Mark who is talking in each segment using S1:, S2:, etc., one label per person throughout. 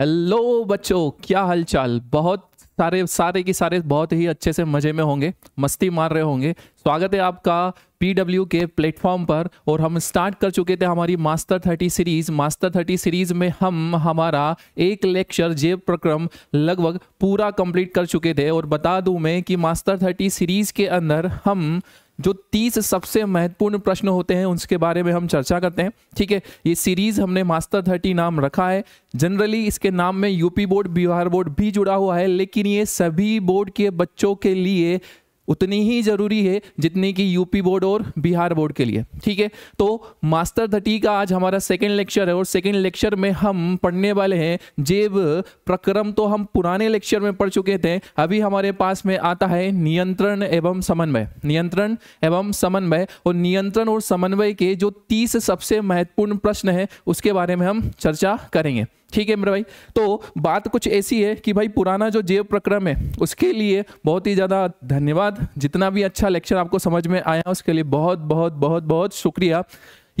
S1: Hello बच्चों क्या हालचाल बहुत सारे सारे के सारे बहुत ही अच्छे से मज़े में होंगे मस्ती मार रहे होंगे स्वागत है आपका पी डब्ल्यू के प्लेटफॉर्म पर और हम स्टार्ट कर चुके थे हमारी master thirty series master thirty series में हम हमारा एक लेक्चर जे प्रक्रम लगभग पूरा कंप्लीट कर चुके थे और बता दूं मैं कि मास्टर थर्टी सीरीज़ के अंदर हम जो तीस सबसे महत्वपूर्ण प्रश्न होते हैं उसके बारे में हम चर्चा करते हैं ठीक है ये सीरीज हमने मास्टर थर्टी नाम रखा है जनरली इसके नाम में यूपी बोर्ड बिहार बोर्ड भी जुड़ा हुआ है लेकिन ये सभी बोर्ड के बच्चों के लिए उतनी ही ज़रूरी है जितनी कि यूपी बोर्ड और बिहार बोर्ड के लिए ठीक है तो मास्टर धटी का आज हमारा सेकेंड लेक्चर है और सेकेंड लेक्चर में हम पढ़ने वाले हैं जेब प्रक्रम तो हम पुराने लेक्चर में पढ़ चुके थे अभी हमारे पास में आता है नियंत्रण एवं समन्वय नियंत्रण एवं समन्वय और नियंत्रण और समन्वय के जो तीस सबसे महत्वपूर्ण प्रश्न है उसके बारे में हम चर्चा करेंगे ठीक है मेरा भाई तो बात कुछ ऐसी है कि भाई पुराना जो जैव प्रक्रम है उसके लिए बहुत ही ज़्यादा धन्यवाद जितना भी अच्छा लेक्चर आपको समझ में आया उसके लिए बहुत बहुत बहुत बहुत शुक्रिया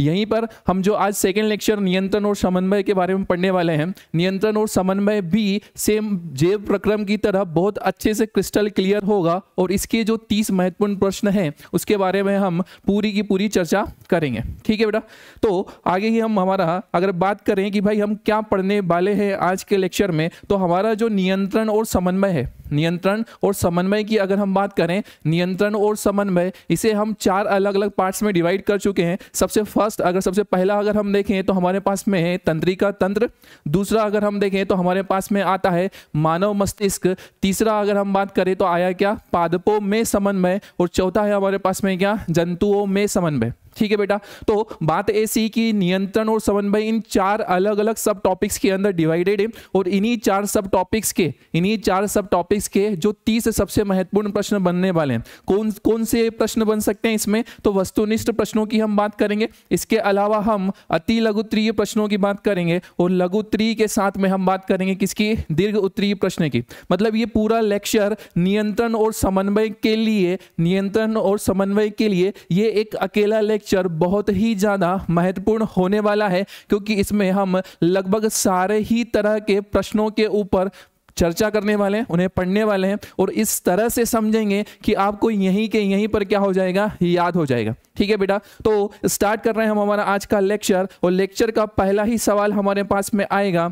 S1: यहीं पर हम जो आज सेकेंड लेक्चर नियंत्रण और समन्वय के बारे में पढ़ने वाले हैं नियंत्रण और समन्वय भी सेम जैव प्रक्रम की तरह बहुत अच्छे से क्रिस्टल क्लियर होगा और इसके जो तीस महत्वपूर्ण प्रश्न हैं उसके बारे में हम पूरी की पूरी चर्चा करेंगे ठीक है बेटा तो आगे ही हम हमारा अगर बात करें कि भाई हम क्या पढ़ने वाले हैं आज के लेक्चर में तो हमारा जो नियंत्रण और समन्वय है नियंत्रण और समन्वय की अगर हम बात करें नियंत्रण और समन्वय इसे हम चार अलग अलग पार्ट्स में डिवाइड कर चुके हैं सबसे फर्स्ट अगर सबसे पहला अगर हम देखें तो हमारे पास में है तंत्रिका तंत्र दूसरा अगर हम देखें तो हमारे पास में आता है मानव मस्तिष्क तीसरा अगर हम बात करें तो आया क्या पादपों में समन्वय और चौथा है हमारे पास में क्या जंतुओं में समन्वय ठीक है बेटा तो बात ऐसी कि नियंत्रण और समन्वय इन चार अलग अलग सब टॉपिक्स के अंदर डिवाइडेड है और इन्हीं चार सब टॉपिक्स के इन्हीं चार सब टॉपिक्स के जो तीस सबसे महत्वपूर्ण प्रश्न बनने वाले हैं कौन कौन से प्रश्न बन सकते हैं इसमें तो वस्तुनिष्ठ प्रश्नों की हम बात करेंगे इसके अलावा हम अति उत्तरीय प्रश्नों की बात करेंगे और उत्तरीय के साथ में हम बात करेंगे किसकी दीर्घ उत्तरीय प्रश्न की मतलब ये पूरा लेक्चर नियंत्रण और समन्वय के लिए नियंत्रण और समन्वय के लिए ये एक अकेला लेक्चर लेक्चर बहुत ही ज़्यादा महत्वपूर्ण होने वाला है क्योंकि इसमें हम लगभग सारे ही तरह के प्रश्नों के ऊपर चर्चा करने वाले हैं उन्हें पढ़ने वाले हैं और इस तरह से समझेंगे कि आपको यहीं के यहीं पर क्या हो जाएगा याद हो जाएगा ठीक है बेटा तो स्टार्ट कर रहे हैं हम हमारा आज का लेक्चर और लेक्चर का पहला ही सवाल हमारे पास में आएगा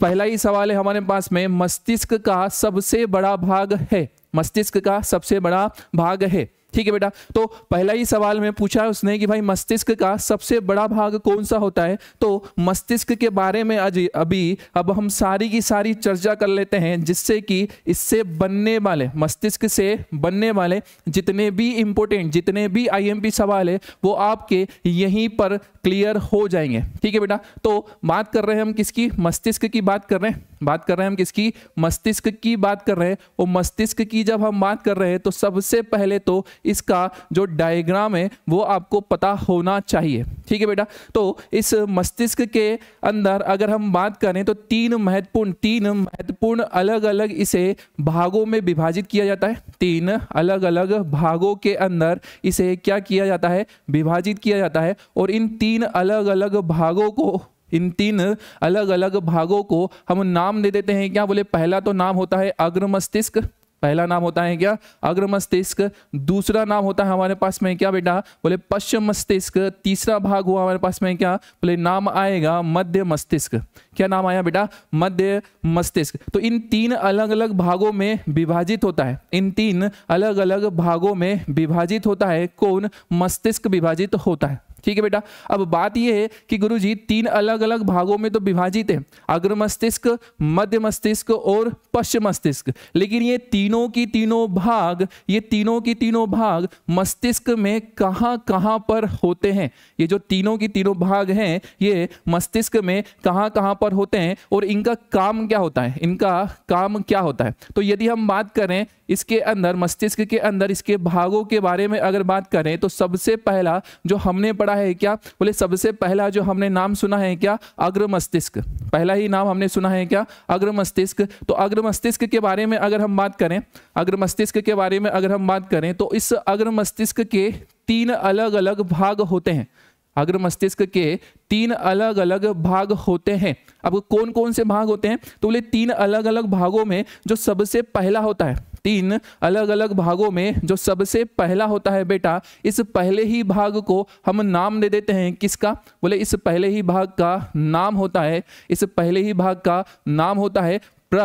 S1: पहला ही सवाल है हमारे पास में मस्तिष्क का सबसे बड़ा भाग है मस्तिष्क का सबसे बड़ा भाग है ठीक है बेटा तो पहला ही सवाल में पूछा उसने कि भाई मस्तिष्क का सबसे बड़ा भाग कौन सा होता है तो मस्तिष्क के बारे में आज अभी अब हम सारी की सारी चर्चा कर लेते हैं जिससे कि इससे बनने वाले मस्तिष्क से बनने वाले जितने भी इंपोर्टेंट जितने भी आईएमपी सवाल है वो आपके यहीं पर क्लियर हो जाएंगे ठीक है बेटा तो बात कर रहे हैं हम किसकी मस्तिष्क की बात कर रहे हैं बात कर रहे हैं हम किसकी मस्तिष्क की बात कर रहे हैं और मस्तिष्क की जब हम बात कर रहे हैं तो सबसे पहले तो इसका जो डायग्राम है वो आपको पता होना चाहिए ठीक है बेटा तो इस मस्तिष्क के अंदर अगर हम बात करें तो तीन महत्वपूर्ण तीन महत्वपूर्ण अलग अलग इसे भागों में विभाजित किया जाता है तीन अलग अलग भागों के अंदर इसे क्या किया जाता है विभाजित किया जाता है और इन तीन अलग अलग भागों को इन तीन अलग अलग भागों को हम नाम दे देते हैं क्या बोले पहला तो नाम होता है अग्र मस्तिष्क पहला नाम होता है क्या अग्र मस्तिष्क दूसरा नाम होता है हमारे पास में क्या बेटा बोले पश्चिम मस्तिष्क तीसरा भाग हुआ हमारे पास में क्या बोले नाम आएगा मध्य मस्तिष्क क्या नाम आया बेटा मध्य मस्तिष्क तो इन तीन अलग अलग भागों में विभाजित होता है इन तीन अलग अलग भागों में विभाजित होता है कौन मस्तिष्क विभाजित होता है ठीक है बेटा अब बात यह है कि गुरु जी तीन अलग अलग भागों में तो विभाजित है अग्र मस्तिष्क मध्य मस्तिष्क और पश्चिम मस्तिष्क लेकिन ये तीनों की तीनों भाग ये तीनों की तीनों भाग मस्तिष्क में कहाँ कहाँ पर होते हैं ये जो तीनों की तीनों भाग हैं ये मस्तिष्क में कहाँ कहाँ पर होते हैं और इनका काम क्या होता है इनका काम क्या होता है तो यदि हम बात करें इसके अंदर मस्तिष्क के अंदर इसके भागों के बारे में अगर बात करें तो सबसे पहला जो हमने पढ़ा है क्या बोले सबसे पहला जो हमने नाम सुना है क्या अग्र मस्तिष्क पहला ही नाम हमने सुना है क्या अग्र मस्तिष्क तो अग्र मस्तिष्क के बारे में अगर हम बात करें अग्र मस्तिष्क के बारे में अगर हम बात करें तो इस अग्र मस्तिष्क के तीन अलग अलग भाग होते हैं अग्र मस्तिष्क के तीन अलग अलग भाग होते हैं अब कौन कौन से भाग होते हैं तो बोले तीन अलग अलग भागों में जो सबसे पहला होता है तीन अलग अलग भागों में जो सबसे पहला होता है बेटा इस पहले ही भाग को हम नाम दे देते हैं किसका बोले इस पहले ही भाग का नाम होता है इस पहले ही भाग का नाम होता है प्र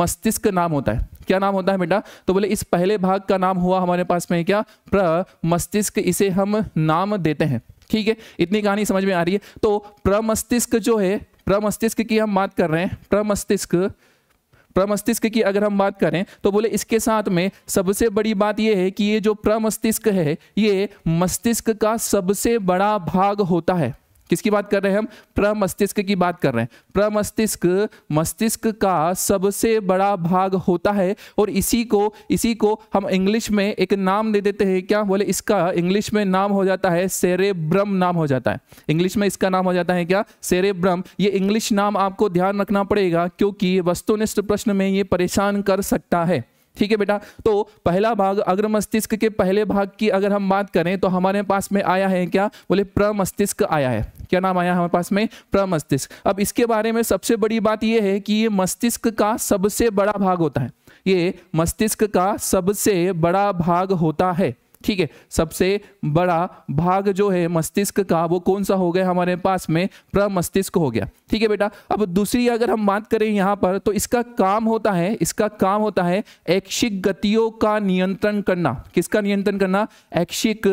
S1: मस्तिष्क नाम होता है क्या नाम होता है बेटा तो बोले इस पहले भाग का नाम हुआ हमारे पास में क्या प्र मस्तिष्क इसे हम नाम देते हैं ठीक है इतनी कहानी समझ में आ रही है तो प्रमस्तिष्क जो है प्रमस्तिष्क की हम बात कर रहे हैं प्रमस्तिष्क प्रमस्तिष्क की अगर हम बात करें तो बोले इसके साथ में सबसे बड़ी बात यह है कि ये जो प्रमस्तिष्क है ये मस्तिष्क का सबसे बड़ा भाग होता है किसकी बात कर रहे हैं हम प्रमस्तिष्क की बात कर रहे हैं प्रमस्तिष्क मस्तिष्क का सबसे बड़ा भाग होता है और इसी को इसी को हम इंग्लिश में एक नाम दे देते हैं क्या बोले इसका इंग्लिश में नाम हो जाता है सेरेब्रम नाम हो जाता है इंग्लिश में इसका नाम हो जाता है क्या सेरेब्रम ये इंग्लिश नाम आपको ध्यान रखना पड़ेगा क्योंकि वस्तुनिष्ठ प्रश्न में ये परेशान कर सकता है ठीक है बेटा तो पहला भाग अग्र मस्तिष्क के पहले भाग की अगर हम बात करें तो हमारे पास में आया है क्या बोले प्रमस्तिष्क आया है क्या नाम आया हमारे पास में प्रमस्तिष्क अब इसके बारे में सबसे बड़ी बात यह है कि ये मस्तिष्क का सबसे बड़ा भाग होता है ये मस्तिष्क का सबसे बड़ा भाग होता है ठीक है सबसे बड़ा भाग जो है मस्तिष्क का वो कौन सा हो गया हमारे पास में प्रमस्तिष्क हो गया ठीक है बेटा अब दूसरी अगर हम बात करें यहाँ पर तो इसका काम होता है इसका काम होता है ऐक्षिक गतियों का नियंत्रण करना किसका नियंत्रण करना ऐक्षिक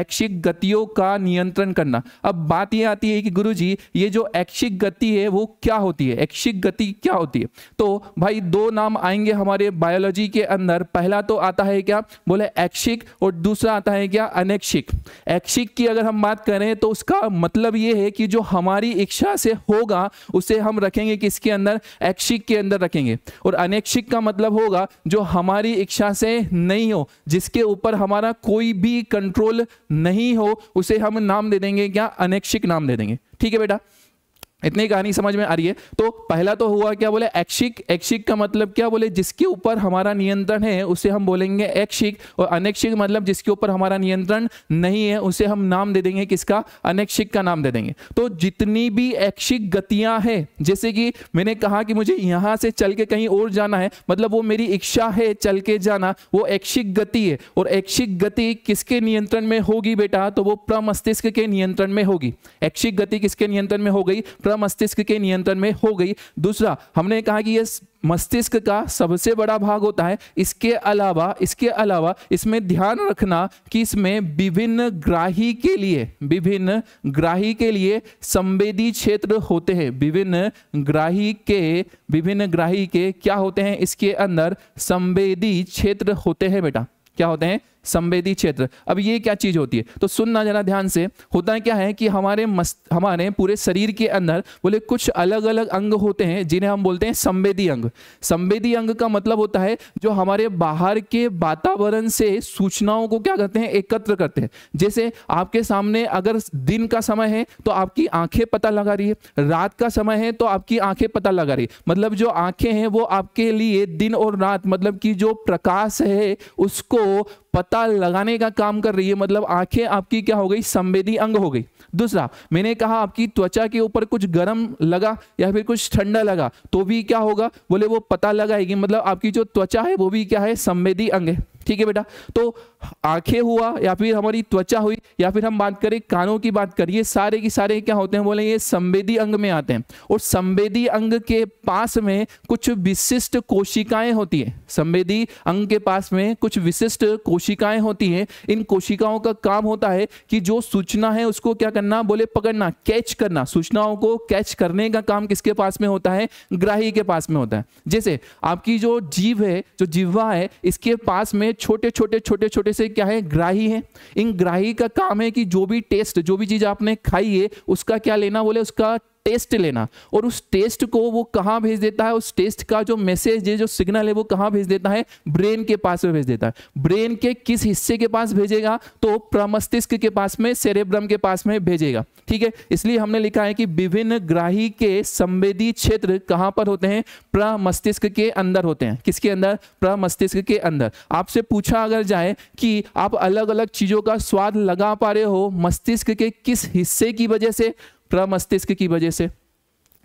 S1: ऐक्षिक गतियों का नियंत्रण करना अब बात यह आती है कि गुरु जी ये जो ऐक्षिक गति है वो क्या होती है ऐक्षिक गति क्या होती है तो भाई दो नाम आएंगे हमारे बायोलॉजी के अंदर पहला तो आता है क्या बोले ऐक्षिक और दूसरा दूसरा आता है क्या अनेक्षिक ऐक्षिक की अगर हम बात करें तो उसका मतलब ये है कि जो हमारी इच्छा से होगा उसे हम रखेंगे किसके अंदर ऐक्षिक के अंदर रखेंगे और अनैक्षिक का मतलब होगा जो हमारी इच्छा से नहीं हो जिसके ऊपर हमारा कोई भी कंट्रोल नहीं हो उसे हम नाम दे देंगे क्या अनैक्षिक नाम दे देंगे ठीक है बेटा इतनी कहानी समझ में आ रही है तो पहला तो हुआ क्या बोले एक्शिक एक्शिक का मतलब क्या बोले जिसके ऊपर हमारा नियंत्रण है उसे हम बोलेंगे एक्शिक और अनैक्षिक मतलब जिसके ऊपर हमारा नियंत्रण नहीं है उसे हम नाम दे देंगे किसका अनैक्षिक का नाम दे देंगे तो जितनी भी एक्शिक गतियां हैं जैसे कि मैंने कहा कि मुझे यहाँ से चल के कहीं और जाना है मतलब वो मेरी इच्छा है चल के जाना वो एक्शिक गति है और एक्शिक गति किसके नियंत्रण में होगी बेटा तो वो प्रमस्तिष्क के नियंत्रण में होगी एक्शिक गति किसके नियंत्रण में हो गई प्रक्रिया मस्तिष्क के नियंत्रण में हो गई दूसरा हमने कहा कि यह मस्तिष्क का सबसे बड़ा भाग होता है इसके अलावा इसके अलावा इसमें ध्यान रखना कि इसमें विभिन्न ग्राही के लिए विभिन्न ग्राही के लिए संवेदी क्षेत्र होते हैं विभिन्न ग्राही के विभिन्न ग्राही के क्या होते हैं इसके अंदर संवेदी क्षेत्र होते हैं बेटा क्या होते हैं संवेदी क्षेत्र अब ये क्या चीज़ होती है तो सुनना जरा ध्यान से होता है क्या है कि हमारे मस्त हमारे पूरे शरीर के अंदर बोले कुछ अलग अलग अंग होते हैं जिन्हें हम बोलते हैं संवेदी अंग संवेदी अंग का मतलब होता है जो हमारे बाहर के वातावरण से सूचनाओं को क्या करते हैं एकत्र करते हैं जैसे आपके सामने अगर दिन का समय है तो आपकी आंखें पता लगा रही है रात का समय है तो आपकी आंखें पता लगा रही है मतलब जो आंखें हैं वो आपके लिए दिन और रात मतलब कि जो प्रकाश है उसको पता लगाने का काम कर रही है मतलब आंखें आपकी क्या हो गई संवेदी अंग हो गई दूसरा मैंने कहा आपकी त्वचा के ऊपर कुछ गर्म लगा या फिर कुछ ठंडा लगा तो भी क्या होगा बोले वो पता लगाएगी मतलब आपकी जो त्वचा है वो भी क्या है संवेदी अंग है ठीक है बेटा तो आंखें हुआ या फिर हमारी त्वचा हुई या फिर हम बात करें कानों की बात करिए सारे के सारे क्या होते हैं बोले ये संवेदी अंग में आते हैं और संवेदी अंग के पास में कुछ विशिष्ट कोशिकाएं होती है संवेदी अंग के पास में कुछ विशिष्ट कोशिकाएं होती हैं इन कोशिकाओं का काम होता है कि जो सूचना है उसको क्या करना बोले पकड़ना कैच करना सूचनाओं को कैच करने का काम किसके पास में होता है ग्राही के पास में होता है जैसे आपकी जो जीव है जो जीवा है इसके पास में छोटे छोटे छोटे छोटे से क्या है ग्राही है इन ग्राही का काम है कि जो भी टेस्ट जो भी चीज़ आपने खाई है उसका क्या लेना बोले उसका टेस्ट लेना और उस टेस्ट को वो कहाँ भेज देता है उस टेस्ट का जो मैसेज जो सिग्नल है वो कहाँ भेज देता है ब्रेन के पास में भेज देता है ब्रेन के किस हिस्से के पास भेजेगा तो प्रमस्तिष्क के पास में सेरेब्रम के पास में भेजेगा ठीक है इसलिए हमने लिखा है कि विभिन्न ग्राही के संवेदी क्षेत्र कहाँ पर होते हैं प्रमस्तिष्क के अंदर होते हैं किसके अंदर प्रमस्तिष्क के अंदर आपसे पूछा अगर जाए कि आप अलग अलग चीज़ों का स्वाद लगा पा रहे हो मस्तिष्क के किस हिस्से की वजह से प्रमस्तिष्क की वजह से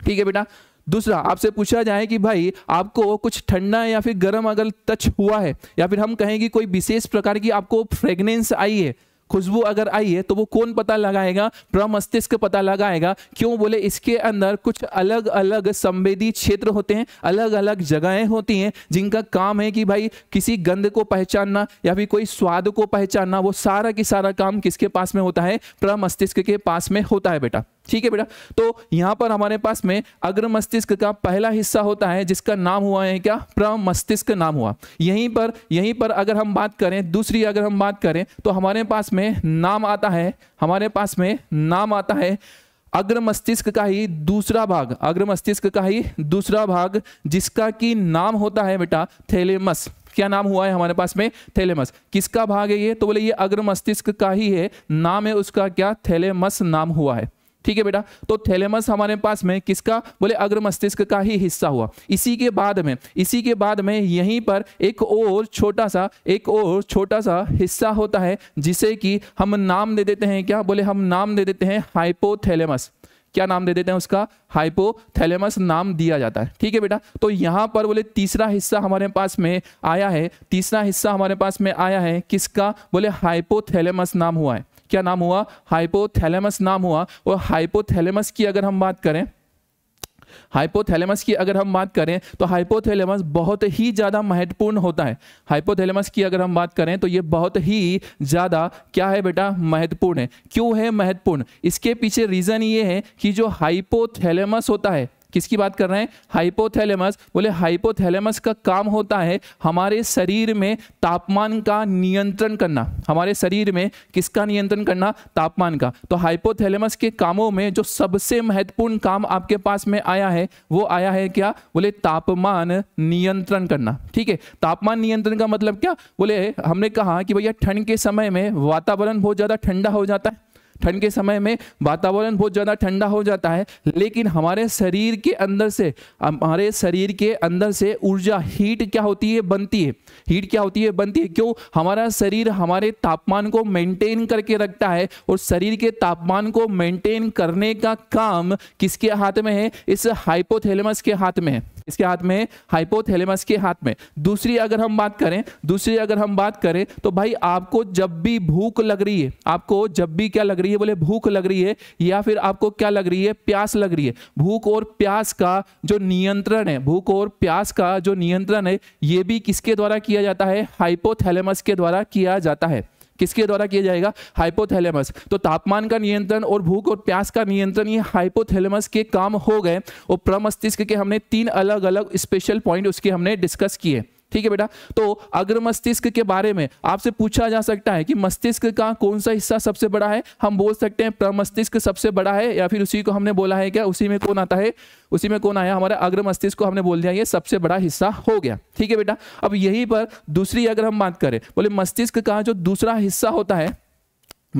S1: ठीक है बेटा दूसरा आपसे पूछा जाए कि भाई आपको कुछ ठंडा या फिर गर्म अगर टच हुआ है या फिर हम कहें कि कोई विशेष प्रकार की आपको फ्रेग्रेंस आई है खुशबू अगर आई है तो वो कौन पता लगाएगा प्रमस्तिष्क पता लगाएगा क्यों बोले इसके अंदर कुछ अलग अलग संवेदी क्षेत्र होते हैं अलग अलग जगहें होती हैं जिनका काम है कि भाई किसी गंध को पहचानना या फिर कोई स्वाद को पहचानना वो सारा की सारा काम किसके पास में होता है प्रमस्तिष्क के पास में होता है बेटा ठीक है बेटा तो यहाँ पर हमारे पास में अग्र मस्तिष्क का पहला हिस्सा होता है जिसका नाम हुआ है क्या प्रमस्तिष्क नाम हुआ यहीं पर यहीं पर अगर हम बात करें दूसरी अगर हम बात करें तो हमारे पास में नाम आता है हमारे पास में नाम आता है अग्र मस्तिष्क का ही दूसरा भाग अग्र मस्तिष्क का ही दूसरा भाग जिसका की नाम होता है बेटा थैलेमस क्या नाम हुआ है हमारे पास में थैलेमस किसका भाग है ये तो बोले ये अग्र मस्तिष्क का ही है नाम है उसका क्या थैलेमस नाम हुआ है ठीक है बेटा तो थैलेमस हमारे पास में किसका बोले अग्र मस्तिष्क का ही हिस्सा हुआ इसी के बाद में इसी के बाद में यहीं पर एक और छोटा सा एक और छोटा सा हिस्सा होता है जिसे कि हम नाम दे देते हैं क्या बोले हम नाम दे देते हैं हाइपोथैलेमस क्या नाम दे देते हैं उसका हाइपोथैलेमस नाम दिया जाता है ठीक है बेटा तो यहाँ पर बोले तीसरा हिस्सा हमारे पास में आया है तीसरा हिस्सा हमारे पास में आया है किसका बोले हाइपोथैलेमस नाम हुआ है क्या नाम हुआ हाइपोथैलेमस नाम हुआ और हाइपोथैलेमस की अगर हम बात करें हाइपोथैलेमस की अगर हम बात करें तो हाइपोथैलेमस बहुत ही ज़्यादा महत्वपूर्ण होता है हाइपोथैलेमस की अगर हम बात करें तो ये बहुत ही ज़्यादा क्या है बेटा महत्वपूर्ण है क्यों है महत्वपूर्ण इसके पीछे रीज़न ये है कि जो हाइपोथैलेमस होता है किसकी बात कर रहे हैं हाइपोथैलेमस बोले हाइपोथैलेमस का काम होता है हमारे शरीर में तापमान का नियंत्रण करना हमारे शरीर में किसका नियंत्रण करना तापमान का तो हाइपोथैलेमस के कामों में जो सबसे महत्वपूर्ण काम आपके पास में आया है वो आया है क्या बोले तापमान नियंत्रण करना ठीक है तापमान नियंत्रण का मतलब क्या बोले हमने कहा कि भैया ठंड के समय में वातावरण बहुत ज़्यादा ठंडा हो जाता है ठंड के समय में वातावरण बहुत ज़्यादा ठंडा हो जाता है लेकिन हमारे शरीर के अंदर से हमारे शरीर के अंदर से ऊर्जा हीट क्या होती है बनती है हीट क्या होती है बनती है क्यों हमारा शरीर हमारे तापमान को मेंटेन करके रखता है और शरीर के तापमान को मेंटेन करने का काम किसके हाथ में है इस हाइपोथेलमस के हाथ में है इसके हाथ में हाइपोथैलेमस के हाथ में दूसरी अगर हम बात करें दूसरी अगर हम बात करें तो भाई आपको जब भी भूख लग रही है आपको जब भी क्या लग रही है बोले भूख लग रही है या फिर आपको क्या लग रही है प्यास लग रही है भूख और प्यास का जो नियंत्रण है भूख और प्यास का जो नियंत्रण है ये भी किसके द्वारा किया जाता है हाइपोथैलेमस के द्वारा किया जाता है किसके द्वारा किया जाएगा हाइपोथैलेमस तो तापमान का नियंत्रण और भूख और प्यास का नियंत्रण ये हाइपोथैलेमस के काम हो गए और प्रमस्तिष्क के हमने तीन अलग अलग स्पेशल पॉइंट उसके हमने डिस्कस किए ठीक है बेटा तो अग्र मस्तिष्क के बारे में आपसे पूछा जा सकता है कि मस्तिष्क का कौन सा हिस्सा सबसे बड़ा है हम बोल सकते हैं प्रमस्तिष्क सबसे बड़ा है या फिर उसी को हमने बोला है क्या उसी में कौन आता है उसी में कौन आया हमारा अग्र मस्तिष्क को हमने बोल दिया ये सबसे बड़ा हिस्सा हो गया ठीक है बेटा अब यही पर दूसरी अगर हम बात करें बोले मस्तिष्क का जो दूसरा हिस्सा होता है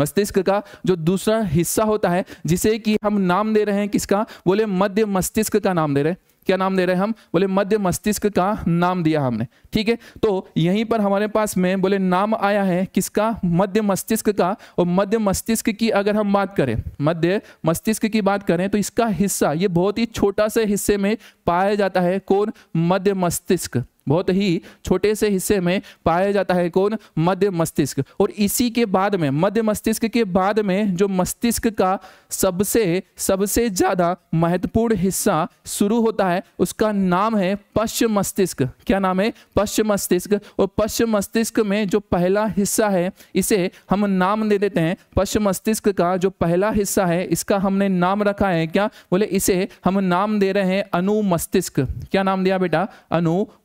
S1: मस्तिष्क का जो दूसरा हिस्सा होता है जिसे कि हम नाम दे रहे हैं किसका बोले मध्य मस्तिष्क का नाम दे रहे हैं क्या नाम दे रहे हैं हम बोले मध्य मस्तिष्क का नाम दिया हमने ठीक है तो यहीं पर हमारे पास में बोले नाम आया है किसका मध्य मस्तिष्क का और मध्य मस्तिष्क की अगर हम बात करें मध्य मस्तिष्क की बात करें तो इसका हिस्सा ये बहुत ही छोटा से हिस्से में पाया जाता है कौन मध्य मस्तिष्क बहुत ही छोटे से हिस्से में पाया जाता है कौन मध्य मस्तिष्क और इसी के बाद में मध्य मस्तिष्क के बाद में जो मस्तिष्क का सबसे सबसे ज़्यादा महत्वपूर्ण हिस्सा शुरू होता है उसका नाम है पश्चिम मस्तिष्क क्या नाम है पश्चिम मस्तिष्क और पश्चिम मस्तिष्क में जो पहला हिस्सा है इसे हम नाम दे देते हैं पश्चिम मस्तिष्क का जो पहला हिस्सा है इसका हमने नाम रखा है क्या बोले इसे हम नाम दे रहे हैं अनुमस्तिष्क क्या नाम दिया बेटा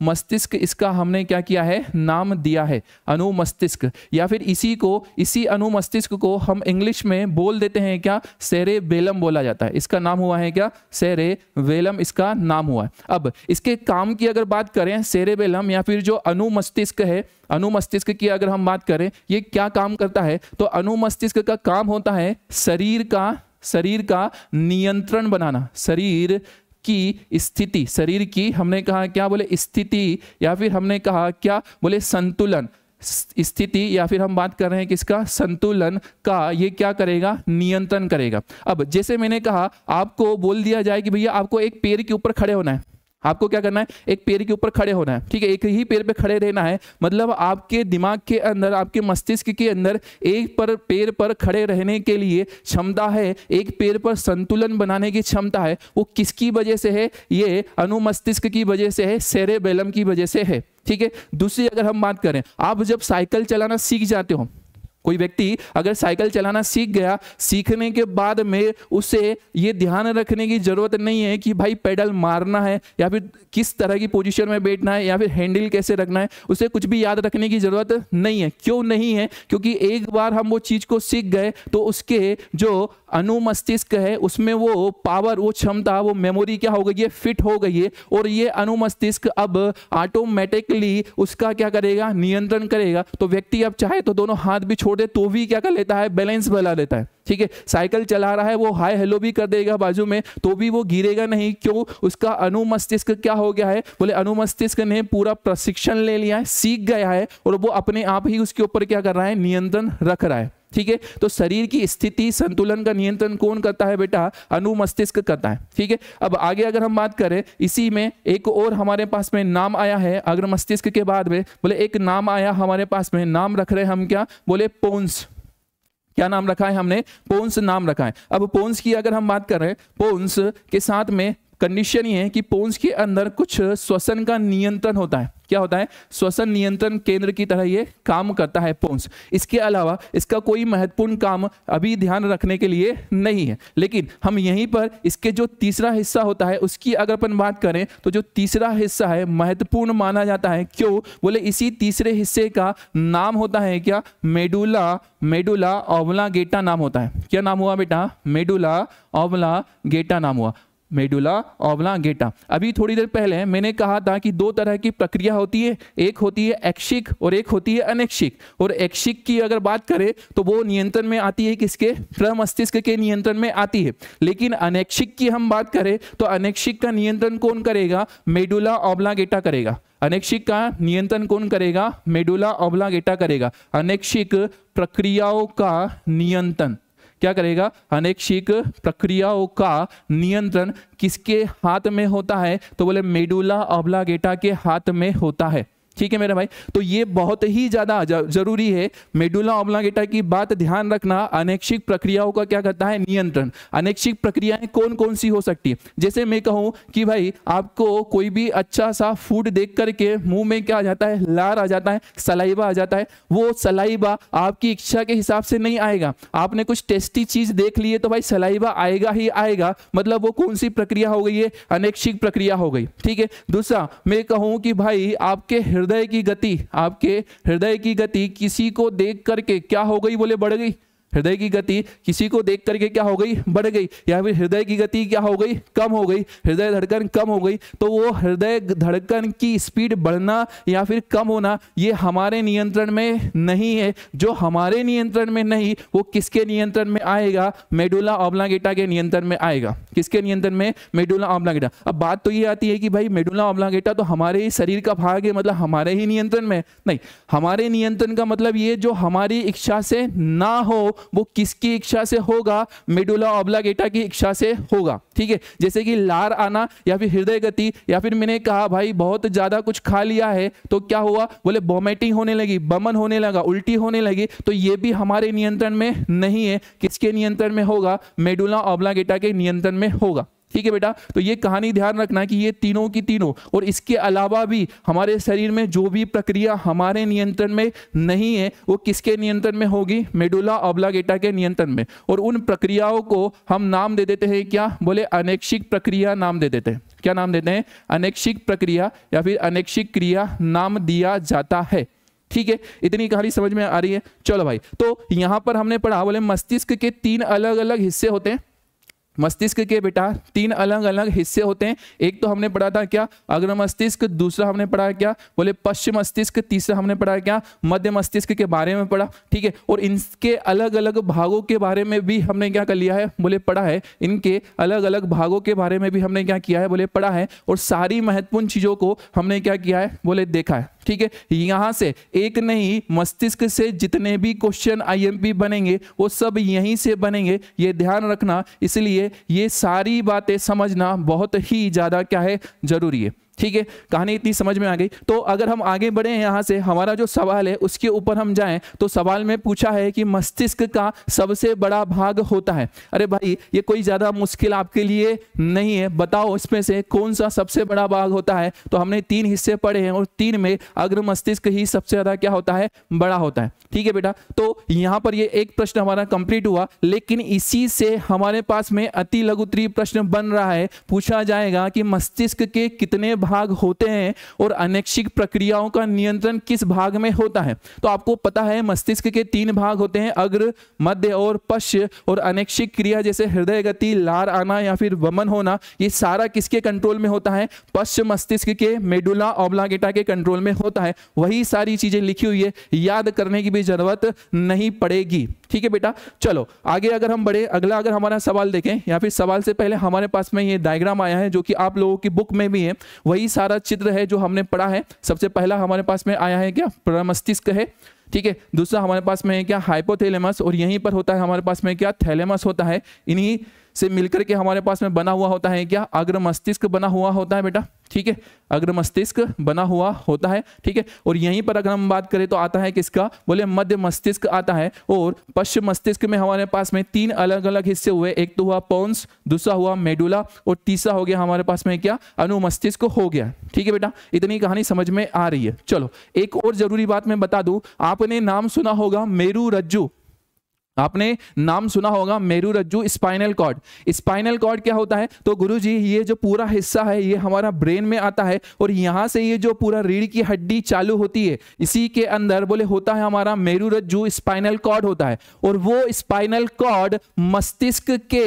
S1: मस्तिष्क मस्तिष्क इसका हमने क्या किया है नाम दिया है अनुमस्तिष्क या फिर इसी को इसी अनुमस्तिष्क को हम इंग्लिश में बोल देते हैं क्या सेरे बेलम बोला जाता है इसका नाम हुआ है क्या सेरे वेलम इसका नाम हुआ है अब इसके काम की अगर बात करें सेरे बेलम या फिर जो अनुमस्तिष्क है अनुमस्तिष्क की अगर हम बात करें ये क्या काम करता है तो अनुमस्तिष्क का काम होता है शरीर का शरीर का नियंत्रण बनाना शरीर की स्थिति शरीर की हमने कहा क्या बोले स्थिति या फिर हमने कहा क्या बोले संतुलन स्थिति या फिर हम बात कर रहे हैं किसका संतुलन का ये क्या करेगा नियंत्रण करेगा अब जैसे मैंने कहा आपको बोल दिया जाए कि भैया आपको एक पेड़ के ऊपर खड़े होना है आपको क्या करना है एक पेड़ के ऊपर खड़े होना है ठीक है एक ही पेड़ पे खड़े रहना है मतलब आपके दिमाग के अंदर आपके मस्तिष्क के अंदर एक पर पेड़ पर खड़े रहने के लिए क्षमता है एक पेड़ पर संतुलन बनाने की क्षमता है वो किसकी वजह से है ये अनुमस्तिष्क की वजह से है सेरेबेलम की वजह से है ठीक है दूसरी अगर हम बात करें आप जब साइकिल चलाना सीख जाते हो कोई व्यक्ति अगर साइकिल चलाना सीख गया सीखने के बाद में उसे ये ध्यान रखने की ज़रूरत नहीं है कि भाई पैडल मारना है या फिर किस तरह की पोजीशन में बैठना है या फिर हैंडल कैसे रखना है उसे कुछ भी याद रखने की ज़रूरत नहीं है क्यों नहीं है क्योंकि एक बार हम वो चीज़ को सीख गए तो उसके जो अनुमस्तिष्क है उसमें वो पावर वो क्षमता वो मेमोरी क्या हो गई है फिट हो गई है और ये अनुमस्तिष्क अब ऑटोमेटिकली उसका क्या करेगा नियंत्रण करेगा तो व्यक्ति अब चाहे तो दोनों हाथ भी छोड़ छोड़ दे तो भी क्या कर लेता है बैलेंस बना लेता है ठीक है साइकिल चला रहा है वो हाई हेलो भी कर देगा बाजू में तो भी वो गिरेगा नहीं क्यों उसका अनुमस्तिष्क क्या हो गया है बोले अनुमस्तिष्क ने पूरा प्रशिक्षण ले लिया है सीख गया है और वो अपने आप ही उसके ऊपर क्या कर रहा है नियंत्रण रख रहा है ठीक है तो शरीर की स्थिति संतुलन का नियंत्रण कौन करता है बेटा अनु मस्तिष्क करता है ठीक है अब आगे अगर हम बात करें इसी में एक और हमारे पास में नाम आया है अग्र मस्तिष्क के बाद में बोले एक नाम आया हमारे पास में नाम रख रहे हम क्या बोले पोन्स क्या नाम रखा है हमने पोन्स नाम रखा है अब पोन्स की अगर हम बात करें पोन्स के साथ में कंडीशन ये है कि पोन्स के अंदर कुछ श्वसन का नियंत्रण होता है क्या होता है श्वसन नियंत्रण केंद्र की तरह ये काम करता है पोन्स इसके अलावा इसका कोई महत्वपूर्ण काम अभी ध्यान रखने के लिए नहीं है लेकिन हम यहीं पर इसके जो तीसरा हिस्सा होता है उसकी अगर अपन बात करें तो जो तीसरा हिस्सा है महत्वपूर्ण माना जाता है क्यों बोले इसी तीसरे हिस्से का नाम होता है क्या मेडुला मेडुला ओवला गेटा नाम होता है क्या नाम हुआ बेटा मेडुला ओवला गेटा नाम हुआ मेडुला ओबलांगेटा अभी थोड़ी देर पहले मैंने कहा था कि दो तरह की प्रक्रिया होती है एक होती है एक्शिक और एक होती है अनैक्षिक और एक्शिक की अगर बात करें तो वो नियंत्रण में आती है किसके प्रमस्तिष्क के नियंत्रण में आती है लेकिन अनैक्षिक की हम बात करें तो अनैक्षिक का नियंत्रण कौन करेगा मेडुला ओबलांगेटा करेगा अनैक्षिक का नियंत्रण कौन करेगा मेडुला ओबलांगेटा करेगा अनैक्षिक प्रक्रियाओं का नियंत्रण क्या करेगा अनैक्षिक प्रक्रियाओं का नियंत्रण किसके हाथ में होता है तो बोले मेडुला ऑब्लागेटा के हाथ में होता है ठीक है मेरे भाई तो ये बहुत ही ज़्यादा जरूरी है मेडुला ऑब्लांगेटा की बात ध्यान रखना अनैक्षिक प्रक्रियाओं का क्या कहता है नियंत्रण अनैक्षिक प्रक्रियाएं कौन कौन सी हो सकती है जैसे मैं कहूँ कि भाई आपको कोई भी अच्छा सा फूड देख करके मुंह में क्या आ जाता है लार आ जाता है सलाइबा आ जाता है वो सलाइबा आपकी इच्छा के हिसाब से नहीं आएगा आपने कुछ टेस्टी चीज़ देख ली है तो भाई सलाइबा आएगा ही आएगा मतलब वो कौन सी प्रक्रिया हो गई है अनैक्षिक प्रक्रिया हो गई ठीक है दूसरा मैं कहूँ कि भाई आपके हृदय हृदय की गति आपके हृदय की गति किसी को देख करके क्या हो गई बोले बढ़ गई हृदय की गति किसी को देख करके क्या हो गई बढ़ गई या फिर हृदय की गति क्या हो गई कम हो गई हृदय धड़कन कम हो गई तो वो हृदय धड़कन की स्पीड बढ़ना या फिर कम होना ये हमारे नियंत्रण में नहीं है जो हमारे नियंत्रण में नहीं वो किसके नियंत्रण में आएगा मेडुला ऑब्लांगेटा के नियंत्रण में आएगा किसके नियंत्रण में मेडुला ऑब्लांगेटा अब बात तो ये आती है कि भाई मेडुला ऑब्लांगेटा तो हमारे ही शरीर का भाग है मतलब हमारे ही नियंत्रण में नहीं हमारे नियंत्रण का मतलब ये जो हमारी इच्छा से ना हो वो किसकी इच्छा से होगा मेडुला ऑब्लागेटा की इच्छा से होगा ठीक है जैसे कि लार आना या फिर हृदय गति या फिर मैंने कहा भाई बहुत ज़्यादा कुछ खा लिया है तो क्या हुआ बोले वॉमिटिंग होने लगी बमन होने लगा उल्टी होने लगी तो ये भी हमारे नियंत्रण में नहीं है किसके नियंत्रण में होगा मेडुला ऑब्लागेटा के नियंत्रण में होगा ठीक है बेटा तो ये कहानी ध्यान रखना कि ये तीनों की तीनों और इसके अलावा भी हमारे शरीर में जो भी प्रक्रिया हमारे नियंत्रण में नहीं है वो किसके नियंत्रण में होगी मेडुला ऑब्लागेटा के नियंत्रण में और उन प्रक्रियाओं को हम नाम दे देते हैं क्या बोले अनैक्षिक प्रक्रिया नाम दे देते हैं क्या नाम देते हैं अनैक्षिक प्रक्रिया या फिर अनैक्षिक क्रिया नाम दिया जाता है ठीक है इतनी कहानी समझ में आ रही है चलो भाई तो यहाँ पर हमने पढ़ा बोले मस्तिष्क के तीन अलग अलग हिस्से होते हैं मस्तिष्क के बेटा तीन अलग अलग हिस्से होते हैं एक तो हमने पढ़ा था क्या अग्र मस्तिष्क दूसरा हमने पढ़ा क्या बोले पश्चिम मस्तिष्क तीसरा हमने पढ़ा क्या मध्य मस्तिष्क के बारे में पढ़ा ठीक है और इनके अलग अलग भागों के बारे में भी हमने क्या कर लिया है बोले पढ़ा है इनके अलग अलग भागों के बारे में भी हमने क्या किया है बोले पढ़ा है और सारी महत्वपूर्ण चीज़ों को हमने क्या किया है बोले देखा है ठीक है यहाँ से एक नहीं मस्तिष्क से जितने भी क्वेश्चन आईएमपी बनेंगे वो सब यहीं से बनेंगे ये ध्यान रखना इसलिए ये सारी बातें समझना बहुत ही ज़्यादा क्या है ज़रूरी है ठीक है कहानी इतनी समझ में आ गई तो अगर हम आगे बढ़े हैं यहाँ से हमारा जो सवाल है उसके ऊपर हम जाएं तो सवाल में पूछा है कि मस्तिष्क का सबसे बड़ा भाग होता है अरे भाई ये कोई ज़्यादा मुश्किल आपके लिए नहीं है बताओ इसमें से कौन सा सबसे बड़ा भाग होता है तो हमने तीन हिस्से पढ़े हैं और तीन में अग्र मस्तिष्क ही सबसे ज़्यादा क्या होता है बड़ा होता है ठीक है बेटा तो यहाँ पर ये एक प्रश्न हमारा कंप्लीट हुआ लेकिन इसी से हमारे पास में अति लघुतरी प्रश्न बन रहा है पूछा जाएगा कि मस्तिष्क के कितने भाग भाग होते हैं और अनैक्षिक प्रक्रियाओं का नियंत्रण किस भाग में होता है तो आपको पता है मस्तिष्क के तीन भाग होते हैं अग्र मध्य और पश्य और अनैक्षिक क्रिया जैसे हृदय गति लार आना या फिर वमन होना ये सारा किसके कंट्रोल में होता है पश्च मस्तिष्क के मेडुला ओब्लागेटा के कंट्रोल में होता है वही सारी चीजें लिखी हुई है याद करने की भी जरूरत नहीं पड़ेगी ठीक है बेटा चलो आगे अगर हम बढ़े अगला अगर हमारा सवाल देखें या फिर सवाल से पहले हमारे पास में ये डायग्राम आया है जो कि आप लोगों की बुक में भी है वही सारा चित्र है जो हमने पढ़ा है सबसे पहला हमारे पास में आया है क्या प्रमस्तिष्क है ठीक है दूसरा हमारे पास में है क्या हाइपोथैलेमस और यहीं पर होता है हमारे पास में क्या थैलेमस होता है इन्हीं से मिलकर के हमारे पास में बना हुआ होता है क्या अग्र मस्तिष्क बना हुआ होता है बेटा ठीक है अग्र मस्तिष्क बना हुआ होता है ठीक है और यहीं पर अगर हम बात करें तो आता है किसका बोले मध्य मस्तिष्क आता है और पश्चिम मस्तिष्क में हमारे पास में तीन अलग अलग हिस्से हुए एक तो हुआ पौंस दूसरा हुआ मेडुला और तीसरा हो गया हमारे पास में क्या अनुमस्तिष्क हो गया ठीक है बेटा इतनी कहानी समझ में आ रही है चलो एक और जरूरी बात मैं बता दू आपने नाम सुना होगा मेरू रज्जू आपने नाम सुना होगा मेरू रज्जू स्पाइनल कॉर्ड स्पाइनल कॉर्ड क्या होता है तो गुरु जी ये जो पूरा हिस्सा है ये हमारा ब्रेन में आता है और यहाँ से ये जो पूरा रीढ़ की हड्डी चालू होती है इसी के अंदर बोले होता है हमारा मेरू रज्जू स्पाइनल कॉर्ड होता है और वो स्पाइनल कॉर्ड मस्तिष्क के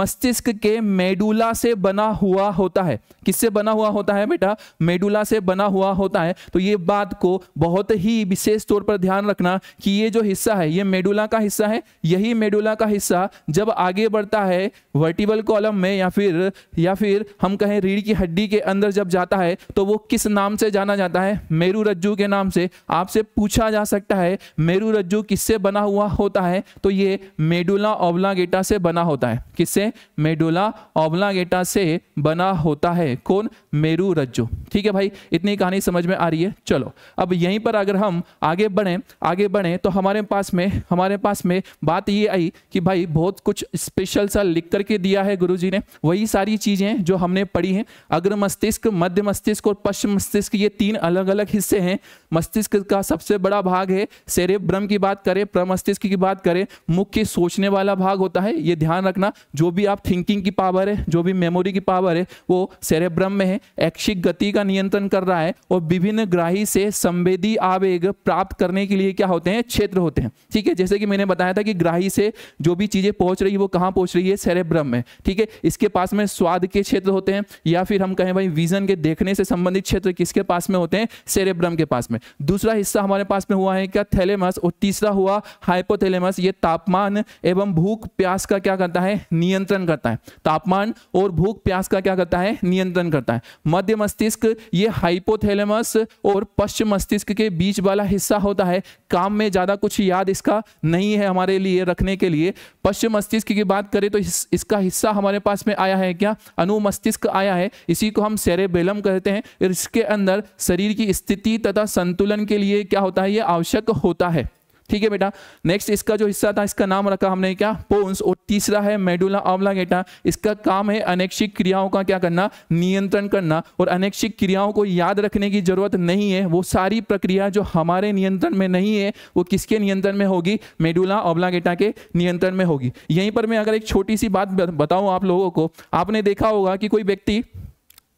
S1: मस्तिष्क के मेडुला से बना हुआ होता है किससे बना हुआ होता है बेटा मेडुला से बना हुआ होता है तो ये बात को बहुत ही विशेष तौर पर ध्यान रखना कि ये जो हिस्सा है ये मेडुला का हिस्सा है यही मेडुला का हिस्सा जब आगे बढ़ता है वर्टिबल कॉलम में या फिर या फिर हम कहें रीढ़ की हड्डी के अंदर जब जाता है तो वो किस नाम से जाना जाता है मेरू रज्जू के नाम से आपसे पूछा जा सकता है मेरू रज्जू किससे बना हुआ होता है तो ये मेडुला ओबलागेटा से बना होता है किससे मेडुला ओबलागेटा से बना होता है कौन मेरू रज्जू ठीक है भाई इतनी कहानी समझ में आ रही है चलो अब यहीं पर अगर हम आगे बढ़ें आगे बढ़ें तो हमारे पास में हमारे पास में बात ये आई कि भाई बहुत कुछ स्पेशल सा लिख करके दिया है गुरु जी ने वही सारी चीज़ें जो हमने पढ़ी हैं अग्र मस्तिष्क मध्य मस्तिष्क और पश्चिम मस्तिष्क ये तीन अलग अलग हिस्से हैं मस्तिष्क का सबसे बड़ा भाग है सेरे ब्रह्म की बात करें प्रमस्तिष्क की बात करें मुख्य सोचने वाला भाग होता है ये ध्यान रखना जो भी आप थिंकिंग की पावर है जो भी मेमोरी की पावर है वो सेरेब्रम में है ऐक्षिक गति का नियंत्रण कर रहा है और विभिन्न ग्राही से संवेदी आवेग प्राप्त करने के लिए क्या होते हैं क्षेत्र होते हैं ठीक है जैसे कि मैंने बताया था कि ग्राही से जो भी चीज़ें पहुंच रही है वो कहां पहुंच रही है सेरेब्रम में ठीक है इसके पास में स्वाद के क्षेत्र होते हैं या फिर हम कहें भाई विजन के देखने से संबंधित क्षेत्र किसके पास में होते हैं सेरेब्रम के पास में दूसरा हिस्सा हमारे पास में हुआ है क्या थैलेमस और तीसरा हुआ हाइपोथेलेमस ये तापमान एवं भूख प्यास का क्या करता है नियंत्रण करता है तापमान और भूख प्यास का क्या करता है नियंत्रण करता है मध्य मस्तिष्क ये हाइपोथेलेमस और पश्चिम मस्तिष्क के बीच वाला हिस्सा होता है काम में ज़्यादा कुछ याद इसका नहीं है हमारे हमारे लिए रखने के लिए पश्चिम मस्तिष्क की बात करें तो इस, इसका हिस्सा हमारे पास में आया है क्या अनु मस्तिष्क आया है इसी को हम सेरेबेलम कहते हैं इसके अंदर शरीर की स्थिति तथा संतुलन के लिए क्या होता है ये आवश्यक होता है ठीक है बेटा नेक्स्ट इसका जो हिस्सा था इसका नाम रखा हमने क्या पोन्स और तीसरा है मेडुला गेटा इसका काम है अनैच्छिक क्रियाओं का क्या करना नियंत्रण करना और अनैच्छिक क्रियाओं को याद रखने की जरूरत नहीं है वो सारी प्रक्रिया जो हमारे नियंत्रण में नहीं है वो किसके नियंत्रण में होगी मेडुला ओब्लागेटा के नियंत्रण में होगी यहीं पर मैं अगर एक छोटी सी बात बताऊँ आप लोगों को आपने देखा होगा कि कोई व्यक्ति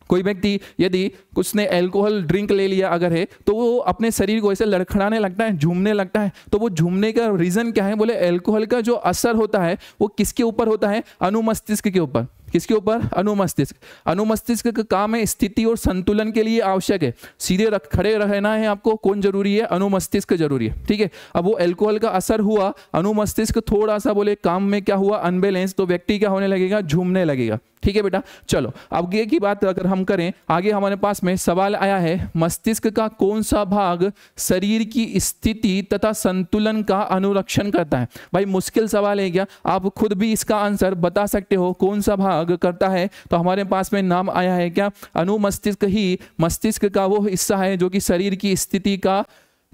S1: कोई व्यक्ति यदि उसने एल्कोहल ड्रिंक ले लिया अगर है तो वो अपने शरीर को ऐसे लड़खड़ाने लगता है झूमने लगता है तो वो झूमने का रीज़न क्या है बोले एल्कोहल का जो असर होता है वो किसके ऊपर होता है अनुमस्तिष्क के ऊपर किसके ऊपर अनुमस्तिष्क अनुमस्तिष्क का काम है स्थिति और संतुलन के लिए आवश्यक है सीधे रख खड़े रहना है आपको कौन जरूरी है अनुमस्तिष्क जरूरी है ठीक है अब वो एल्कोहल का असर हुआ अनुमस्तिष्क थोड़ा सा बोले काम में क्या हुआ अनबैलेंस तो व्यक्ति क्या होने लगेगा झूमने लगेगा ठीक है बेटा चलो अब ये की बात अगर हम करें आगे हमारे पास में सवाल आया है मस्तिष्क का कौन सा भाग शरीर की स्थिति तथा संतुलन का अनुरक्षण करता है भाई मुश्किल सवाल है क्या आप खुद भी इसका आंसर बता सकते हो कौन सा भाग त्याग करता है तो हमारे पास में नाम आया है क्या अनुमस्तिष्क ही मस्तिष्क का वो हिस्सा है जो कि शरीर की स्थिति का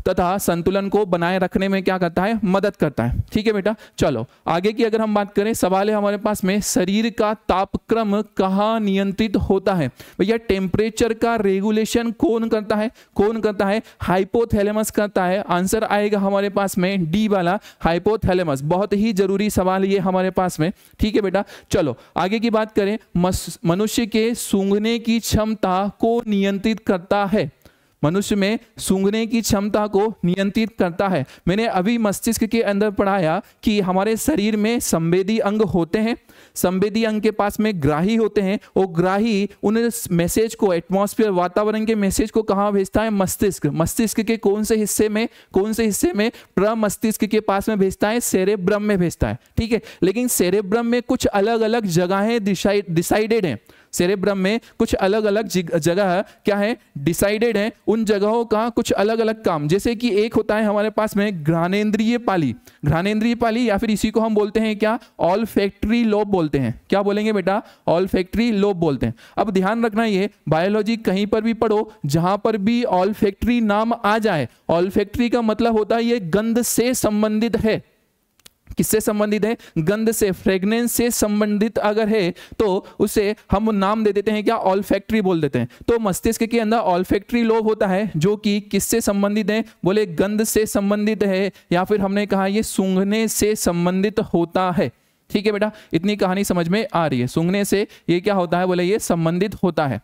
S1: तथा संतुलन को बनाए रखने में क्या करता है मदद करता है ठीक है बेटा चलो आगे की अगर हम बात करें सवाल है हमारे पास में शरीर का तापक्रम कहाँ नियंत्रित होता है भैया टेम्परेचर का रेगुलेशन कौन करता है कौन करता है हाइपोथैलेमस करता है आंसर आएगा हमारे पास में डी वाला हाइपोथैलेमस बहुत ही जरूरी सवाल ये हमारे पास में ठीक है बेटा चलो आगे की बात करें मनुष्य के सूंघने की क्षमता को नियंत्रित करता है मनुष्य में सूंघने की क्षमता को नियंत्रित करता है मैंने अभी मस्तिष्क के अंदर पढ़ाया कि हमारे शरीर में संवेदी अंग होते हैं संवेदी अंग के पास में ग्राही होते हैं वो ग्राही उन मैसेज को एटमोसफियर वातावरण के मैसेज को कहाँ भेजता है मस्तिष्क मस्तिष्क के कौन से हिस्से में कौन से हिस्से में प्रमस्तिष्क के पास में भेजता है सेरेब्रम में भेजता है ठीक है लेकिन सेरेब्रम में कुछ अलग अलग जगहें डिसाइडेड हैं सेरेब्रम में कुछ अलग अलग जगह क्या है डिसाइडेड है उन जगहों का कुछ अलग अलग काम जैसे कि एक होता है हमारे पास में घ्रानेन्द्रीय पाली घ्रानेन्द्रीय पाली या फिर इसी को हम बोलते हैं क्या ऑल फैक्ट्री लोब बोलते हैं क्या बोलेंगे बेटा ऑल फैक्ट्री लोब बोलते हैं अब ध्यान रखना ये बायोलॉजी कहीं पर भी पढ़ो जहां पर भी ऑल फैक्ट्री नाम आ जाए ऑल फैक्ट्री का मतलब होता है ये गंध से संबंधित है किससे संबंधित है गंध से फ्रेग्रेंस से संबंधित अगर है तो उसे हम नाम दे देते हैं क्या ऑल फैक्ट्री बोल देते हैं तो मस्तिष्क के अंदर ऑल फैक्ट्री लोभ होता है जो कि किससे संबंधित है बोले गंध से संबंधित है या फिर हमने कहा ये सूंघने से संबंधित होता है ठीक है बेटा इतनी कहानी समझ में आ रही है सूंघने से ये क्या होता है बोले ये संबंधित होता है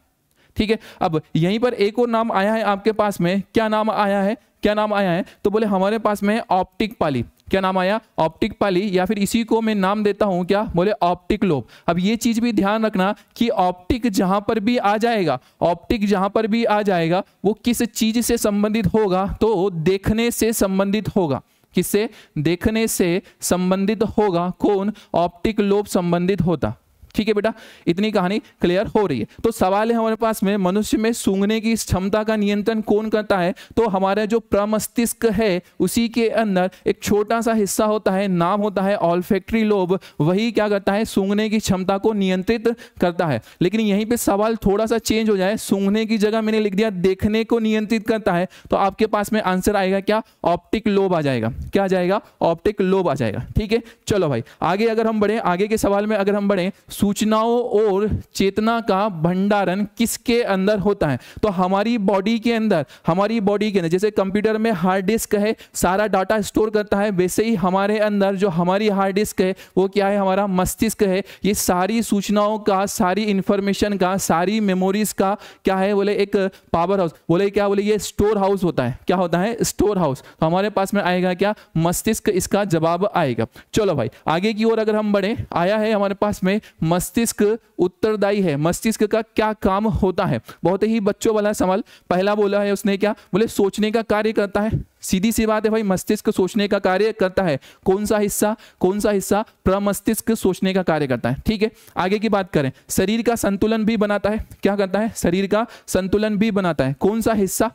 S1: ठीक है अब यहीं पर एक और नाम आया है आपके पास में क्या नाम आया है क्या नाम आया है तो बोले हमारे पास में ऑप्टिक पाली क्या नाम आया ऑप्टिक पाली या फिर इसी को मैं नाम देता हूं क्या बोले ऑप्टिक लोब अब ये चीज भी ध्यान रखना कि ऑप्टिक जहां पर भी आ जाएगा ऑप्टिक जहां पर भी आ जाएगा वो किस चीज से संबंधित होगा तो देखने से संबंधित होगा किससे देखने से संबंधित होगा कौन ऑप्टिक लोब संबंधित होता ठीक है बेटा इतनी कहानी क्लियर हो रही है तो सवाल है हमारे पास में मनुष्य में सूंघने की क्षमता का नियंत्रण कौन करता है तो हमारा जो प्रमस्तिष्क है उसी के अंदर एक छोटा सा हिस्सा होता है नाम होता है ऑलफेक्ट्री लोब वही क्या करता है सूंघने की क्षमता को नियंत्रित करता है लेकिन यहीं पर सवाल थोड़ा सा चेंज हो जाए सूंघने की जगह मैंने लिख दिया देखने को नियंत्रित करता है तो आपके पास में आंसर आएगा क्या ऑप्टिक लोब आ जाएगा क्या आ जाएगा ऑप्टिक लोब आ जाएगा ठीक है चलो भाई आगे अगर हम बढ़े आगे के सवाल में अगर हम बढ़े सूचनाओं और चेतना का भंडारण किसके अंदर होता है तो हमारी बॉडी के अंदर हमारी बॉडी के अंदर जैसे कंप्यूटर में हार्ड डिस्क है सारा डाटा स्टोर करता है वैसे ही हमारे अंदर जो हमारी हार्ड डिस्क है वो क्या है हमारा मस्तिष्क है ये सारी सूचनाओं का सारी इंफॉर्मेशन का सारी मेमोरीज का क्या है बोले एक पावर हाउस बोले क्या बोले ये स्टोर हाउस होता है क्या होता है स्टोर हाउस तो हमारे पास में आएगा क्या मस्तिष्क इसका जवाब आएगा चलो भाई आगे की ओर अगर हम बढ़े आया है हमारे पास में मस्तिष्क उत्तरदायी है मस्तिष्क का क्या काम होता है बहुत ही बच्चों वाला सवाल पहला बोला है उसने क्या बोले सोचने का कार्य करता है सीधी सी बात है भाई मस्तिष्क सोचने का कार्य करता है कौन सा हिस्सा कौन सा हिस्सा प्रमस्तिष्क सोचने का कार्य करता है ठीक है आगे की बात करें शरीर का संतुलन भी बनाता है क्या करता है शरीर का संतुलन भी बनाता है कौन सा हिस्सा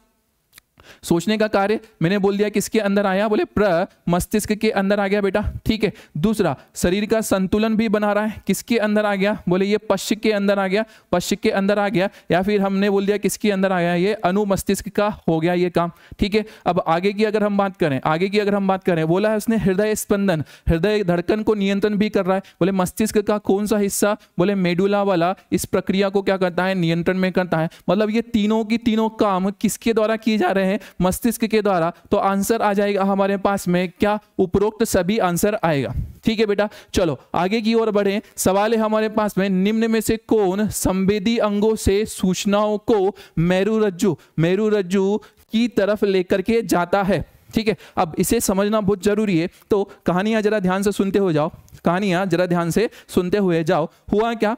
S1: सोचने का कार्य मैंने बोल दिया किसके अंदर आया बोले प्र मस्तिष्क के अंदर आ गया बेटा ठीक है दूसरा शरीर का संतुलन भी बना रहा है किसके अंदर आ गया बोले ये पश्च के अंदर आ गया पश्च के अंदर आ गया या फिर हमने बोल दिया किसके अंदर आ गया ये मस्तिष्क का हो गया ये काम ठीक है अब आगे की अगर हम बात करें आगे की अगर हम बात करें बोला है उसने हृदय स्पंदन हृदय धड़कन को नियंत्रण भी कर रहा है बोले मस्तिष्क का कौन सा हिस्सा बोले मेडुला वाला इस प्रक्रिया को क्या करता है नियंत्रण में करता है मतलब ये तीनों की तीनों काम किसके द्वारा किए जा रहे हैं रहे हैं मस्तिष्क के द्वारा तो आंसर आ जाएगा हमारे पास में क्या उपरोक्त सभी आंसर आएगा ठीक है बेटा चलो आगे की ओर बढ़े सवाल है हमारे पास में निम्न में से कौन संवेदी अंगों से सूचनाओं को मेरू रज्जु मेरू रज्जु की तरफ लेकर के जाता है ठीक है अब इसे समझना बहुत जरूरी है तो कहानियां जरा ध्यान से सुनते हुए जाओ कहानियां जरा ध्यान से सुनते हुए जाओ हुआ क्या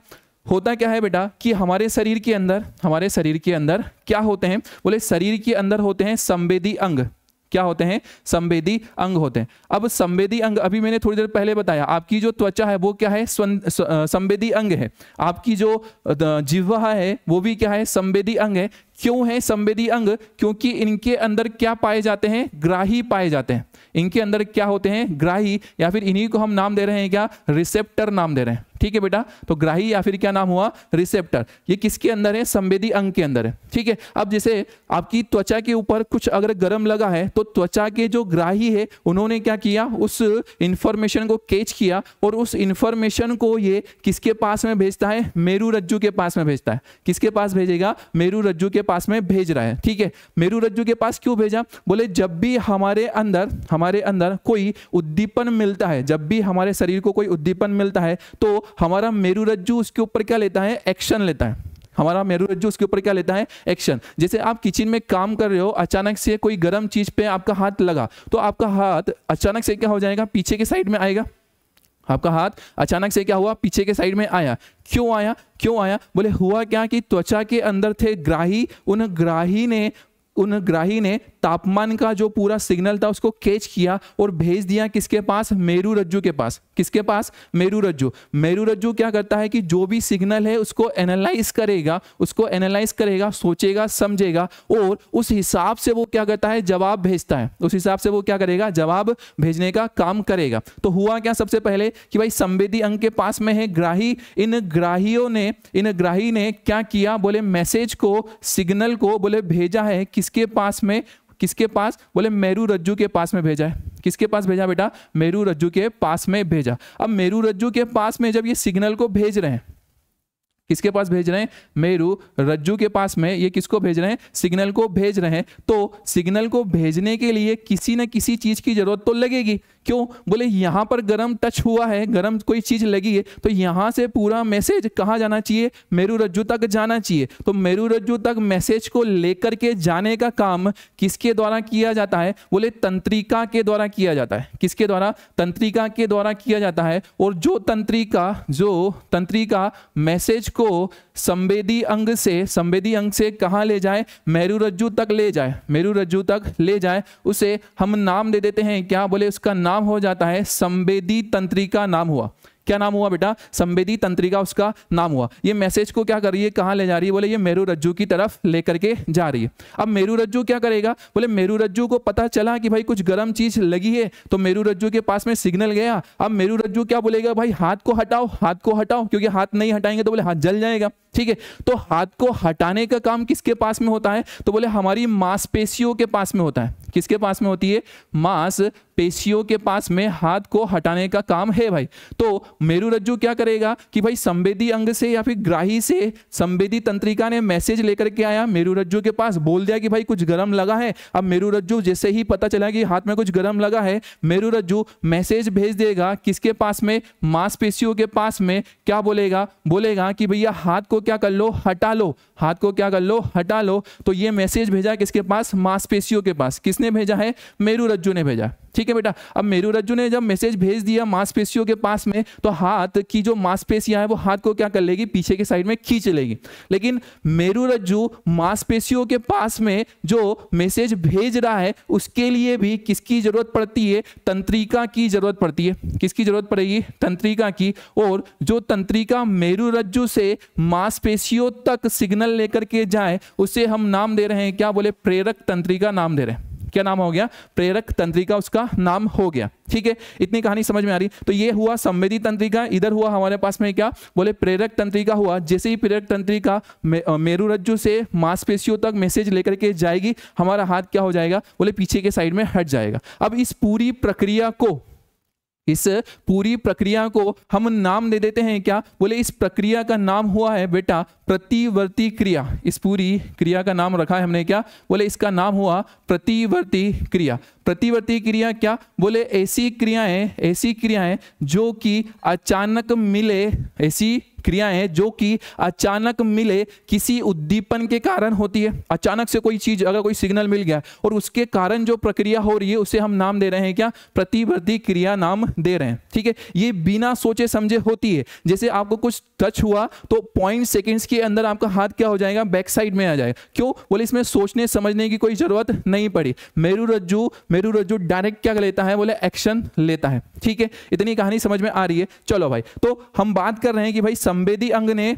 S1: होता क्या है बेटा कि हमारे शरीर के अंदर हमारे शरीर के अंदर क्या होते हैं बोले शरीर के अंदर होते हैं संवेदी अंग क्या होते हैं संवेदी अंग होते हैं अब संवेदी अंग अभी मैंने थोड़ी देर पहले बताया आपकी जो त्वचा है वो क्या है संवेदी अंग है आपकी जो जिह्वा है वो भी क्या है संवेदी अंग है क्यों है संवेदी अंग क्योंकि इनके अंदर क्या पाए जाते हैं ग्राही पाए जाते हैं इनके अंदर क्या होते हैं ग्राही या फिर इन्हीं को हम नाम दे रहे हैं क्या रिसेप्टर नाम दे रहे हैं ठीक है बेटा तो ग्राही या फिर क्या नाम हुआ रिसेप्टर ये किसके अंदर है संवेदी अंग के अंदर है ठीक है अब जैसे आपकी त्वचा के ऊपर कुछ अगर गर्म लगा है तो त्वचा के जो ग्राही है उन्होंने क्या किया उस इंफॉर्मेशन को कैच किया और उस इंफॉर्मेशन को ये किसके पास में भेजता है मेरू रज्जू के पास में भेजता है किसके पास भेजेगा मेरू रज्जू के पास में भेज रहा है ठीक है मेरु रज्जु के पास क्यों भेजा बोले जब भी हमारे अंदर हमारे अंदर कोई उद्दीपन मिलता है जब भी हमारे शरीर को कोई उद्दीपन मिलता है तो हमारा मेरु रज्जु उसके ऊपर क्या लेता है एक्शन लेता है हमारा मेरू रज्जु उसके ऊपर क्या लेता है एक्शन जैसे आप किचन में काम कर रहे हो अचानक से कोई गर्म चीज पे आपका हाथ लगा तो आपका हाथ अचानक से क्या हो जाएगा पीछे के साइड में आएगा आपका हाथ अचानक से क्या हुआ पीछे के साइड में आया क्यों आया क्यों आया बोले हुआ क्या कि त्वचा के अंदर थे ग्राही उन ग्राही ने उन ग्राही ने तापमान का जो पूरा सिग्नल था उसको कैच किया और भेज दिया किसके पास मेरू रज्जू के पास किसके पास मेरू रज्जू मेरू रज्जू क्या करता है कि जो भी सिग्नल है उसको एनालाइज करेगा उसको एनालाइज करेगा सोचेगा समझेगा और उस हिसाब से वो क्या करता है जवाब भेजता है उस हिसाब से वो क्या करेगा जवाब भेजने का काम करेगा तो हुआ क्या सबसे पहले कि भाई संवेदी अंग के पास में है ग्राही इन ग्राहियों ने इन ग्राही ने क्या किया बोले मैसेज को सिग्नल को बोले भेजा है किसके पास में किसके पास बोले मेरू रज्जू के पास में भेजा है किसके पास भेजा बेटा मेरू रज्जू के पास में भेजा अब मेरू रज्जू के पास में जब ये सिग्नल को भेज रहे हैं किसके पास भेज रहे हैं मेरू रज्जू के पास में ये किसको भेज रहे हैं सिग्नल को भेज रहे हैं तो सिग्नल को भेजने के लिए किसी न किसी चीज की जरूरत तो लगेगी क्यों बोले यहाँ पर गर्म टच हुआ है गर्म कोई चीज लगी है तो यहाँ से पूरा मैसेज कहाँ जाना चाहिए मेरू रज्जू तक जाना चाहिए तो मेरू रज्जू तक मैसेज को लेकर के जाने का काम किसके द्वारा किया जाता है बोले तंत्रिका के द्वारा किया जाता है किसके द्वारा तंत्रिका के द्वारा किया जाता है और जो तंत्रिका जो तंत्रिका मैसेज को संवेदी अंग से संवेदी अंग से कहाँ ले जाए मेरू रज्जू तक ले जाए मेरू रज्जू तक ले जाए उसे हम नाम दे देते हैं क्या बोले उसका नाम हो जाता है संवेदी तंत्रिका नाम हुआ क्या नाम हुआ बेटा संवेदी तंत्रिका उसका नाम हुआ ये मैसेज को क्या कर रही है कहाँ ले जा रही है बोले ये मेरू रज्जू की तरफ लेकर के जा रही है अब मेरू रज्जू क्या करेगा बोले मेरू रज्जू को पता चला कि भाई कुछ गर्म चीज लगी है तो मेरू रज्जू के पास में सिग्नल गया अब मेरू रज्जू क्या बोलेगा भाई हाथ को हटाओ हाथ को हटाओ क्योंकि हाथ नहीं हटाएंगे तो बोले हाथ जल जाएगा ठीक है तो हाथ को हटाने का काम किसके पास में होता है तो बोले हमारी मांसपेशियों के पास में होता है किसके पास में होती है मांस पेशियों के पास में हाथ को हटाने का काम है भाई तो मेरु रज्जु क्या करेगा कि भाई संवेदी अंग से या फिर ग्राही से संवेदी तंत्रिका ने मैसेज लेकर के आया मेरु रज्जु के पास बोल दिया कि भाई कुछ गर्म लगा है अब मेरु रज्जु जैसे ही पता चला कि हाथ में कुछ गर्म लगा है मेरु रज्जु मैसेज भेज देगा किसके पास में मांसपेशियों के पास में क्या बोलेगा बोलेगा कि भैया हाथ को क्या कर लो हटा लो हाथ को क्या कर लो हटा लो तो ये मैसेज भेजा किसके पास मांसपेशियों के पास किसने भेजा है मेरू रज्जू ने भेजा ठीक है बेटा अब मेरू रज्जू ने जब मैसेज भेज दिया मांसपेशियों के पास में तो हाथ की जो मांसपेशियां हैं वो हाथ को क्या कर लेगी पीछे के साइड में खींच लेगी लेकिन मेरू रज्जू मांसपेशियों के पास में जो मैसेज भेज रहा है उसके लिए भी किसकी जरूरत पड़ती है तंत्रिका की जरूरत पड़ती है किसकी जरूरत पड़ेगी तंत्रिका की और जो तंत्रिका मेरू रज्जु से मांसपेशियों तक सिग्नल लेकर के जाए उसे हम नाम दे रहे हैं क्या बोले प्रेरक तंत्रिका नाम दे रहे हैं क्या नाम हो गया प्रेरक तंत्रिका उसका नाम हो गया ठीक है इतनी कहानी समझ में आ रही तो ये हुआ संवेदी तंत्रिका इधर हुआ हमारे पास में क्या बोले प्रेरक तंत्रिका हुआ जैसे ही प्रेरक तंत्रिका मेरुरज्जु से मांसपेशियों तक मैसेज लेकर के जाएगी हमारा हाथ क्या हो जाएगा बोले पीछे के साइड में हट जाएगा अब इस पूरी प्रक्रिया को इस पूरी प्रक्रिया को हम नाम दे देते हैं क्या बोले इस प्रक्रिया का नाम हुआ है बेटा प्रतिवर्ती क्रिया इस पूरी क्रिया का नाम रखा है हमने क्या बोले इसका नाम हुआ प्रतिवर्ती क्रिया प्रतिवर्ती क्रिया क्या बोले ऐसी क्रियाएं ऐसी क्रियाएं जो कि अचानक मिले ऐसी प्रतिक्रियाएं हैं जो कि अचानक मिले किसी उद्दीपन के कारण होती है अचानक से कोई चीज अगर कोई सिग्नल मिल गया और उसके कारण जो प्रक्रिया हो रही है उसे हम नाम दे रहे हैं क्या प्रतिवर्ती क्रिया नाम दे रहे हैं ठीक है ये बिना सोचे समझे होती है जैसे आपको कुछ टच हुआ तो पॉइंट सेकेंड्स के अंदर आपका हाथ क्या हो जाएगा बैक साइड में आ जाएगा क्यों बोले इसमें सोचने समझने की कोई जरूरत नहीं पड़ी मेरू रज्जू मेरू रज्जू डायरेक्ट क्या लेता है बोले एक्शन लेता है ठीक है इतनी कहानी समझ में आ रही है चलो भाई तो हम बात कर रहे हैं कि भाई संवेदी अंग ने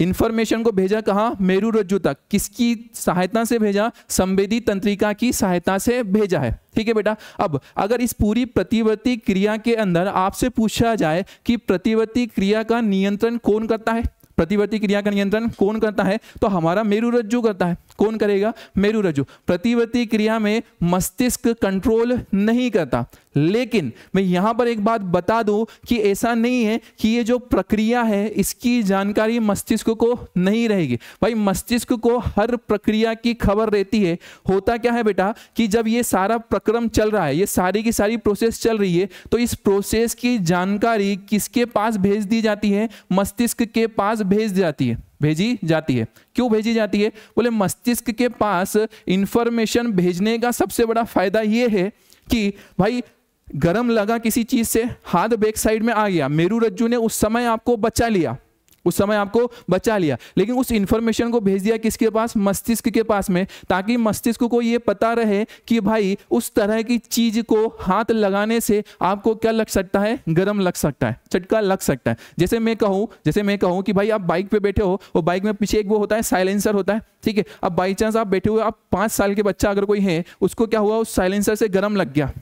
S1: इंफॉर्मेशन को भेजा कहा मेरु रज्जु तक किसकी सहायता से भेजा संवेदी तंत्रिका की सहायता से भेजा है ठीक है बेटा अब अगर इस पूरी प्रतिवर्ती क्रिया के अंदर आपसे पूछा जाए कि प्रतिवर्ती क्रिया का नियंत्रण कौन करता है प्रतिवर्ती क्रिया का नियंत्रण कौन करता है तो हमारा मेरुरज्जु करता है कौन करेगा मेरुरज्जु प्रतिवर्ती क्रिया में मस्तिष्क कंट्रोल नहीं करता लेकिन मैं यहाँ पर एक बात बता दूं कि ऐसा नहीं है कि ये जो प्रक्रिया है इसकी जानकारी मस्तिष्क को नहीं रहेगी भाई मस्तिष्क को हर प्रक्रिया की खबर रहती है होता क्या है बेटा कि जब ये सारा प्रक्रम चल रहा है ये सारी की सारी प्रोसेस चल रही है तो इस प्रोसेस की जानकारी किसके पास भेज दी जाती है मस्तिष्क के पास भेज जाती है भेजी जाती है क्यों भेजी जाती है बोले मस्तिष्क के पास इंफॉर्मेशन भेजने का सबसे बड़ा फायदा यह है कि भाई गर्म लगा किसी चीज से हाथ बैक साइड में आ गया मेरू रज्जू ने उस समय आपको बचा लिया उस समय आपको बचा लिया लेकिन उस इंफॉर्मेशन को भेज दिया किसके पास मस्तिष्क के पास में ताकि मस्तिष्क को ये पता रहे कि भाई उस तरह की चीज को हाथ लगाने से आपको क्या लग सकता है गर्म लग सकता है चटका लग सकता है जैसे मैं कहूँ जैसे मैं कहूँ कि भाई आप बाइक पे बैठे हो और बाइक में पीछे एक वो होता है साइलेंसर होता है ठीक है अब बाई चांस आप बैठे हुए आप पाँच साल के बच्चा अगर कोई है उसको क्या हुआ उस साइलेंसर से गर्म लग गया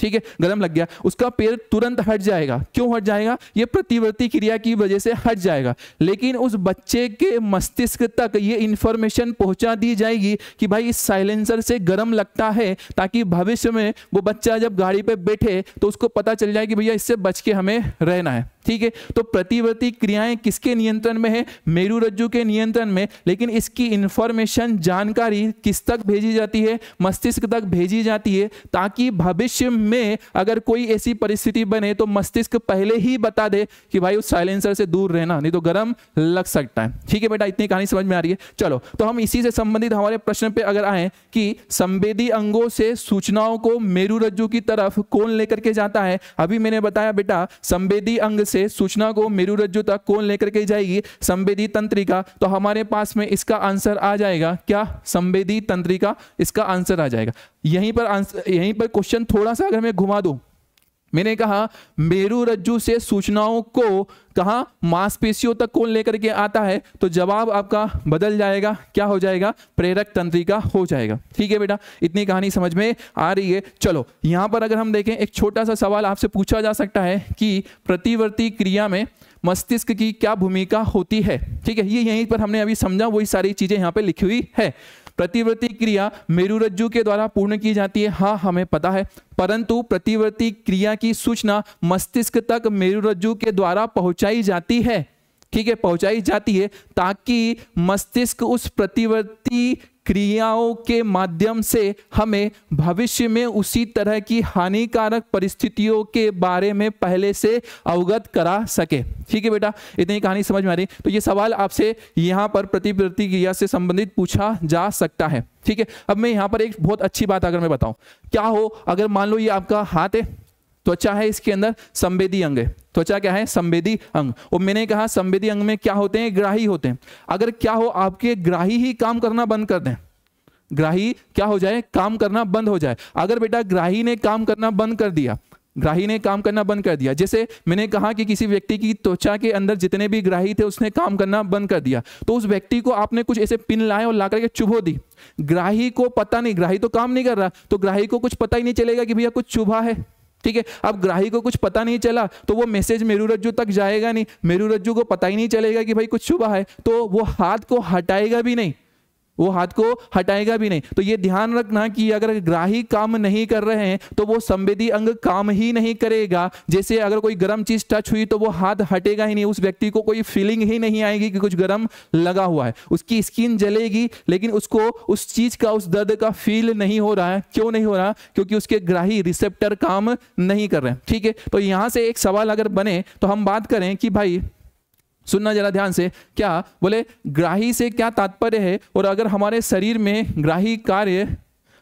S1: ठीक है गर्म लग गया उसका पेड़ तुरंत हट जाएगा क्यों हट जाएगा ये प्रतिवर्ती क्रिया की वजह से हट जाएगा लेकिन उस बच्चे के मस्तिष्क तक ये इन्फॉर्मेशन पहुंचा दी जाएगी कि भाई इस साइलेंसर से गर्म लगता है ताकि भविष्य में वो बच्चा जब गाड़ी पर बैठे तो उसको पता चल जाए कि भैया इससे बच के हमें रहना है ठीक है तो प्रतिवर्ती क्रियाएं किसके नियंत्रण में है मेरु रज्जु के नियंत्रण में लेकिन इसकी इंफॉर्मेशन जानकारी किस तक भेजी जाती है मस्तिष्क तक भेजी जाती है ताकि भविष्य में अगर कोई ऐसी परिस्थिति बने तो मस्तिष्क पहले ही बता दे कि भाई उस साइलेंसर से दूर रहना नहीं तो गर्म लग सकता है ठीक है बेटा इतनी कहानी समझ में आ रही है चलो तो हम इसी से संबंधित हमारे प्रश्न पे अगर आए कि संवेदी अंगों से सूचनाओं को मेरु रज्जु की तरफ कौन लेकर के जाता है अभी मैंने बताया बेटा संवेदी अंग से से सूचना को मेरुरज्जु तक कौन लेकर के जाएगी संवेदी तंत्रिका तो हमारे पास में इसका आंसर आ जाएगा क्या संवेदी तंत्रिका इसका आंसर आ जाएगा यहीं पर आंसर यहीं पर क्वेश्चन थोड़ा सा अगर मैं घुमा दूं मैंने कहा मेरू रज्जु से सूचनाओं को कहा मांसपेशियों तक कौन लेकर के आता है तो जवाब आपका बदल जाएगा क्या हो जाएगा प्रेरक तंत्रिका हो जाएगा ठीक है बेटा इतनी कहानी समझ में आ रही है चलो यहाँ पर अगर हम देखें एक छोटा सा सवाल आपसे पूछा जा सकता है कि प्रतिवर्ती क्रिया में मस्तिष्क की क्या भूमिका होती है ठीक है ये यहीं पर हमने अभी समझा वही सारी चीज़ें यहाँ पर लिखी हुई है प्रतिवर्ती क्रिया मेरुरज्जु के द्वारा पूर्ण की जाती है हाँ हमें पता है परंतु प्रतिवर्ती क्रिया की सूचना मस्तिष्क तक मेरुरज्जु के द्वारा पहुंचाई जाती है ठीक है पहुंचाई जाती है ताकि मस्तिष्क उस प्रतिवर्ती क्रियाओं के माध्यम से हमें भविष्य में उसी तरह की हानिकारक परिस्थितियों के बारे में पहले से अवगत करा सके ठीक है बेटा इतनी कहानी समझ में आ रही तो ये सवाल आपसे यहाँ पर प्रतिप्रति क्रिया से संबंधित पूछा जा सकता है ठीक है अब मैं यहाँ पर एक बहुत अच्छी बात अगर मैं बताऊँ क्या हो अगर मान लो ये आपका हाथ है त्वचा है इसके अंदर संवेदी अंग है त्वचा क्या है संवेदी अंग और मैंने कहा संवेदी अंग में क्या होते हैं ग्राही होते हैं अगर क्या हो आपके ग्राही ही काम करना बंद कर दें ग्राही क्या हो जाए काम करना बंद हो जाए अगर बेटा ग्राही ने काम करना बंद कर दिया ग्राही ने काम करना बंद कर दिया जैसे मैंने कहा कि किसी व्यक्ति की त्वचा के अंदर जितने भी ग्राही थे उसने काम करना बंद कर दिया तो उस व्यक्ति को आपने कुछ ऐसे पिन लाए और ला करके चुभो दी ग्राही को पता नहीं ग्राही तो काम नहीं कर रहा तो ग्राही को कुछ पता ही नहीं चलेगा कि भैया कुछ चुभा है ठीक है अब ग्राही को कुछ पता नहीं चला तो वो मैसेज मेरुरज्जू तक जाएगा नहीं मेरू रज्जू को पता ही नहीं चलेगा कि भाई कुछ शुभ है तो वो हाथ को हटाएगा भी नहीं वो हाथ को हटाएगा भी नहीं तो ये ध्यान रखना कि अगर ग्राही काम नहीं कर रहे हैं तो वो संवेदी अंग काम ही नहीं करेगा जैसे अगर कोई गर्म चीज टच हुई तो वो हाथ हटेगा ही नहीं उस व्यक्ति को कोई फीलिंग ही नहीं आएगी कि कुछ गर्म लगा हुआ है उसकी स्किन जलेगी लेकिन उसको उस चीज का उस दर्द का फील नहीं हो रहा है क्यों नहीं हो रहा क्योंकि उसके ग्राही रिसेप्टर काम नहीं कर रहे ठीक है तो यहां से एक सवाल अगर बने तो हम बात करें कि भाई सुनना जरा ध्यान से क्या बोले ग्राही से क्या तात्पर्य है और अगर हमारे शरीर में ग्राही कार्य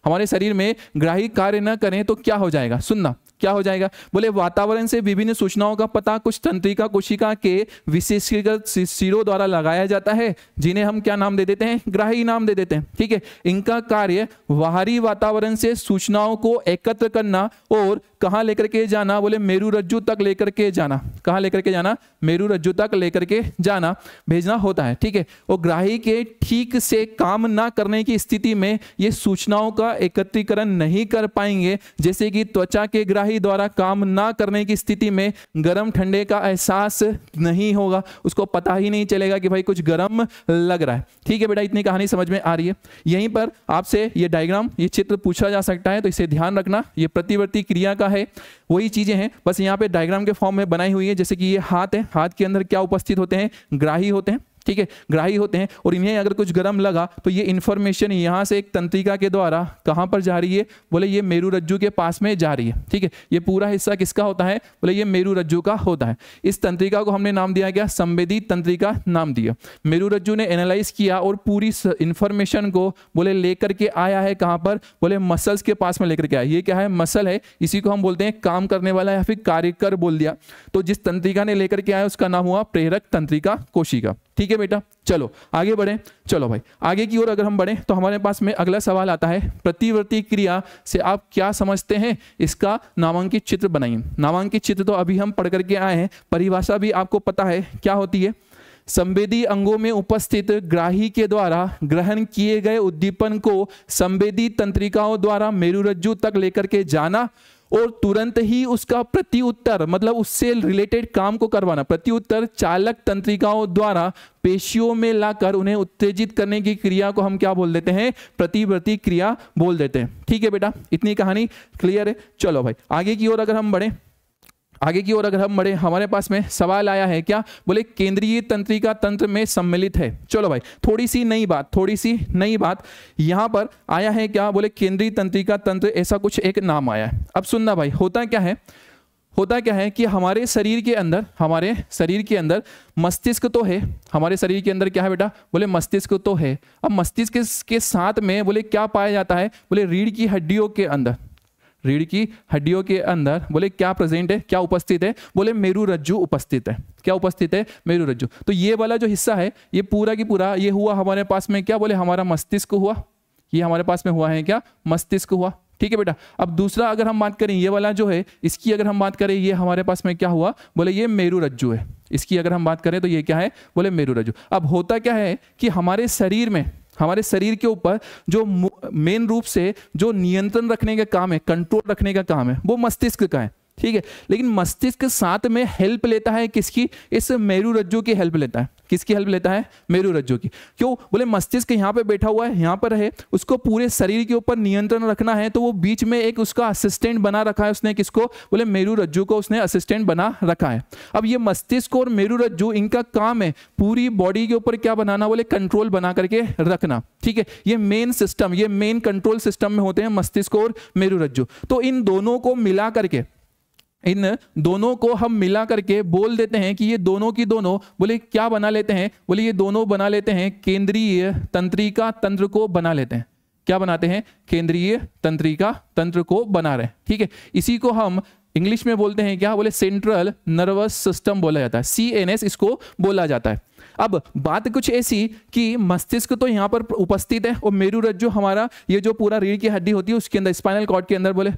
S1: हमारे शरीर में ग्राही कार्य न करें तो क्या हो जाएगा सुनना क्या हो जाएगा बोले वातावरण से विभिन्न सूचनाओं का पता कुछ तंत्रिका कोशिका के विशेषीकृत सिरों द्वारा लगाया जाता है जिन्हें हम क्या नाम दे देते हैं ग्राही नाम दे देते हैं ठीक है इनका कार्य बाहरी वातावरण से सूचनाओं को एकत्र करना और कहाँ लेकर के जाना बोले मेरू रज्जु तक लेकर के जाना कहाँ लेकर के जाना मेरू रज्जु तक लेकर के जाना भेजना होता है ठीक है और ग्राही के ठीक से काम ना करने की स्थिति में ये सूचनाओं का एकत्रीकरण नहीं कर पाएंगे जैसे कि त्वचा के ग्राही कोताही द्वारा काम ना करने की स्थिति में गर्म ठंडे का एहसास नहीं होगा उसको पता ही नहीं चलेगा कि भाई कुछ गर्म लग रहा है ठीक है बेटा इतनी कहानी समझ में आ रही है यहीं पर आपसे ये डायग्राम ये चित्र पूछा जा सकता है तो इसे ध्यान रखना ये प्रतिवर्ती क्रिया का है वही चीज़ें हैं बस यहाँ पे डायग्राम के फॉर्म में बनाई हुई है जैसे कि ये हाथ है हाथ के अंदर क्या उपस्थित होते हैं ग्राही होते हैं ठीक है ग्राही होते हैं और इन्हें अगर कुछ गर्म लगा तो ये इन्फॉर्मेशन यहाँ से एक तंत्रिका के द्वारा कहाँ पर जा रही है बोले ये मेरू रज्जू के पास में जा रही है ठीक है ये पूरा हिस्सा किसका होता है बोले ये मेरू रज्जू का होता है इस तंत्रिका को हमने नाम दिया क्या संवेदी तंत्रिका नाम दिया मेरू रज्जू ने एनालाइज किया और पूरी इन्फॉर्मेशन को बोले लेकर के आया है कहाँ पर बोले मसल्स के पास में लेकर के आया ये क्या है मसल है इसी को हम बोलते हैं काम करने वाला या फिर कार्यकर बोल दिया तो जिस तंत्रिका ने लेकर के आया उसका नाम हुआ प्रेरक तंत्रिका कोशिका ठीक है बेटा चलो आगे बढ़े चलो भाई आगे की ओर अगर हम बढ़े तो हमारे पास में अगला सवाल आता है प्रतिवर्ती क्रिया से आप क्या समझते हैं इसका नामांकित चित्र बनाइए नामांकित चित्र तो अभी हम पढ़ करके आए हैं परिभाषा भी आपको पता है क्या होती है संवेदी अंगों में उपस्थित ग्राही के द्वारा ग्रहण किए गए उद्दीपन को संवेदी तंत्रिकाओं द्वारा मेरुरज्जु तक लेकर के जाना और तुरंत ही उसका प्रति उत्तर मतलब उससे रिलेटेड काम को करवाना प्रति उत्तर चालक तंत्रिकाओं द्वारा पेशियों में लाकर उन्हें उत्तेजित करने की क्रिया को हम क्या बोल देते हैं प्रतिवर्ति क्रिया बोल देते हैं ठीक है बेटा इतनी कहानी क्लियर है चलो भाई आगे की ओर अगर हम बढ़े आगे की ओर अगर हम बढ़े हमारे पास में सवाल आया है क्या बोले केंद्रीय तंत्रिका तंत्र में सम्मिलित है चलो भाई थोड़ी सी नई बात थोड़ी सी नई बात यहाँ पर आया है क्या बोले केंद्रीय तंत्रिका तंत्र ऐसा कुछ एक नाम आया है अब सुनना भाई होता क्या है होता क्या है कि हमारे शरीर के अंदर हमारे शरीर के अंदर मस्तिष्क तो है हमारे शरीर के अंदर क्या है बेटा बोले मस्तिष्क तो है अब मस्तिष्क के साथ में बोले क्या पाया जाता है बोले रीढ़ की हड्डियों के अंदर रीढ़ की हड्डियों के अंदर बोले क्या प्रेजेंट है क्या उपस्थित है बोले मेरु रज्जु उपस्थित है क्या उपस्थित है मेरु रज्जु तो ये वाला जो हिस्सा है ये पूरा की पूरा ये हुआ हमारे पास में क्या बोले हमारा मस्तिष्क हुआ ये हमारे पास में हुआ है क्या मस्तिष्क हुआ ठीक है बेटा अब दूसरा अगर हम बात करें ये वाला जो है इसकी अगर हम बात करें ये हमारे पास में क्या हुआ बोले ये मेरु रज्जु है इसकी अगर हम बात करें तो ये क्या है बोले मेरु रज्जु अब होता क्या है कि हमारे शरीर में हमारे शरीर के ऊपर जो मेन रूप से जो नियंत्रण रखने का काम है कंट्रोल रखने का काम है वो मस्तिष्क का है ठीक है लेकिन मस्तिष्क साथ में हेल्प लेता है किसकी इस मेरू रज्जु की हेल्प लेता है किसकी हेल्प लेता है मेरू रज्जु की क्यों बोले मस्तिष्क यहाँ पे बैठा हुआ है यहाँ पर है उसको पूरे शरीर के ऊपर नियंत्रण रखना है तो वो बीच में एक उसका असिस्टेंट बना रखा है उसने किसको बोले मेरू रज्जु को उसने असिस्टेंट बना रखा है अब ये मस्तिष्क और मेरू रज्जु इनका काम है पूरी बॉडी के ऊपर क्या बनाना बोले कंट्रोल बना करके रखना ठीक है ये मेन सिस्टम ये मेन कंट्रोल सिस्टम में होते हैं मस्तिष्क और मेरू रज्जु तो इन दोनों को मिला करके इन दोनों को हम मिला करके बोल देते हैं कि ये दोनों की दोनों बोले क्या बना लेते हैं बोले ये दोनों बना लेते हैं केंद्रीय तंत्रिका तंत्र को बना लेते हैं क्या बनाते हैं केंद्रीय तंत्रिका तंत्र को बना रहे ठीक है इसी को हम इंग्लिश में बोलते हैं क्या बोले सेंट्रल नर्वस सिस्टम बोला जाता है सी एन एस इसको बोला जाता है अब बात कुछ ऐसी कि मस्तिष्क तो यहाँ पर उपस्थित है और मेरू रज्जु हमारा ये जो पूरा रीढ़ की हड्डी होती है उसके अंदर स्पाइनल कॉर्ड के अंदर बोले आ,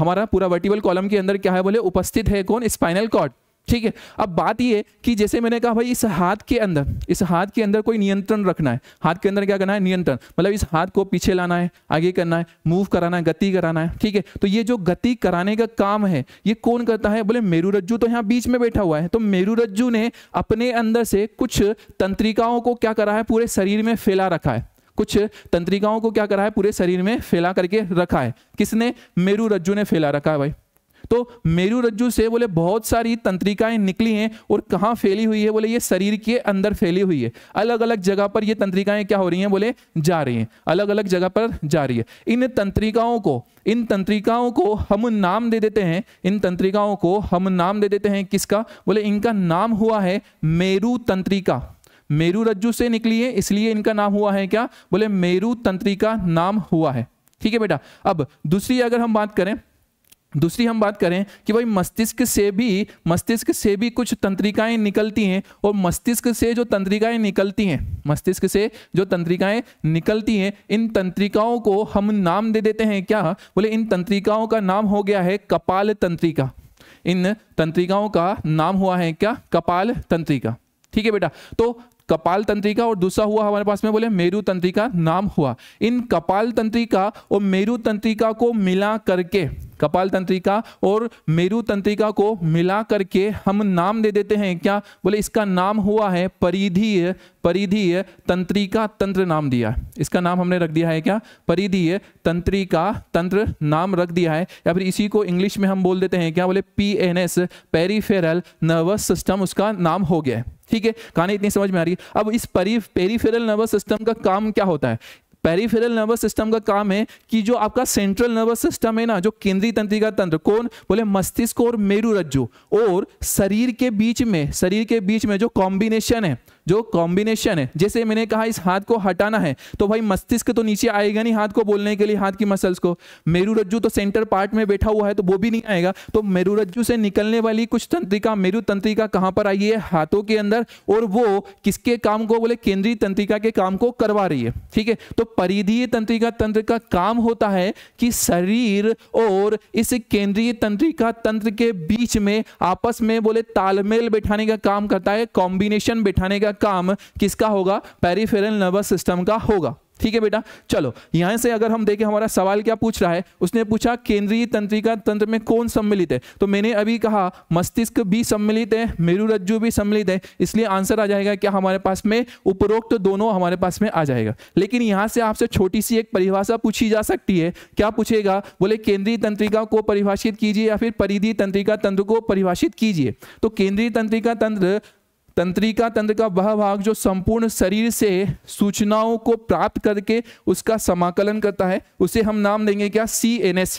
S1: हमारा पूरा वर्टिबल कॉलम के अंदर क्या है बोले उपस्थित है कौन स्पाइनल कॉर्ड ठीक है अब बात ये कि जैसे मैंने कहा भाई इस हाथ के अंदर इस हाथ के अंदर कोई नियंत्रण रखना है हाथ के अंदर क्या करना है नियंत्रण मतलब इस हाथ को पीछे लाना है आगे करना है मूव कराना है गति कराना है ठीक है तो ये जो गति कराने का काम है ये कौन करता है बोले मेरू रज्जू तो यहाँ बीच में बैठा हुआ है तो मेरू रज्जू ने अपने अंदर से कुछ तंत्रिकाओं को क्या करा है पूरे शरीर में फैला रखा है कुछ तंत्रिकाओं को क्या करा है पूरे शरीर में फैला करके रखा है किसने मेरू रज्जू ने फैला रखा है भाई तो मेरू रज्जु से बोले बहुत सारी तंत्रिकाएं निकली हैं और कहाँ फैली हुई है बोले ये शरीर के अंदर फैली हुई है अलग अलग जगह पर ये तंत्रिकाएं क्या हो रही हैं बोले जा रही हैं अलग अलग जगह पर जा रही है इन तंत्रिकाओं को इन तंत्रिकाओं को हम नाम दे देते हैं इन तंत्रिकाओं को हम नाम दे देते हैं किसका बोले इनका नाम हुआ है मेरू तंत्रिका मेरु रज्जु से निकली है इसलिए इनका नाम हुआ है क्या बोले मेरु तंत्रिका नाम हुआ है ठीक है बेटा अब दूसरी अगर हम बात करें दूसरी हम बात करें कि भाई मस्तिष्क से भी मस्तिष्क से भी कुछ तंत्रिकाएं निकलती हैं और मस्तिष्क से जो तंत्रिकाएं निकलती हैं मस्तिष्क से जो तंत्रिकाएं निकलती हैं इन तंत्रिकाओं को हम नाम दे देते हैं क्या बोले इन तंत्रिकाओं का नाम हो गया है कपाल तंत्रिका इन तंत्रिकाओं का नाम हुआ है क्या कपाल तंत्रिका ठीक है बेटा तो कपाल तंत्रिका और दूसरा हुआ हमारे पास में बोले मेरु तंत्रिका नाम हुआ इन कपाल तंत्रिका और मेरु तंत्रिका को मिला करके कपाल तंत्रिका और मेरु तंत्रिका को मिला करके हम नाम दे देते हैं क्या बोले इसका नाम हुआ है परिधीय परिधीय तंत्रिका तंत्र नाम दिया है इसका नाम हमने रख दिया है क्या परिधीय तंत्रिका तंत्र नाम रख दिया है या फिर इसी को इंग्लिश में हम बोल देते हैं क्या बोले P N S peripheral nervous system उसका नाम हो गया है ठीक है कहानी इतनी समझ में आ रही है अब इस परी पेरीफेरल नर्वस सिस्टम का काम क्या होता है पेरीफेरल नर्वस सिस्टम का काम है कि जो आपका सेंट्रल नर्वस सिस्टम है ना जो केंद्रीय तंत्रिका तंत्र कौन बोले मस्तिष्क और मेरु रज्जु और शरीर के बीच में शरीर के बीच में जो कॉम्बिनेशन है जो कॉम्बिनेशन है जैसे मैंने कहा इस हाथ को हटाना है तो भाई मस्तिष्क तो नीचे आएगा नहीं हाथ को बोलने के लिए हाथ की मसल्स को मेरू तो सेंटर पार्ट में बैठा हुआ है तो वो भी नहीं आएगा तो मेरू से निकलने वाली कुछ तंत्रिका मेरू तंत्रिका कहाँ पर आई है हाथों के अंदर और वो किसके काम को बोले केंद्रीय तंत्रिका के काम को करवा रही है ठीक है तो परिधीय तंत्रिका तंत्र का काम होता है कि शरीर और इस केंद्रीय तंत्रिका तंत्र के बीच में आपस में बोले तालमेल बैठाने का काम करता है कॉम्बिनेशन बैठाने का तक काम किसका होगा पेरीफेरल नर्वस सिस्टम का होगा ठीक है बेटा चलो यहां से अगर हम देखें हमारा सवाल क्या पूछ रहा है उसने पूछा केंद्रीय तंत्रिका तंत्र में कौन सम्मिलित है तो मैंने अभी कहा मस्तिष्क भी सम्मिलित है मेरु रज्जु भी सम्मिलित है इसलिए आंसर आ जाएगा क्या हमारे पास में उपरोक्त तो दोनों हमारे पास में आ जाएगा लेकिन यहां से आपसे छोटी सी एक परिभाषा पूछी जा सकती है क्या पूछेगा बोले केंद्रीय तंत्रिका को परिभाषित कीजिए या फिर परिधि तंत्रिका तंत्र को परिभाषित कीजिए तो केंद्रीय तंत्रिका तंत्र तंत्रिका तंत्र का वह भाग जो संपूर्ण शरीर से सूचनाओं को प्राप्त करके उसका समाकलन करता है उसे हम नाम देंगे क्या सी एन एस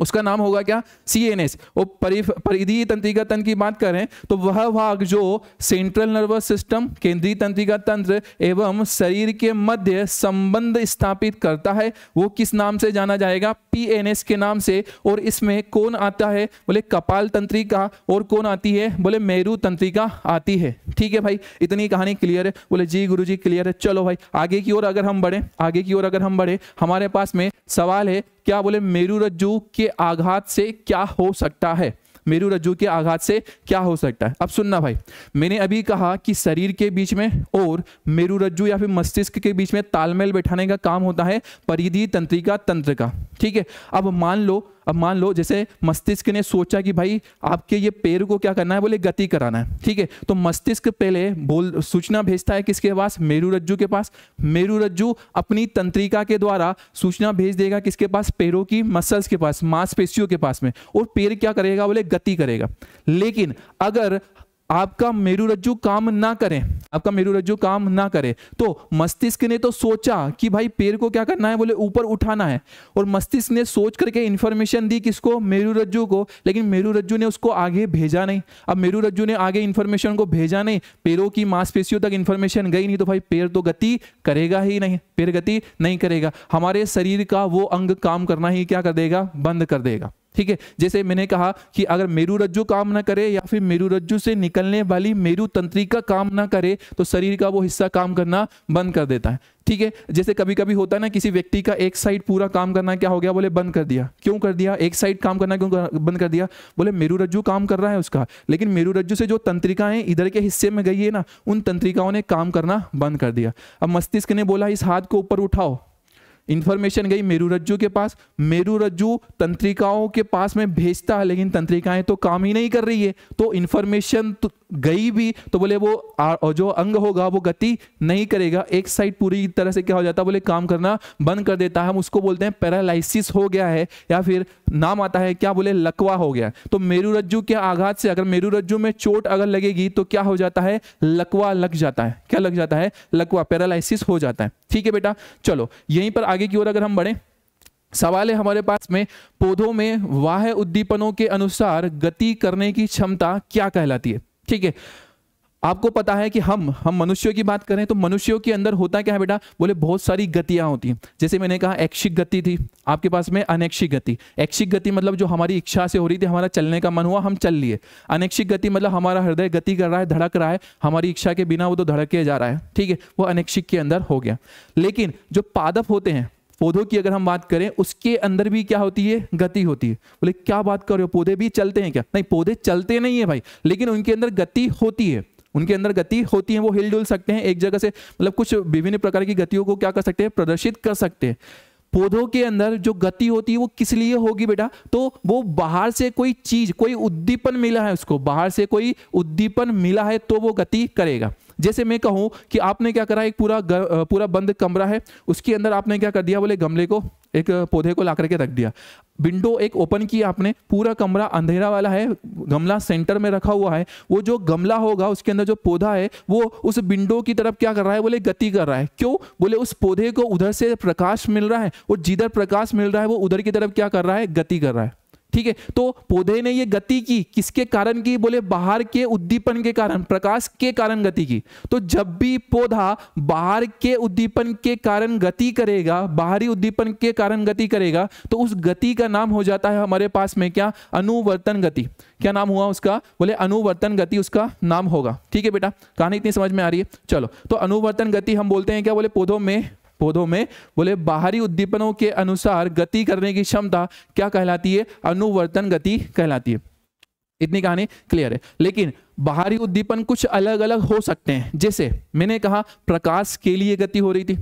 S1: उसका नाम होगा क्या सी एन एस वो परिधि तंत्रिका तंत्र की बात करें तो वह भाग जो सेंट्रल नर्वस सिस्टम केंद्रीय तंत्रिका तंत्र एवं शरीर के मध्य संबंध स्थापित करता है वो किस नाम से जाना जाएगा पी एन एस के नाम से और इसमें कौन आता है बोले कपाल तंत्रिका और कौन आती है बोले मेरू तंत्रिका आती है ठीक है भाई इतनी कहानी क्लियर है बोले जी गुरु जी क्लियर है चलो भाई आगे की ओर अगर हम बढ़े आगे की ओर अगर हम बढ़े हमारे पास में सवाल है क्या बोले मेरु रज्जू के आघात से क्या हो सकता है मेरु रज्जू के आघात से क्या हो सकता है अब सुनना भाई मैंने अभी कहा कि शरीर के बीच में और मेरु रज्जू या फिर मस्तिष्क के बीच में तालमेल बैठाने का काम होता है परिधि तंत्रिका तंत्र का ठीक है अब मान लो अब मान लो जैसे मस्तिष्क ने सोचा कि भाई आपके ये पैर को क्या करना है बोले गति कराना है ठीक है तो मस्तिष्क पहले बोल सूचना भेजता है किसके पास मेरू के पास मेरू अपनी तंत्रिका के द्वारा सूचना भेज देगा किसके पास पैरों की मसल्स के पास मांसपेशियों के पास में और पैर क्या करेगा बोले गति करेगा लेकिन अगर आपका मेरुरज्जू रज्जु काम ना करें आपका मेरू रज्जु काम ना करे तो मस्तिष्क ने तो सोचा कि भाई पेड़ को क्या करना है बोले ऊपर उठाना है और मस्तिष्क ने सोच करके इन्फॉर्मेशन दी किसको मेरू रज्जु को लेकिन मेरुरज्जू रज्जु ने उसको आगे भेजा नहीं अब मेरू रज्जु ने आगे इन्फॉर्मेशन को भेजा नहीं पेड़ों की मांसपेशियों तक इन्फॉर्मेशन गई नहीं तो भाई पेड़ तो गति करेगा ही नहीं पेड़ गति नहीं करेगा हमारे शरीर का वो अंग काम करना ही क्या कर देगा बंद कर देगा ठीक है जैसे मैंने कहा कि अगर मेरु रज्जु काम ना करे या फिर मेरु रज्जु से निकलने वाली मेरु तंत्रिका काम ना करे तो शरीर का वो हिस्सा काम करना बंद कर देता है ठीक है जैसे कभी कभी होता है ना किसी व्यक्ति का एक साइड पूरा काम करना क्या हो गया बोले बंद कर दिया क्यों कर दिया एक साइड काम करना क्यों बंद कर दिया बोले मेरू रज्जू काम कर रहा है उसका लेकिन मेरू रज्जु से जो तंत्रिकाएं इधर के हिस्से में गई है ना उन तंत्रिकाओं ने काम करना बंद कर दिया अब मस्तिष्क ने बोला इस हाथ को ऊपर उठाओ इंफॉर्मेशन गई मेरू के पास मेरू तंत्रिकाओं के पास में भेजता है लेकिन तंत्रिकाएं तो काम ही नहीं कर रही है तो इंफॉर्मेशन तो गई भी तो बोले वो आ, जो अंग होगा वो गति नहीं करेगा एक साइड पूरी तरह से क्या हो जाता है बोले काम करना बंद कर देता है हम उसको बोलते हैं पैरालाइसिस हो गया है या फिर नाम आता है क्या बोले लकवा हो गया तो मेरू के आघात से अगर मेरू में चोट अगर लगेगी तो क्या हो जाता है लकवा लग जाता है क्या लग जाता है लकवा पैरालाइसिस हो जाता है ठीक है बेटा चलो यहीं पर आगे आगे की ओर अगर हम बढ़ें सवाल है हमारे पास में पौधों में वाह उद्दीपनों के अनुसार गति करने की क्षमता क्या कहलाती है ठीक है आपको पता है कि हम हम मनुष्यों की बात करें तो मनुष्यों के अंदर होता क्या है बेटा बोले बहुत सारी गतियां होती हैं जैसे मैंने कहा ऐक्षिक गति थी आपके पास में अनैक्षिक गति ऐक्षिक गति मतलब जो हमारी इच्छा से हो रही थी हमारा चलने का मन हुआ हम चल लिए अनैक्षिक गति मतलब हमारा हृदय गति कर रहा है धड़क रहा है हमारी इच्छा के बिना वो तो के जा रहा है ठीक है वो अनैक्षिक के अंदर हो गया लेकिन जो पादप होते हैं पौधों की अगर हम बात करें उसके अंदर भी क्या होती है गति होती है बोले क्या बात कर रहे हो पौधे भी चलते हैं क्या नहीं पौधे चलते नहीं है भाई लेकिन उनके अंदर गति होती है उनके अंदर गति होती है वो हिल डुल सकते हैं एक जगह से मतलब कुछ विभिन्न प्रकार की गतियों को क्या कर सकते हैं प्रदर्शित कर सकते हैं पौधों के अंदर जो गति होती है वो किस लिए होगी बेटा तो वो बाहर से कोई चीज कोई उद्दीपन मिला है उसको बाहर से कोई उद्दीपन मिला है तो वो गति करेगा जैसे मैं कहूँ कि आपने क्या करा एक पूरा गर, पूरा बंद कमरा है उसके अंदर आपने क्या कर दिया बोले गमले को एक पौधे को ला करके रख दिया विंडो एक ओपन की आपने पूरा कमरा अंधेरा वाला है गमला सेंटर में रखा हुआ है वो जो गमला होगा उसके अंदर जो पौधा है वो उस विंडो की तरफ क्या कर रहा है बोले गति कर रहा है क्यों बोले उस पौधे को उधर से प्रकाश मिल रहा है और जिधर प्रकाश मिल रहा है वो उधर की तरफ क्या कर रहा है गति कर रहा है ठीक है तो पौधे ने ये गति की किसके कारण की बोले बाहर के उद्दीपन के कारण प्रकाश के कारण गति की तो जब भी पौधा बाहर के उद्दीपन के कारण गति करेगा बाहरी उद्दीपन के कारण गति करेगा तो उस गति का नाम हो जाता है हमारे पास में क्या अनुवर्तन गति क्या नाम हुआ उसका बोले अनुवर्तन गति उसका नाम होगा ठीक है बेटा कहानी इतनी समझ में आ रही है चलो तो अनुवर्तन गति हम बोलते हैं क्या बोले पौधों में पौधों में बोले बाहरी उद्दीपनों के अनुसार गति करने की क्षमता क्या कहलाती है अनुवर्तन गति कहलाती है इतनी कहानी क्लियर है लेकिन बाहरी उद्दीपन कुछ अलग अलग हो सकते हैं जैसे मैंने कहा प्रकाश के लिए गति हो रही थी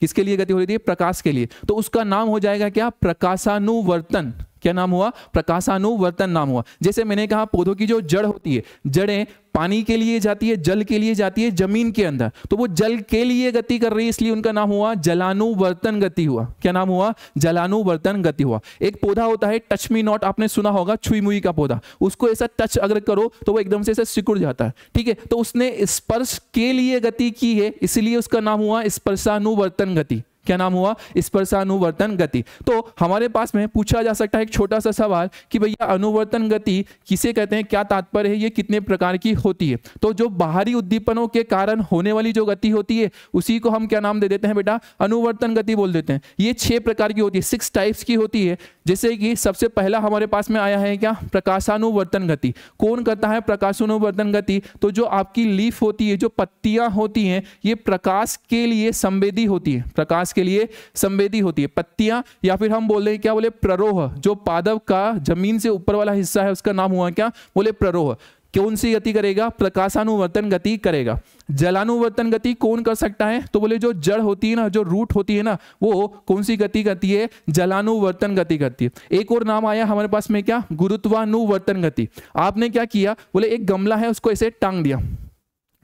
S1: किसके लिए गति हो रही थी प्रकाश के लिए तो उसका नाम हो जाएगा क्या प्रकाशानुवर्तन क्या नाम हुआ प्रकाशानुवर्तन नाम हुआ जैसे मैंने कहा पौधों की जो जड़ होती है जड़ें पानी के लिए जाती है जल के लिए जाती है जमीन के अंदर तो वो जल के लिए गति कर रही है इसलिए उनका नाम हुआ जलानुवर्तन गति हुआ क्या नाम हुआ जलानुवर्तन गति हुआ एक पौधा होता है टच मी नॉट आपने सुना होगा छुई मुई का पौधा उसको ऐसा टच अगर करो तो वो एकदम से ऐसा सिकुड़ जाता है ठीक है तो उसने स्पर्श के लिए गति की है इसलिए उसका नाम हुआ स्पर्शानुवर्तन गति क्या नाम हुआ स्पर्श अनुवर्तन गति तो हमारे पास में पूछा जा सकता है एक छोटा सा सवाल कि भैया अनुवर्तन गति किसे कहते हैं क्या तात्पर्य है ये कितने प्रकार की होती है तो जो बाहरी उद्दीपनों के कारण होने वाली जो गति होती है उसी को हम क्या नाम दे देते हैं बेटा अनुवर्तन गति बोल देते हैं ये छह प्रकार की होती है सिक्स टाइप्स की होती है जैसे कि सबसे पहला हमारे पास में आया है क्या प्रकाशानुवर्तन गति कौन करता है प्रकाशानुवर्तन गति तो जो आपकी लीफ होती है जो पत्तियां होती हैं ये प्रकाश के लिए संवेदी होती है प्रकाश के लिए संवेदी होती है पत्तियां या फिर हम बोल रहे हैं क्या बोले प्ररोह जो पादव का जमीन से ऊपर वाला हिस्सा है उसका नाम हुआ क्या बोले प्ररोह कौन सी गति करेगा प्रकाशानुवर्तन गति करेगा जलानुवर्तन गति कौन कर सकता है तो बोले जो जड़ होती है ना जो रूट होती है ना वो कौन सी गति करती है जलानुवर्तन गति करती है एक और नाम आया हमारे पास में क्या गुरुत्वानुवर्तन गति आपने क्या किया बोले एक गमला है उसको ऐसे टांग दिया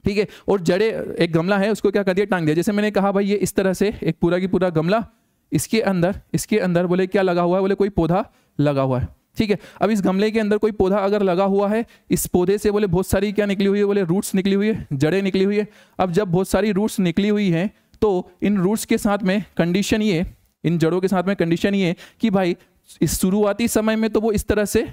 S1: ठीक है और जड़े एक गमला है उसको क्या कर दिया टांग दिया जैसे मैंने कहा भाई ये इस तरह से एक पूरा की पूरा गमला इसके अंदर इसके अंदर बोले क्या लगा हुआ है बोले कोई पौधा लगा हुआ है ठीक है अब इस गमले के अंदर कोई पौधा अगर लगा हुआ है इस पौधे से बोले बहुत सारी क्या निकली हुई है बोले रूट्स निकली हुई है जड़ें निकली हुई है अब जब बहुत सारी रूट्स निकली हुई हैं तो इन रूट्स के साथ में कंडीशन ये इन जड़ों के साथ में कंडीशन ये कि भाई इस शुरुआती समय में तो वो इस तरह से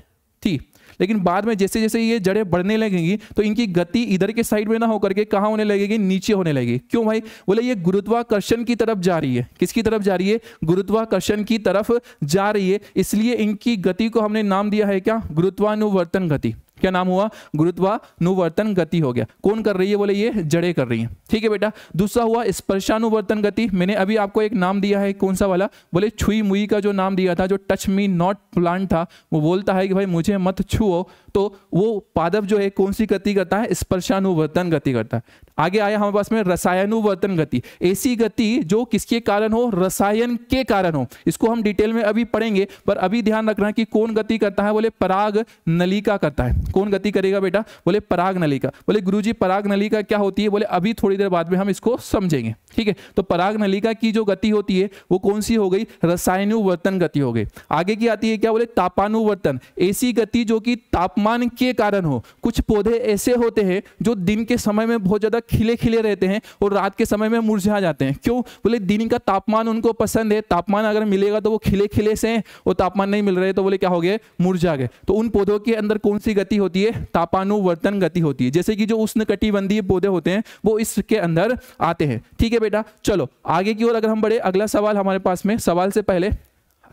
S1: थी लेकिन बाद में जैसे जैसे ये जड़ें बढ़ने लगेंगी तो इनकी गति इधर के साइड में ना होकर के कहाँ होने लगेगी नीचे होने लगेगी क्यों भाई बोले ये गुरुत्वाकर्षण की तरफ जा रही है किसकी तरफ जा रही है गुरुत्वाकर्षण की तरफ जा रही है इसलिए इनकी गति को हमने नाम दिया है क्या गुरुत्वानुवर्तन गति क्या नाम हुआ गुरुत्वानुवर्तन गति हो गया कौन कर रही है बोले ये जड़े कर रही है ठीक है बेटा दूसरा हुआ स्पर्शानुवर्तन गति मैंने अभी आपको एक नाम दिया है कौन सा वाला बोले छुई मुई का जो नाम दिया था जो टच मी नॉट प्लांट था वो बोलता है कि भाई मुझे मत छुओ तो वो पादप जो है कौन सी गति करता है स्पर्शानुवर्तन गति करता है आगे आया हमारे पास में रसायनुवर्तन गति ऐसी गति जो किसके कारण हो रसायन के कारण हो इसको हम डिटेल में अभी पढ़ेंगे पर अभी ध्यान रखना कि कौन गति करता है बोले पराग नलिका करता है कौन गति करेगा बेटा बोले पराग नलिका बोले गुरु जी पराग नलिका क्या होती है बोले अभी थोड़ी देर बाद में हम इसको समझेंगे ठीक है तो पराग नलिका की जो गति होती है वो कौन सी हो गई रसायनुवर्तन गति हो गई आगे की आती है क्या बोले तापानुवर्तन ऐसी गति जो कि ताप तापमान के कारण हो कुछ पौधे ऐसे होते हैं जो दिन के समय में बहुत ज़्यादा खिले खिले रहते हैं और रात के समय में मुरझा जाते हैं क्यों बोले दिन का तापमान उनको पसंद है तापमान अगर मिलेगा तो वो खिले खिले से हैं और तापमान नहीं मिल रहे तो बोले क्या हो गए मुरझा गए तो उन पौधों के अंदर कौन सी गति होती है तापानुवर्तन गति होती है जैसे कि जो उष्ण कटिबंधीय पौधे होते हैं वो इसके अंदर आते हैं ठीक है बेटा चलो आगे की ओर अगर हम बढ़े अगला सवाल हमारे पास में सवाल से पहले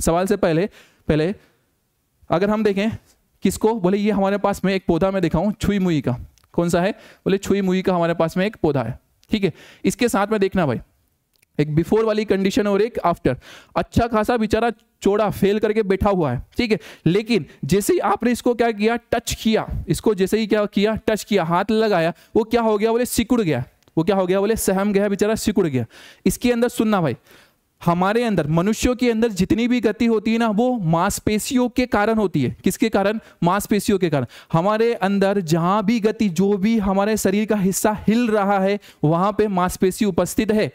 S1: सवाल से पहले पहले अगर हम देखें किसको बोले ये हमारे पास में एक पौधा मैं दिखाऊँ छुई मुई का कौन सा है बोले छुई मुई का हमारे पास में एक पौधा है ठीक है इसके साथ में देखना भाई एक बिफोर वाली कंडीशन और एक आफ्टर अच्छा खासा बेचारा चोड़ा फेल करके बैठा हुआ है ठीक है लेकिन जैसे ही आपने इसको क्या किया टच किया इसको जैसे ही क्या किया टच किया हाथ लगाया वो क्या हो गया बोले सिकुड़ गया वो क्या हो गया बोले सहम गया बेचारा सिकुड़ गया इसके अंदर सुनना भाई हमारे अंदर मनुष्यों के अंदर जितनी भी गति होती है ना वो मांसपेशियों के कारण होती है किसके कारण मांसपेशियों के कारण हमारे अंदर जहां भी गति जो भी हमारे शरीर का हिस्सा हिल रहा है वहां पे मांसपेशी उपस्थित है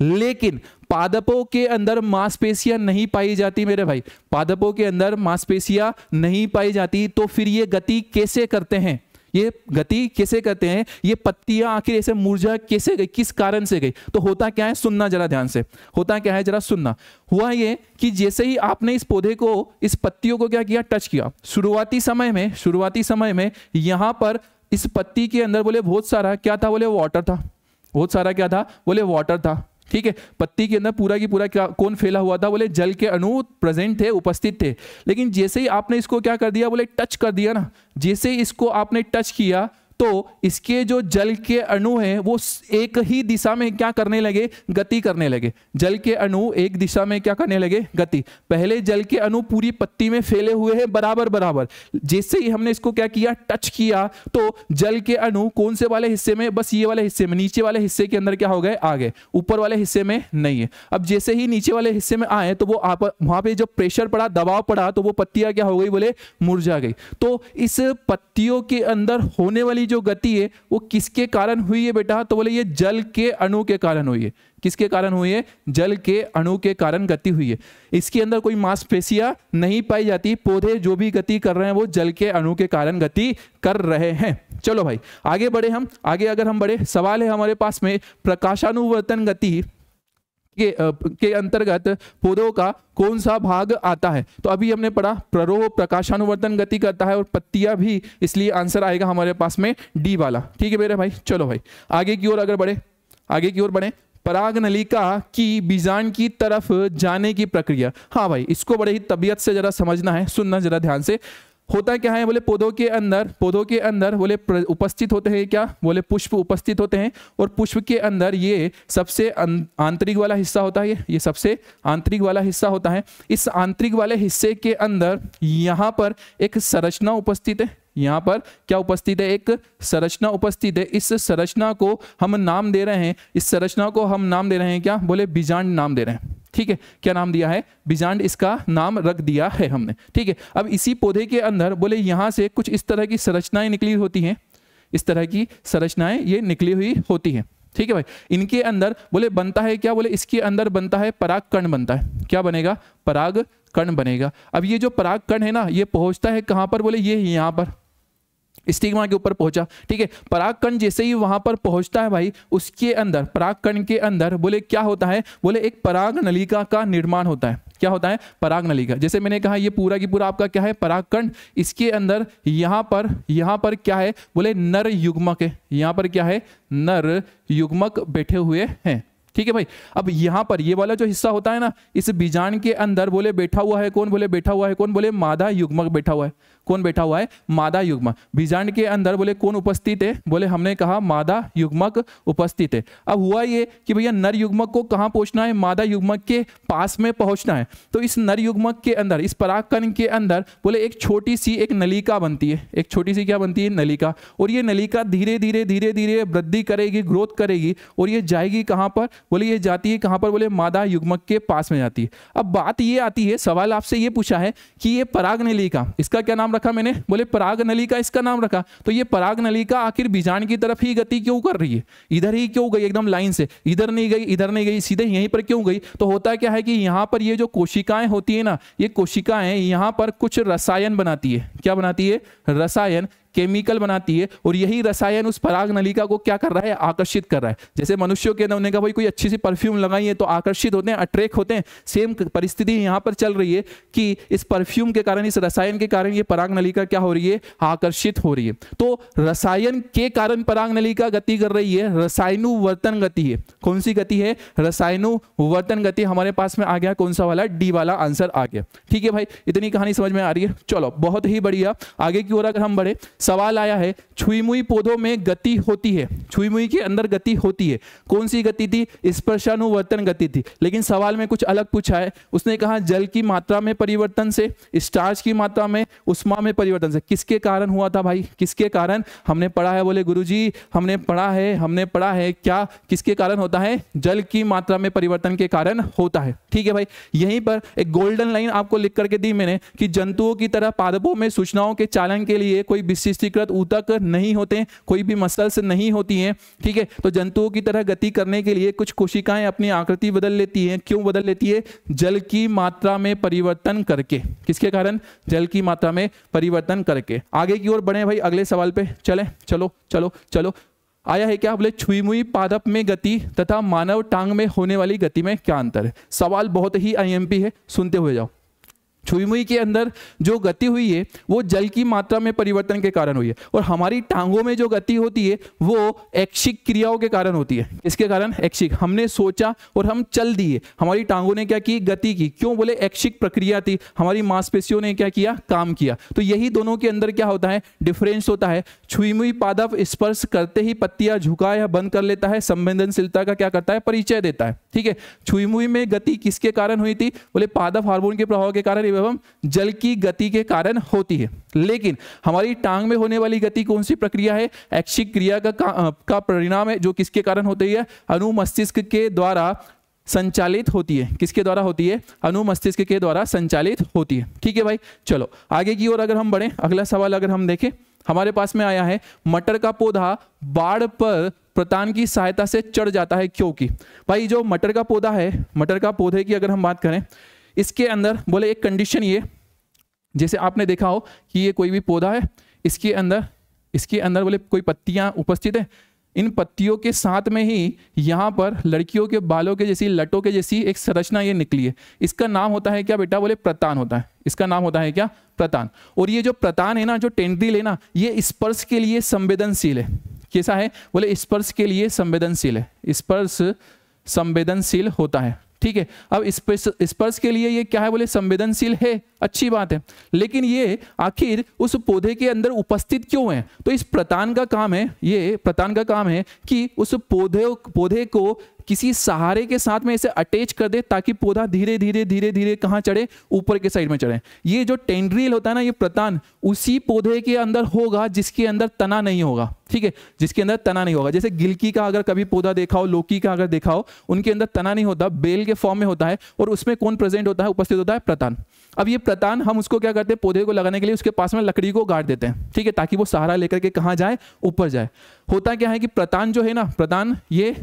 S1: लेकिन पादपों के अंदर मांसपेशियां नहीं पाई जाती मेरे भाई पादपों के अंदर मांसपेशियां नहीं पाई जाती तो फिर ये गति कैसे करते हैं ये गति कैसे कहते हैं ये पत्तियां आखिर ऐसे मुरझा कैसे गई किस कारण से गई तो होता क्या है सुनना जरा ध्यान से होता क्या है जरा सुनना हुआ ये कि जैसे ही आपने इस पौधे को इस पत्तियों को क्या किया टच किया शुरुआती समय में शुरुआती समय में यहां पर इस पत्ती के अंदर बोले बहुत सारा क्या था बोले वाटर था बहुत सारा क्या था बोले वाटर था ठीक है पत्ती के अंदर पूरा की पूरा क्या कौन फैला हुआ था बोले जल के अणु प्रेजेंट थे उपस्थित थे लेकिन जैसे ही आपने इसको क्या कर दिया बोले टच कर दिया ना जैसे ही इसको आपने टच किया तो इसके जो जल के अणु हैं वो एक ही दिशा में क्या करने लगे गति करने लगे जल के अणु एक दिशा में क्या करने लगे गति पहले जल के अणु पूरी पत्ती में फैले हुए हैं बराबर बराबर जैसे ही हमने इसको क्या किया टच किया तो जल के अणु कौन से वाले हिस्से में बस ये वाले हिस्से में नीचे वाले हिस्से के अंदर क्या हो गए आ गए ऊपर वाले हिस्से में नहीं है अब जैसे ही नीचे वाले हिस्से में आए तो वो आप वहां पर जो प्रेशर पड़ा दबाव पड़ा तो वो पत्तियां क्या हो गई बोले मुरझा गई तो इस पत्तियों के अंदर होने वाली वाली जो गति है वो किसके कारण हुई है बेटा तो बोले ये जल के अणु के कारण हुई है किसके कारण हुई है जल के अणु के कारण गति हुई है इसके अंदर कोई मांसपेशिया नहीं पाई जाती पौधे जो भी गति कर रहे हैं वो जल के अणु के कारण गति कर रहे हैं चलो भाई आगे बढ़े हम आगे अगर हम बढ़े सवाल है हमारे पास में प्रकाशानुवर्तन गति के के अंतर्गत पौधों का कौन सा भाग आता है तो अभी हमने पढ़ा प्ररोह प्रकाशानुवर्तन गति करता है और पत्तियां भी इसलिए आंसर आएगा हमारे पास में डी वाला ठीक है मेरे भाई चलो भाई आगे की ओर अगर बढ़े आगे की ओर बढ़े पराग नलिका की बीजान की तरफ जाने की प्रक्रिया हाँ भाई इसको बड़े ही तबीयत से जरा समझना है सुनना जरा ध्यान से होता क्या है बोले पौधों के अंदर पौधों के अंदर बोले उपस्थित होते हैं क्या बोले पुष्प उपस्थित होते हैं और पुष्प के अंदर ये सबसे अं-, आंतरिक वाला हिस्सा होता है ये सबसे आंतरिक वाला हिस्सा होता है इस आंतरिक वाले हिस्से के अंदर यहाँ पर एक संरचना उपस्थित है यहाँ पर क्या उपस्थित है एक संरचना उपस्थित है इस संरचना को हम नाम दे रहे हैं इस संरचना को हम नाम दे रहे हैं क्या बोले बीजांड नाम दे रहे हैं ठीक है क्या नाम दिया है बिजांड इसका नाम रख दिया है हमने ठीक है अब इसी पौधे के अंदर बोले यहाँ से कुछ इस तरह की संरचनाएं निकली होती हैं इस तरह की संरचनाएं ये निकली हुई होती हैं ठीक है भाई इनके अंदर बोले बनता है क्या बोले इसके अंदर बनता है पराग कर्ण बनता है क्या बनेगा पराग कर्ण बनेगा अब ये जो पराग कर्ण है ना ये पहुंचता है कहाँ पर बोले ये यहां पर स्टिग्मा के ऊपर पहुंचा ठीक है पराग कण जैसे ही वहां पर पहुंचता है भाई उसके अंदर कण के अंदर बोले क्या होता है बोले एक पराग नलिका का निर्माण होता है क्या होता है पराग नलिका जैसे मैंने कहा ये पूरा की पूरा आपका क्या है पराग कण इसके अंदर यहाँ पर यहाँ पर क्या है बोले नर युग्मक है यहाँ पर क्या है नर युग्मक बैठे हुए हैं ठीक है भाई अब यहाँ पर ये वाला जो हिस्सा होता है ना इस बीजाण के अंदर बोले बैठा हुआ है कौन बोले बैठा हुआ है कौन बोले मादा युग्मक बैठा हुआ है कौन बैठा हुआ है मादा युग्मक बीजाण के अंदर बोले कौन उपस्थित है बोले हमने कहा मादा युग्मक उपस्थित है अब हुआ ये कि भैया नर युग्मक को कहाँ पहुंचना है मादा युग्मक के पास में पहुंचना है तो इस नर युग्मक के अंदर इस परागकण के अंदर बोले एक छोटी सी एक नलिका बनती है एक छोटी सी क्या बनती है नलिका और ये नलिका धीरे धीरे धीरे धीरे वृद्धि करेगी ग्रोथ करेगी और ये जाएगी कहाँ पर बोले ये जाती है कहाँ पर बोले मादा युग्मक के पास में जाती है अब बात ये आती है सवाल आपसे ये पूछा है कि ये पराग नली का इसका क्या नाम रखा मैंने बोले पराग नली का इसका नाम रखा तो ये पराग नली का आखिर बीजाण की तरफ ही गति क्यों कर रही है इधर ही क्यों गई एकदम लाइन से इधर नहीं गई इधर नहीं गई सीधे यहीं पर क्यों गई तो होता क्या है कि यहाँ पर ये जो कोशिकाएं होती है ना ये कोशिकाएं यहाँ पर कुछ रसायन बनाती है क्या बनाती है रसायन केमिकल बनाती है और यही रसायन उस पराग नलिका को क्या कर रहा है आकर्षित कर रहा है जैसे मनुष्यों के अंदर उन्हें कहा भाई कोई अच्छी सी परफ्यूम लगाई है तो आकर्षित होते हैं अट्रैक्ट होते हैं सेम परिस्थिति यहाँ पर चल रही है कि इस परफ्यूम के कारण इस रसायन के कारण ये पराग नलिका क्या हो रही है आकर्षित हो रही है तो रसायन के कारण पराग नलिका गति कर रही है रसायनुवर्तन गति है कौन सी गति है रसायनुवर्तन गति हमारे पास में आ गया कौन सा वाला डी वाला आंसर आ गया ठीक है भाई इतनी कहानी समझ में आ रही है चलो बहुत ही बढ़िया आगे की ओर अगर हम बढ़े सवाल आया है छुईमुई पौधों में गति होती है छुईमुई के अंदर गति होती है कौन सी गति थी स्पर्शानुवर्तन गति थी लेकिन सवाल में कुछ अलग पूछा है उसने कहा जल की मात्रा में परिवर्तन से स्टार्च की मात्रा में उष्मा में परिवर्तन से किसके कारण हुआ था भाई किसके कारण हमने पढ़ा है बोले गुरु जी हमने पढ़ा है हमने पढ़ा है क्या किसके कारण होता है जल की मात्रा में परिवर्तन के कारण होता है ठीक है भाई यहीं पर एक गोल्डन लाइन आपको लिख करके दी मैंने कि जंतुओं की तरह पादपों में सूचनाओं के चालन के लिए कोई विशिष्ट स्थिरीकृत ऊतक नहीं होते कोई भी मसल्स नहीं होती हैं ठीक है तो जंतुओं की तरह गति करने के लिए कुछ कोशिकाएं अपनी आकृति बदल लेती हैं क्यों बदल लेती है जल की मात्रा में परिवर्तन करके किसके कारण जल की मात्रा में परिवर्तन करके आगे की ओर बढ़े भाई अगले सवाल पे चले चलो चलो चलो आया है क्या बोले छुई मुई पादप में गति तथा मानव टांग में होने वाली गति में क्या अंतर है सवाल बहुत ही आईएमपी है सुनते हुए जाओ छुईमुई के अंदर जो गति हुई है वो जल की मात्रा में परिवर्तन के कारण हुई है और हमारी टांगों में जो गति होती है वो ऐच्छिक क्रियाओं के कारण होती है इसके कारण ऐच्छिक हमने सोचा और हम चल दिए हमारी टांगों ने क्या की गति की क्यों बोले ऐच्छिक प्रक्रिया थी हमारी मांसपेशियों ने क्या किया काम किया तो यही दोनों के अंदर क्या होता है डिफरेंस होता है छुईमुई पादप स्पर्श करते ही पत्तियां झुका या बंद कर लेता है संवेदनशीलता का क्या करता है परिचय देता है ठीक है छुईमुई में गति किसके कारण हुई थी बोले पादप हार्मोन के प्रभाव के कारण एवं जल की गति के कारण होती है लेकिन हमारी टांग में होने वाली गति कौन सी प्रक्रिया है ऐच्छिक क्रिया का, का, का परिणाम है जो किसके कारण होती है अनु मस्तिष्क के द्वारा संचालित होती है किसके द्वारा होती है अनु मस्तिष्क के द्वारा संचालित होती है ठीक है भाई चलो आगे की ओर अगर हम बढ़े अगला सवाल अगर हम देखें हमारे पास में आया है मटर का पौधा बाढ़ पर प्रतान की सहायता से चढ़ जाता है क्योंकि भाई जो मटर का पौधा है मटर का पौधे की अगर हम बात करें इसके अंदर बोले एक कंडीशन ये जैसे आपने देखा हो कि ये कोई भी पौधा है इसके अंदर इसके अंदर बोले कोई पत्तियां उपस्थित है इन पत्तियों के साथ में ही यहाँ पर लड़कियों के बालों के जैसी लटों के जैसी एक संरचना ये निकली है इसका नाम होता है क्या बेटा बोले प्रतान होता है इसका नाम होता है क्या प्रतान और ये जो प्रतान है ना जो टेंड्रिल है ना ये स्पर्श के लिए संवेदनशील है कैसा है बोले स्पर्श के लिए संवेदनशील है स्पर्श संवेदनशील होता है ठीक है अब स्पर्श के लिए ये क्या है बोले संवेदनशील है अच्छी बात है लेकिन ये आखिर उस पौधे के अंदर उपस्थित क्यों है तो इस प्रतान का काम है ये प्रतान का काम है कि उस पौधे पौधे को किसी सहारे के साथ में इसे अटैच कर दे ताकि पौधा धीरे धीरे धीरे धीरे कहाँ चढ़े ऊपर के साइड में चढ़े ये जो टेंड्रिल होता है ना ये प्रतान उसी पौधे के अंदर होगा जिसके अंदर तना नहीं होगा ठीक है जिसके अंदर तना नहीं होगा जैसे गिलकी का अगर कभी पौधा देखा हो लौकी का अगर देखा हो उनके अंदर तना नहीं होता बेल के फॉर्म में होता है और उसमें कौन प्रेजेंट होता है उपस्थित होता है प्रतान अब ये प्रतान हम उसको क्या करते हैं पौधे को लगाने के लिए उसके पास में लकड़ी को गाड़ देते हैं ठीक है ताकि वो सहारा लेकर के कहाँ जाए ऊपर जाए होता क्या है कि प्रतान जो है ना प्रतान ये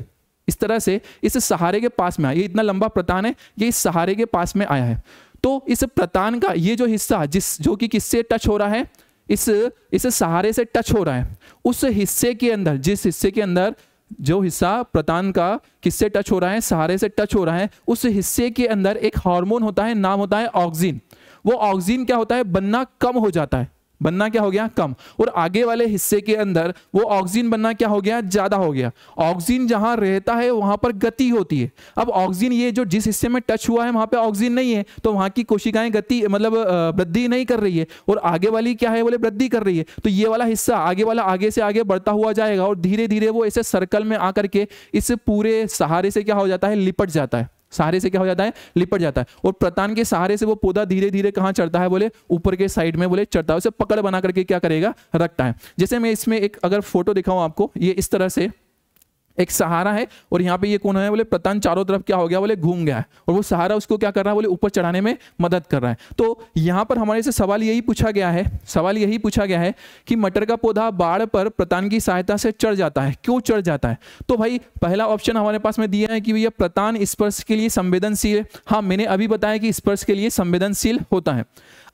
S1: इस तरह से इस सहारे के पास में आया ये इतना लंबा प्रतान है ये इस सहारे के पास में आया है तो इस प्रतान का ये जो हिस्सा जिस जो कि किससे टच हो रहा है इस इस सहारे से टच हो रहा है उस हिस्से के अंदर जिस हिस्से के अंदर जो हिस्सा प्रतान का किससे टच हो रहा है सहारे से टच हो रहा है उस हिस्से के अंदर एक हार्मोन होता है नाम होता है ऑक्सीन वो ऑक्सीन क्या होता है बनना कम हो जाता है बनना क्या हो गया कम और आगे वाले हिस्से के अंदर वो ऑक्सीजन बनना क्या हो गया ज्यादा हो गया ऑक्सीजन जहां रहता है वहां पर गति होती है अब ऑक्सीजन ये जो जिस हिस्से में टच हुआ है वहां पे ऑक्सीजन नहीं है तो वहां की कोशिकाएं गति मतलब वृद्धि नहीं कर रही है और आगे वाली क्या है बोले वृद्धि कर रही है तो ये वाला हिस्सा आगे वाला आगे से आगे बढ़ता हुआ जाएगा और धीरे धीरे वो ऐसे सर्कल में आकर के इस पूरे सहारे से क्या हो जाता है लिपट जाता है सहारे से क्या हो जाता है लिपट जाता है और प्रतान के सहारे से वो पौधा धीरे धीरे कहाँ चढ़ता है बोले ऊपर के साइड में बोले चढ़ता है उसे पकड़ बना करके क्या करेगा रखता है जैसे मैं इसमें एक अगर फोटो दिखाऊँ आपको ये इस तरह से एक सहारा है और यहाँ पे ये कौन है बोले प्रतान चारों तरफ क्या हो गया बोले घूम गया है और वो सहारा उसको क्या कर रहा है बोले ऊपर चढ़ाने में मदद कर रहा है तो यहाँ पर हमारे से सवाल यही पूछा गया है सवाल यही पूछा गया है कि मटर का पौधा बाढ़ पर प्रतान की सहायता से चढ़ जाता है क्यों चढ़ जाता है तो भाई पहला ऑप्शन हमारे पास में दिया है कि भैया प्रतान स्पर्श के लिए संवेदनशील है हाँ मैंने अभी बताया कि स्पर्श के लिए संवेदनशील होता है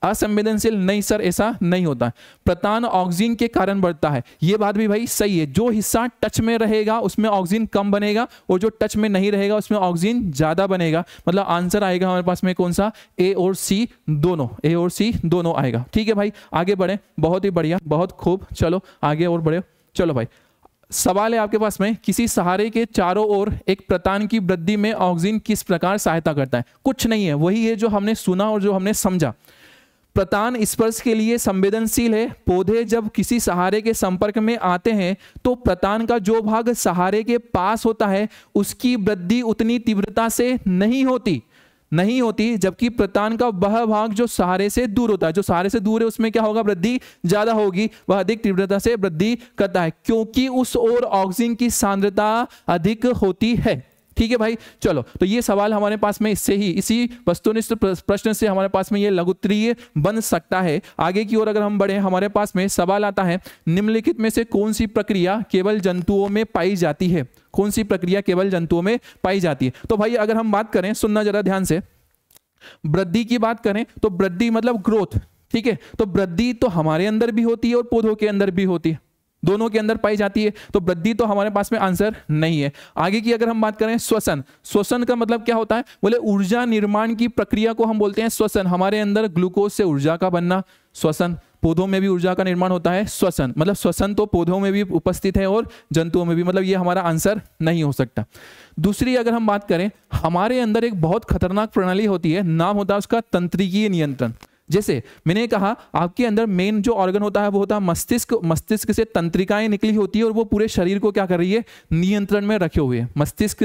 S1: असंवेदनशील नहीं सर ऐसा नहीं होता प्रतान ऑक्सीजन के कारण बढ़ता है ये बात भी भाई सही है जो हिस्सा टच में रहेगा उसमें ऑक्सीजन कम बनेगा और जो टच में नहीं रहेगा उसमें ऑक्सीजन ज़्यादा बनेगा मतलब आंसर आएगा हमारे पास में कौन सा ए और सी दोनों ए और सी दोनों आएगा ठीक है भाई आगे बढ़े बहुत ही बढ़िया बहुत खूब चलो आगे और बढ़े चलो भाई सवाल है आपके पास में किसी सहारे के चारों ओर एक प्रतान की वृद्धि में ऑक्सीजन किस प्रकार सहायता करता है कुछ नहीं है वही है जो हमने सुना और जो हमने समझा प्रतान स्पर्श के लिए संवेदनशील है पौधे जब किसी सहारे के संपर्क में आते हैं तो प्रतान का जो भाग सहारे के पास होता है उसकी वृद्धि उतनी तीव्रता से नहीं होती नहीं होती जबकि प्रतान का वह भाग जो सहारे से दूर होता है जो सहारे से दूर है उसमें क्या होगा वृद्धि ज्यादा होगी वह अधिक तीव्रता से वृद्धि करता है क्योंकि उस ओर ऑक्सीजन की सांद्रता अधिक होती है ठीक है भाई चलो तो ये सवाल हमारे पास में इससे ही इसी वस्तुनिष्ठ प्रश्न से हमारे पास में ये लघुत्तरीय बन सकता है आगे की ओर अगर हम बढ़े हमारे पास में सवाल आता है निम्नलिखित में से कौन सी प्रक्रिया केवल जंतुओं में पाई जाती है कौन सी प्रक्रिया केवल जंतुओं में पाई जाती है तो भाई अगर हम बात करें सुनना जरा ध्यान से वृद्धि की बात करें तो वृद्धि मतलब ग्रोथ ठीक है तो वृद्धि तो हमारे अंदर भी होती है और पौधों के अंदर भी होती है दोनों के अंदर पाई जाती है तो वृद्धि तो हमारे पास में आंसर नहीं है आगे की अगर हम बात करें श्वसन श्वसन का मतलब क्या होता है बोले ऊर्जा निर्माण की प्रक्रिया को हम बोलते हैं श्वसन हमारे अंदर ग्लूकोज से ऊर्जा का बनना श्वसन पौधों में भी ऊर्जा का निर्माण होता है श्वसन मतलब श्वसन तो पौधों में भी उपस्थित है और जंतुओं में भी मतलब ये हमारा आंसर नहीं हो सकता दूसरी अगर हम बात करें हमारे अंदर एक बहुत खतरनाक प्रणाली होती है नाम होता है उसका तंत्रिकीय नियंत्रण जैसे मैंने कहा आपके अंदर मेन जो ऑर्गन होता है वो होता है मस्तिष्क मस्तिष्क से तंत्रिकाएं निकली होती है और वो पूरे शरीर को क्या कर रही है नियंत्रण में रखे हुए मस्तिष्क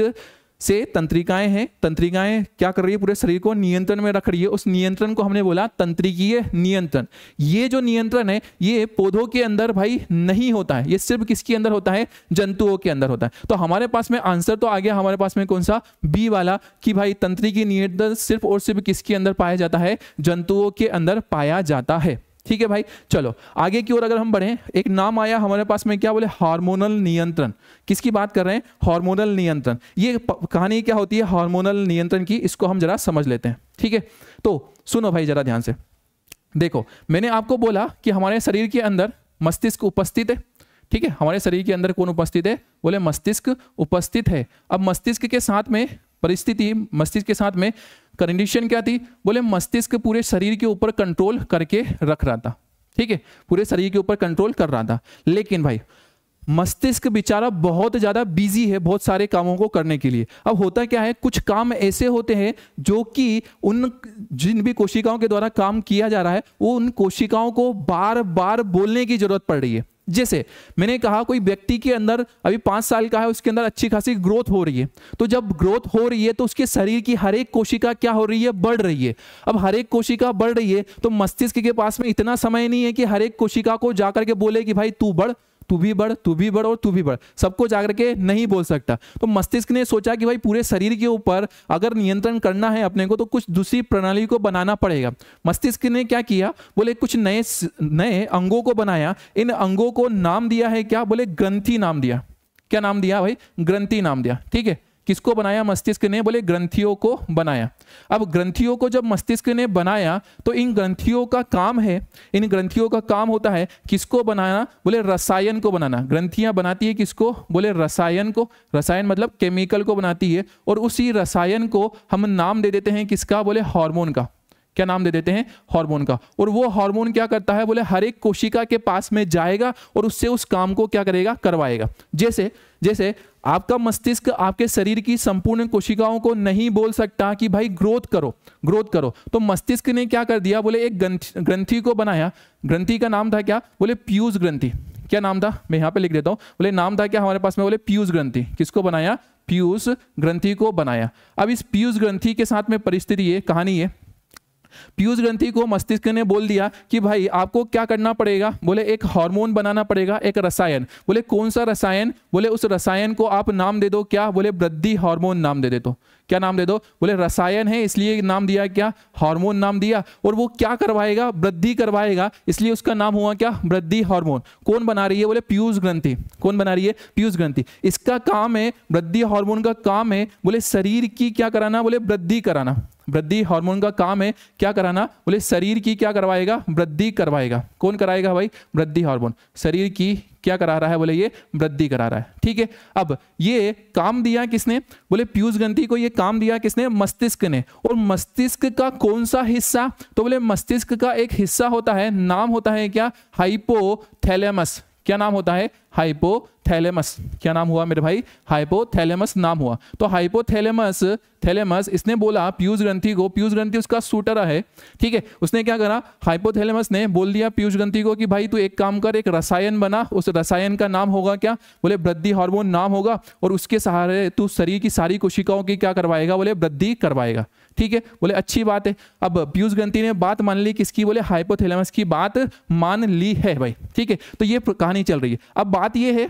S1: से तंत्रिकाएं हैं तंत्रिकाएं क्या कर रही है पूरे शरीर को नियंत्रण में रख रही है उस नियंत्रण को हमने बोला तंत्रिकीय नियंत्रण ये जो नियंत्रण है ये पौधों के अंदर भाई नहीं होता है ये सिर्फ किसके अंदर होता है जंतुओं के अंदर होता है तो हमारे पास में आंसर तो आ गया हमारे पास में कौन सा बी वाला कि भाई तंत्रिकी नियंत्रण सिर्फ और सिर्फ किसके अंदर पाया जाता है जंतुओं के अंदर पाया जाता है ठीक है भाई चलो आगे की ओर अगर हम बढ़े एक नाम आया हमारे पास में क्या बोले हार्मोनल नियंत्रण किसकी बात कर रहे हैं हार्मोनल नियंत्रण ये कहानी क्या होती है हार्मोनल नियंत्रण की इसको हम जरा समझ लेते हैं ठीक है तो सुनो भाई जरा ध्यान से देखो मैंने आपको बोला कि हमारे शरीर के अंदर मस्तिष्क उपस्थित है ठीक है हमारे शरीर के अंदर कौन उपस्थित है बोले मस्तिष्क उपस्थित है अब मस्तिष्क के साथ में परिस्थिति मस्तिष्क के साथ में कंडीशन क्या थी बोले मस्तिष्क पूरे शरीर के ऊपर कंट्रोल करके रख रहा था ठीक है पूरे शरीर के ऊपर कंट्रोल कर रहा था लेकिन भाई मस्तिष्क बेचारा बहुत ज़्यादा बिजी है बहुत सारे कामों को करने के लिए अब होता क्या है कुछ काम ऐसे होते हैं जो कि उन जिन भी कोशिकाओं के द्वारा काम किया जा रहा है वो उन कोशिकाओं को बार बार बोलने की ज़रूरत पड़ रही है जैसे मैंने कहा कोई व्यक्ति के अंदर अभी पांच साल का है उसके अंदर अच्छी खासी ग्रोथ हो रही है तो जब ग्रोथ हो रही है तो उसके शरीर की हर एक कोशिका क्या हो रही है बढ़ रही है अब हर एक कोशिका बढ़ रही है तो मस्तिष्क के पास में इतना समय नहीं है कि हर एक कोशिका को जाकर के बोले कि भाई तू बढ़ तू भी बढ़ तू भी बढ़ और तू भी बढ़ सबको जाकर के नहीं बोल सकता तो मस्तिष्क ने सोचा कि भाई पूरे शरीर के ऊपर अगर नियंत्रण करना है अपने को तो कुछ दूसरी प्रणाली को बनाना पड़ेगा मस्तिष्क ने क्या किया बोले कुछ नए नए अंगों को बनाया इन अंगों को नाम दिया है क्या बोले ग्रंथि नाम दिया क्या नाम दिया भाई ग्रंथि नाम दिया ठीक है किसको बनाया मस्तिष्क ने बोले ग्रंथियों को बनाया अब ग्रंथियों को जब मस्तिष्क ने बनाया तो इन ग्रंथियों का काम है इन ग्रंथियों का काम होता है किसको बनाना बोले रसायन को बनाना ग्रंथियां बनाती है किसको बोले रसायन को रसायन मतलब केमिकल को बनाती है और उसी रसायन को हम नाम दे देते हैं किसका बोले हार्मोन का क्या नाम दे देते हैं हार्मोन का और वो हार्मोन क्या करता है बोले हर एक कोशिका के पास में जाएगा और उससे उस काम को क्या करेगा करवाएगा जैसे जैसे आपका मस्तिष्क आपके शरीर की संपूर्ण कोशिकाओं को नहीं बोल सकता कि भाई ग्रोथ करो ग्रोथ करो तो मस्तिष्क ने क्या कर दिया बोले एक ग्रंथि को बनाया ग्रंथि का नाम था क्या बोले पीयूष ग्रंथि क्या नाम था मैं यहाँ पे लिख देता हूँ बोले नाम था क्या हमारे पास में बोले पीयूष ग्रंथि किसको बनाया पीयूष ग्रंथि को बनाया अब इस पीयूष ग्रंथि के साथ में परिस्थिति ये कहानी है पीयूष ग्रंथि को मस्तिष्क ने बोल दिया कि भाई आपको क्या करना पड़ेगा बोले एक हार्मोन बनाना पड़ेगा एक रसायन बोले कौन सा रसायन बोले उस रसायन को आप नाम दे दो क्या बोले वृद्धि हार्मोन नाम दे दे दो तो। क्या नाम दे दो बोले रसायन है इसलिए नाम दिया क्या हार्मोन नाम दिया और वो क्या करवाएगा वृद्धि करवाएगा इसलिए उसका नाम हुआ क्या वृद्धि हार्मोन कौन बना रही है बोले पीयूष ग्रंथि कौन बना रही है पीयूष ग्रंथि इसका काम है वृद्धि हार्मोन का काम है बोले शरीर की क्या कराना बोले वृद्धि कराना वृद्धि हार्मोन का काम है क्या कराना बोले शरीर की क्या करवाएगा वृद्धि करवाएगा कौन कराएगा भाई वृद्धि हार्मोन शरीर की क्या करा रहा है बोले ये वृद्धि करा रहा है ठीक है अब ये काम दिया किसने बोले पीयूष गंती को ये काम दिया किसने मस्तिष्क ने और मस्तिष्क का कौन सा हिस्सा तो बोले मस्तिष्क का एक हिस्सा होता है नाम होता है क्या हाइपोथैलेमस क्या नाम होता है हाइपोथैलेमस क्या नाम हुआ मेरे भाई हाइपोथैलेमस नाम हुआ तो हाइपोथैलेमस थैलेमस इसने बोला पीयूष ग्रंथि को पीयूष ग्रंथि उसका सूटरा है ठीक है उसने क्या करा हाइपोथैलेमस ने बोल दिया पीयूष ग्रंथि को कि भाई तू एक काम कर एक रसायन बना उस रसायन का नाम होगा क्या बोले वृद्धि हार्मोन नाम होगा और उसके सहारे तू शरीर की सारी कोशिकाओं की क्या करवाएगा बोले वृद्धि करवाएगा ठीक है बोले अच्छी बात है अब पीयूष ग्रंथी ने बात मान ली किसकी बोले हाइपोथैलेमस की बात मान ली है भाई ठीक है तो ये कहानी चल रही है अब बात ये है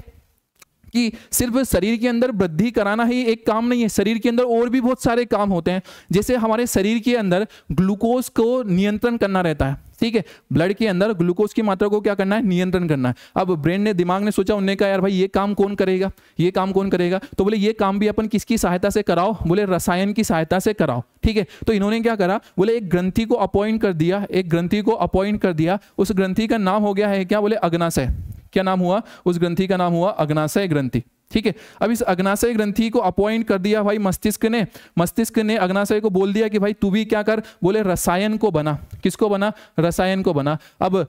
S1: कि सिर्फ शरीर के अंदर वृद्धि कराना ही एक काम नहीं है शरीर के अंदर और भी बहुत सारे काम होते हैं जैसे हमारे शरीर के अंदर ग्लूकोज को नियंत्रण करना रहता है ठीक है ब्लड के अंदर ग्लूकोज की मात्रा को क्या करना है नियंत्रण करना है अब ब्रेन ने दिमाग ने सोचा उन्होंने कहा यार भाई ये काम कौन करेगा ये काम कौन करेगा तो बोले ये काम भी अपन किसकी सहायता से कराओ बोले रसायन की सहायता से कराओ ठीक है तो इन्होंने क्या करा बोले एक ग्रंथि को अपॉइंट कर दिया एक ग्रंथि को अपॉइंट कर दिया उस ग्रंथि का नाम हो गया है क्या बोले अग्नाशय क्या नाम हुआ उस ग्रंथि का नाम हुआ अग्नाशय ग्रंथि ठीक है अब इस अग्नाशय ग्रंथि को अपॉइंट कर दिया भाई मस्तिष्क ने मस्तिष्क ने अग्नाशय को बोल दिया कि भाई तू भी क्या कर बोले रसायन को बना किसको बना रसायन को बना अब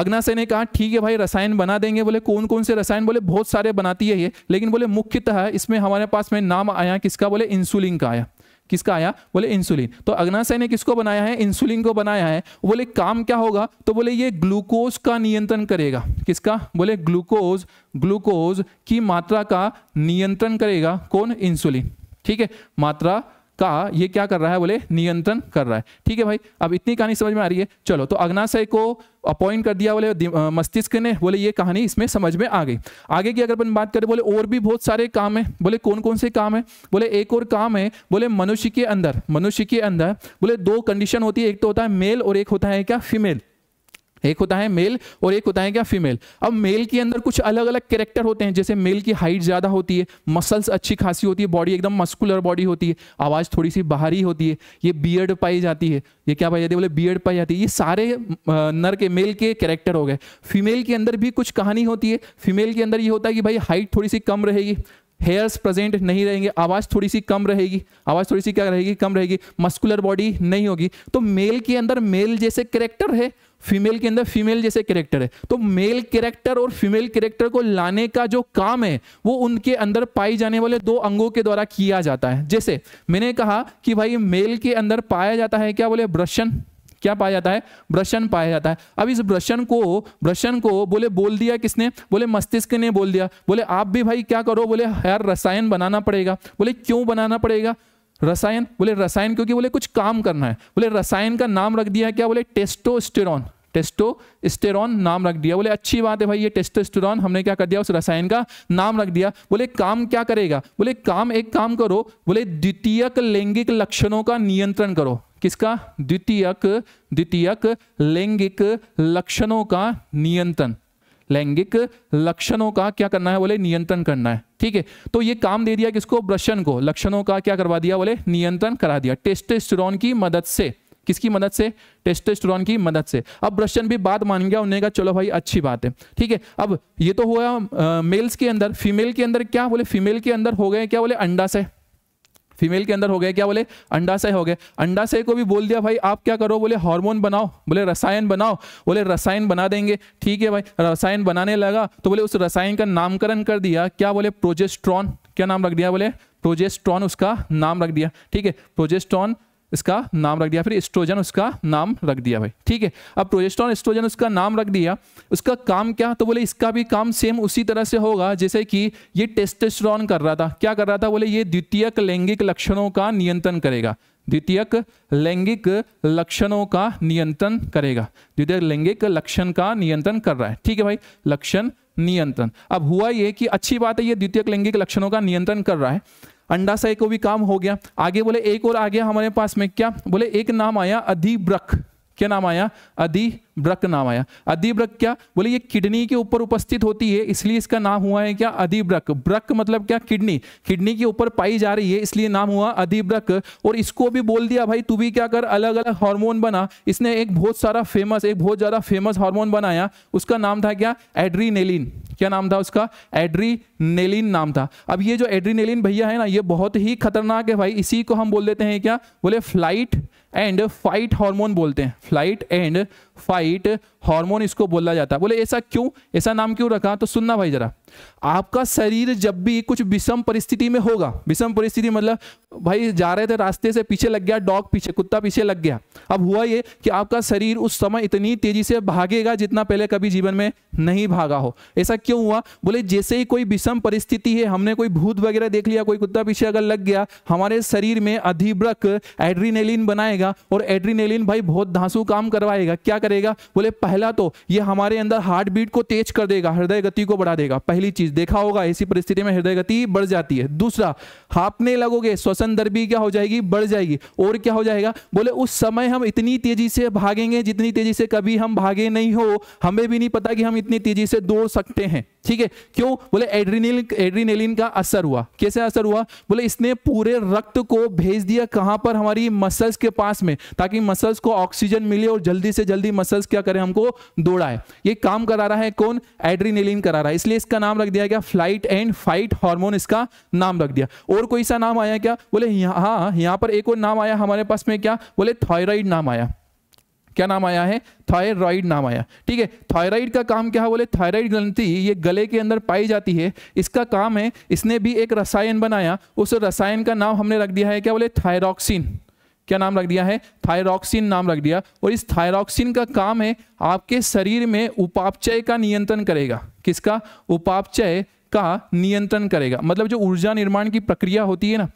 S1: अग्नाशय ने कहा ठीक है भाई रसायन बना देंगे बोले कौन कौन से रसायन बोले बहुत सारे बनाती है ये लेकिन बोले मुख्यतः इसमें हमारे पास में नाम आया किसका बोले इंसुलिन का आया किसका आया बोले इंसुलिन तो अग्नाशय ने किसको बनाया है इंसुलिन को बनाया है बोले काम क्या होगा तो बोले ये ग्लूकोज का नियंत्रण करेगा किसका बोले ग्लूकोज ग्लूकोज की मात्रा का नियंत्रण करेगा कौन इंसुलिन ठीक है मात्रा का ये क्या कर रहा है बोले नियंत्रण कर रहा है ठीक है भाई अब इतनी कहानी समझ में आ रही है चलो तो अग्नाशय को अपॉइंट कर दिया बोले मस्तिष्क ने बोले ये कहानी इसमें समझ में आ गई आगे की अगर अपन बात करें बोले और भी बहुत सारे काम है बोले कौन कौन से काम है बोले एक और काम है बोले मनुष्य के अंदर मनुष्य के अंदर बोले दो कंडीशन होती है एक तो होता है मेल और एक होता है क्या फीमेल एक होता है मेल और एक होता है क्या फीमेल अब मेल के अंदर कुछ अलग अलग कैरेक्टर होते हैं जैसे मेल की हाइट ज़्यादा होती है मसल्स अच्छी खासी होती है बॉडी एकदम मस्कुलर बॉडी होती है आवाज़ थोड़ी सी बाहरी होती है ये बियर्ड पाई जाती है ये क्या पाई जाती है बोले बियर्ड पाई जाती है ये सारे नर के मेल के कैरेक्टर हो गए फीमेल के अंदर भी कुछ कहानी होती है फीमेल के अंदर ये होता है कि भाई हाइट थोड़ी सी कम रहेगी हेयर्स प्रेजेंट नहीं रहेंगे आवाज़ थोड़ी सी कम रहेगी आवाज़ थोड़ी सी क्या रहेगी कम रहेगी मस्कुलर बॉडी नहीं होगी तो मेल के अंदर मेल जैसे करेक्टर है फीमेल के अंदर फीमेल जैसे कैरेक्टर है तो मेल कैरेक्टर और फीमेल कैरेक्टर को लाने का जो काम है वो उनके अंदर पाए जाने वाले दो अंगों के द्वारा किया जाता है जैसे मैंने कहा कि भाई मेल के अंदर पाया जाता है क्या बोले ब्रशन क्या पाया जाता है ब्रशन पाया जाता है अब इस ब्रशन को ब्रशन को बोले बोल दिया किसने बोले मस्तिष्क ने बोल दिया बोले आप भी भाई क्या करो बोले हर रसायन बनाना पड़ेगा बोले क्यों बनाना पड़ेगा रसायन बोले रसायन क्योंकि बोले कुछ काम करना है बोले रसायन का नाम रख दिया क्या बोले टेस्टोस्टेरॉन टेस्टोस्टेरॉन नाम रख दिया बोले अच्छी बात है भाई ये टेस्टोस्टेरॉन हमने क्या कर दिया उस रसायन का नाम रख दिया बोले काम क्या करेगा बोले काम एक काम करो बोले द्वितीयक लैंगिक लक्षणों का नियंत्रण करो किसका द्वितीयक द्वितीयक लैंगिक लक्षणों का नियंत्रण लैंगिक लक्षणों का क्या करना है बोले नियंत्रण करना है ठीक है तो ये काम दे दिया किसको ब्रशन को लक्षणों का क्या करवा दिया बोले नियंत्रण करा दिया टेस्टेस्टोरॉन की मदद से किसकी मदद से टेस्टोस्टेरॉन की मदद से अब ब्रशन भी बात मान गया उन्होंने कहा चलो भाई अच्छी बात है ठीक है अब ये तो हुआ मेल्स के अंदर फीमेल के अंदर क्या बोले फीमेल के अंदर हो गए क्या बोले अंडा से फीमेल के अंदर हो गए क्या बोले अंडाशय हो गए अंडाशय को भी बोल दिया भाई आप क्या करो बोले हार्मोन बनाओ बोले रसायन बनाओ बोले रसायन बना देंगे ठीक है भाई रसायन बनाने लगा तो बोले उस रसायन का नामकरण कर दिया क्या बोले प्रोजेस्ट्रॉन क्या नाम रख दिया बोले प्रोजेस्ट्रॉन उसका नाम रख दिया ठीक है प्रोजेस्ट्रॉन इसका नाम रख दिया फिर एस्ट्रोजन उसका नाम रख दिया भाई ठीक है अब प्रोजेस्ट्रॉन एस्ट्रोजन उसका नाम रख दिया उसका काम क्या तो बोले इसका भी काम सेम उसी तरह से होगा जैसे कि ये टेस्टेस्ट्रॉन कर रहा था क्या कर रहा था बोले ये द्वितीयक लैंगिक लक्षणों का नियंत्रण करेगा द्वितीयक लैंगिक लक्षणों का नियंत्रण करेगा द्वितीयक लैंगिक लक्षण का नियंत्रण कर रहा है ठीक है भाई लक्षण नियंत्रण अब हुआ ये कि अच्छी बात है ये द्वितीयक लैंगिक लक्षणों का नियंत्रण कर रहा है अंडाशय को भी काम हो गया आगे बोले एक और आ गया हमारे पास में क्या बोले एक नाम आया अधिब्रक क्या नाम आया अधिब्रक नाम आया अधिब्रक क्या बोले ये किडनी के ऊपर उपस्थित होती है इसलिए इसका नाम हुआ है क्या अधिब्रक ब्रक मतलब क्या किडनी किडनी के ऊपर पाई जा रही है इसलिए नाम हुआ अधिब्रक और इसको भी बोल दिया भाई तू भी क्या कर अलग अलग हार्मोन बना इसने एक बहुत सारा फेमस एक बहुत ज़्यादा फेमस हार्मोन बनाया उसका नाम था क्या एड्रीनेलिन क्या नाम था उसका नेलिन नाम था अब ये जो नेलिन भैया है ना ये बहुत ही खतरनाक है भाई इसी को हम बोल देते हैं क्या बोले फ्लाइट एंड फाइट हार्मोन बोलते हैं फ्लाइट एंड फाइट हार्मोन इसको बोला जाता है बोले ऐसा क्यों ऐसा नाम क्यों रखा तो सुनना भाई जरा आपका शरीर जब भी कुछ विषम परिस्थिति में होगा विषम परिस्थिति मतलब भाई जा रहे थे रास्ते से पीछे लग गया डॉग पीछे कुत्ता पीछे लग गया अब हुआ ये कि आपका शरीर उस समय इतनी तेजी से भागेगा जितना पहले कभी जीवन में नहीं भागा हो ऐसा क्यों हुआ बोले जैसे ही कोई विषम परिस्थिति है हमने कोई भूत वगैरह देख लिया कोई कुत्ता पीछे अगर लग गया हमारे शरीर में अधिब्रक एड्रीनेलिन बनाएगा और एड्रीनेलिन भाई बहुत धांसू काम करवाएगा क्या करेगा बोले पहला तो ये हमारे अंदर हार्ट बीट को तेज कर देगा हृदय गति को बढ़ा देगा पहली चीज देखा होगा ऐसी परिस्थिति में हृदय गति बढ़ जाती है दूसरा हाँपने लगोगे श्वसन दर भी क्या हो जाएगी बढ़ जाएगी और क्या हो जाएगा बोले उस समय हम इतनी तेजी से भागेंगे जितनी तेजी से कभी हम भागे नहीं हो हमें भी नहीं पता कि हम इतनी तेजी से दौड़ सकते हैं ठीक है क्यों बोले एड्रीनिल एड्रीनेलिन का असर हुआ कैसे असर हुआ बोले इसने पूरे रक्त को भेज दिया कहां पर हमारी मसल्स के पास में ताकि मसल्स को ऑक्सीजन मिले और जल्दी से जल्दी मसल्स क्या करें हमको दौड़ाए ये काम करा रहा है कौन एड्रीनेलिन करा रहा है इसलिए इसका नाम रख दिया गया फ्लाइट एंड फाइट हॉर्मोन इसका नाम रख दिया और कोई सा नाम आया क्या बोले हाँ यहाँ पर एक और नाम आया हमारे पास में क्या बोले थायराइड नाम आया क्या नाम आया है थायराइड नाम आया ठीक है थायराइड का काम क्या है बोले थायराइड ग्रंथि ये गले के अंदर पाई जाती है इसका काम है इसने भी एक रसायन बनाया उस रसायन का नाम हमने रख दिया है क्या बोले थायरॉक्सिन क्या नाम रख दिया है थायरॉक्सिन नाम रख दिया और इस थायरॉक्सिन का काम है आपके शरीर में उपापचय का नियंत्रण करेगा किसका उपापचय का नियंत्रण करेगा मतलब जो ऊर्जा निर्माण की प्रक्रिया होती है ना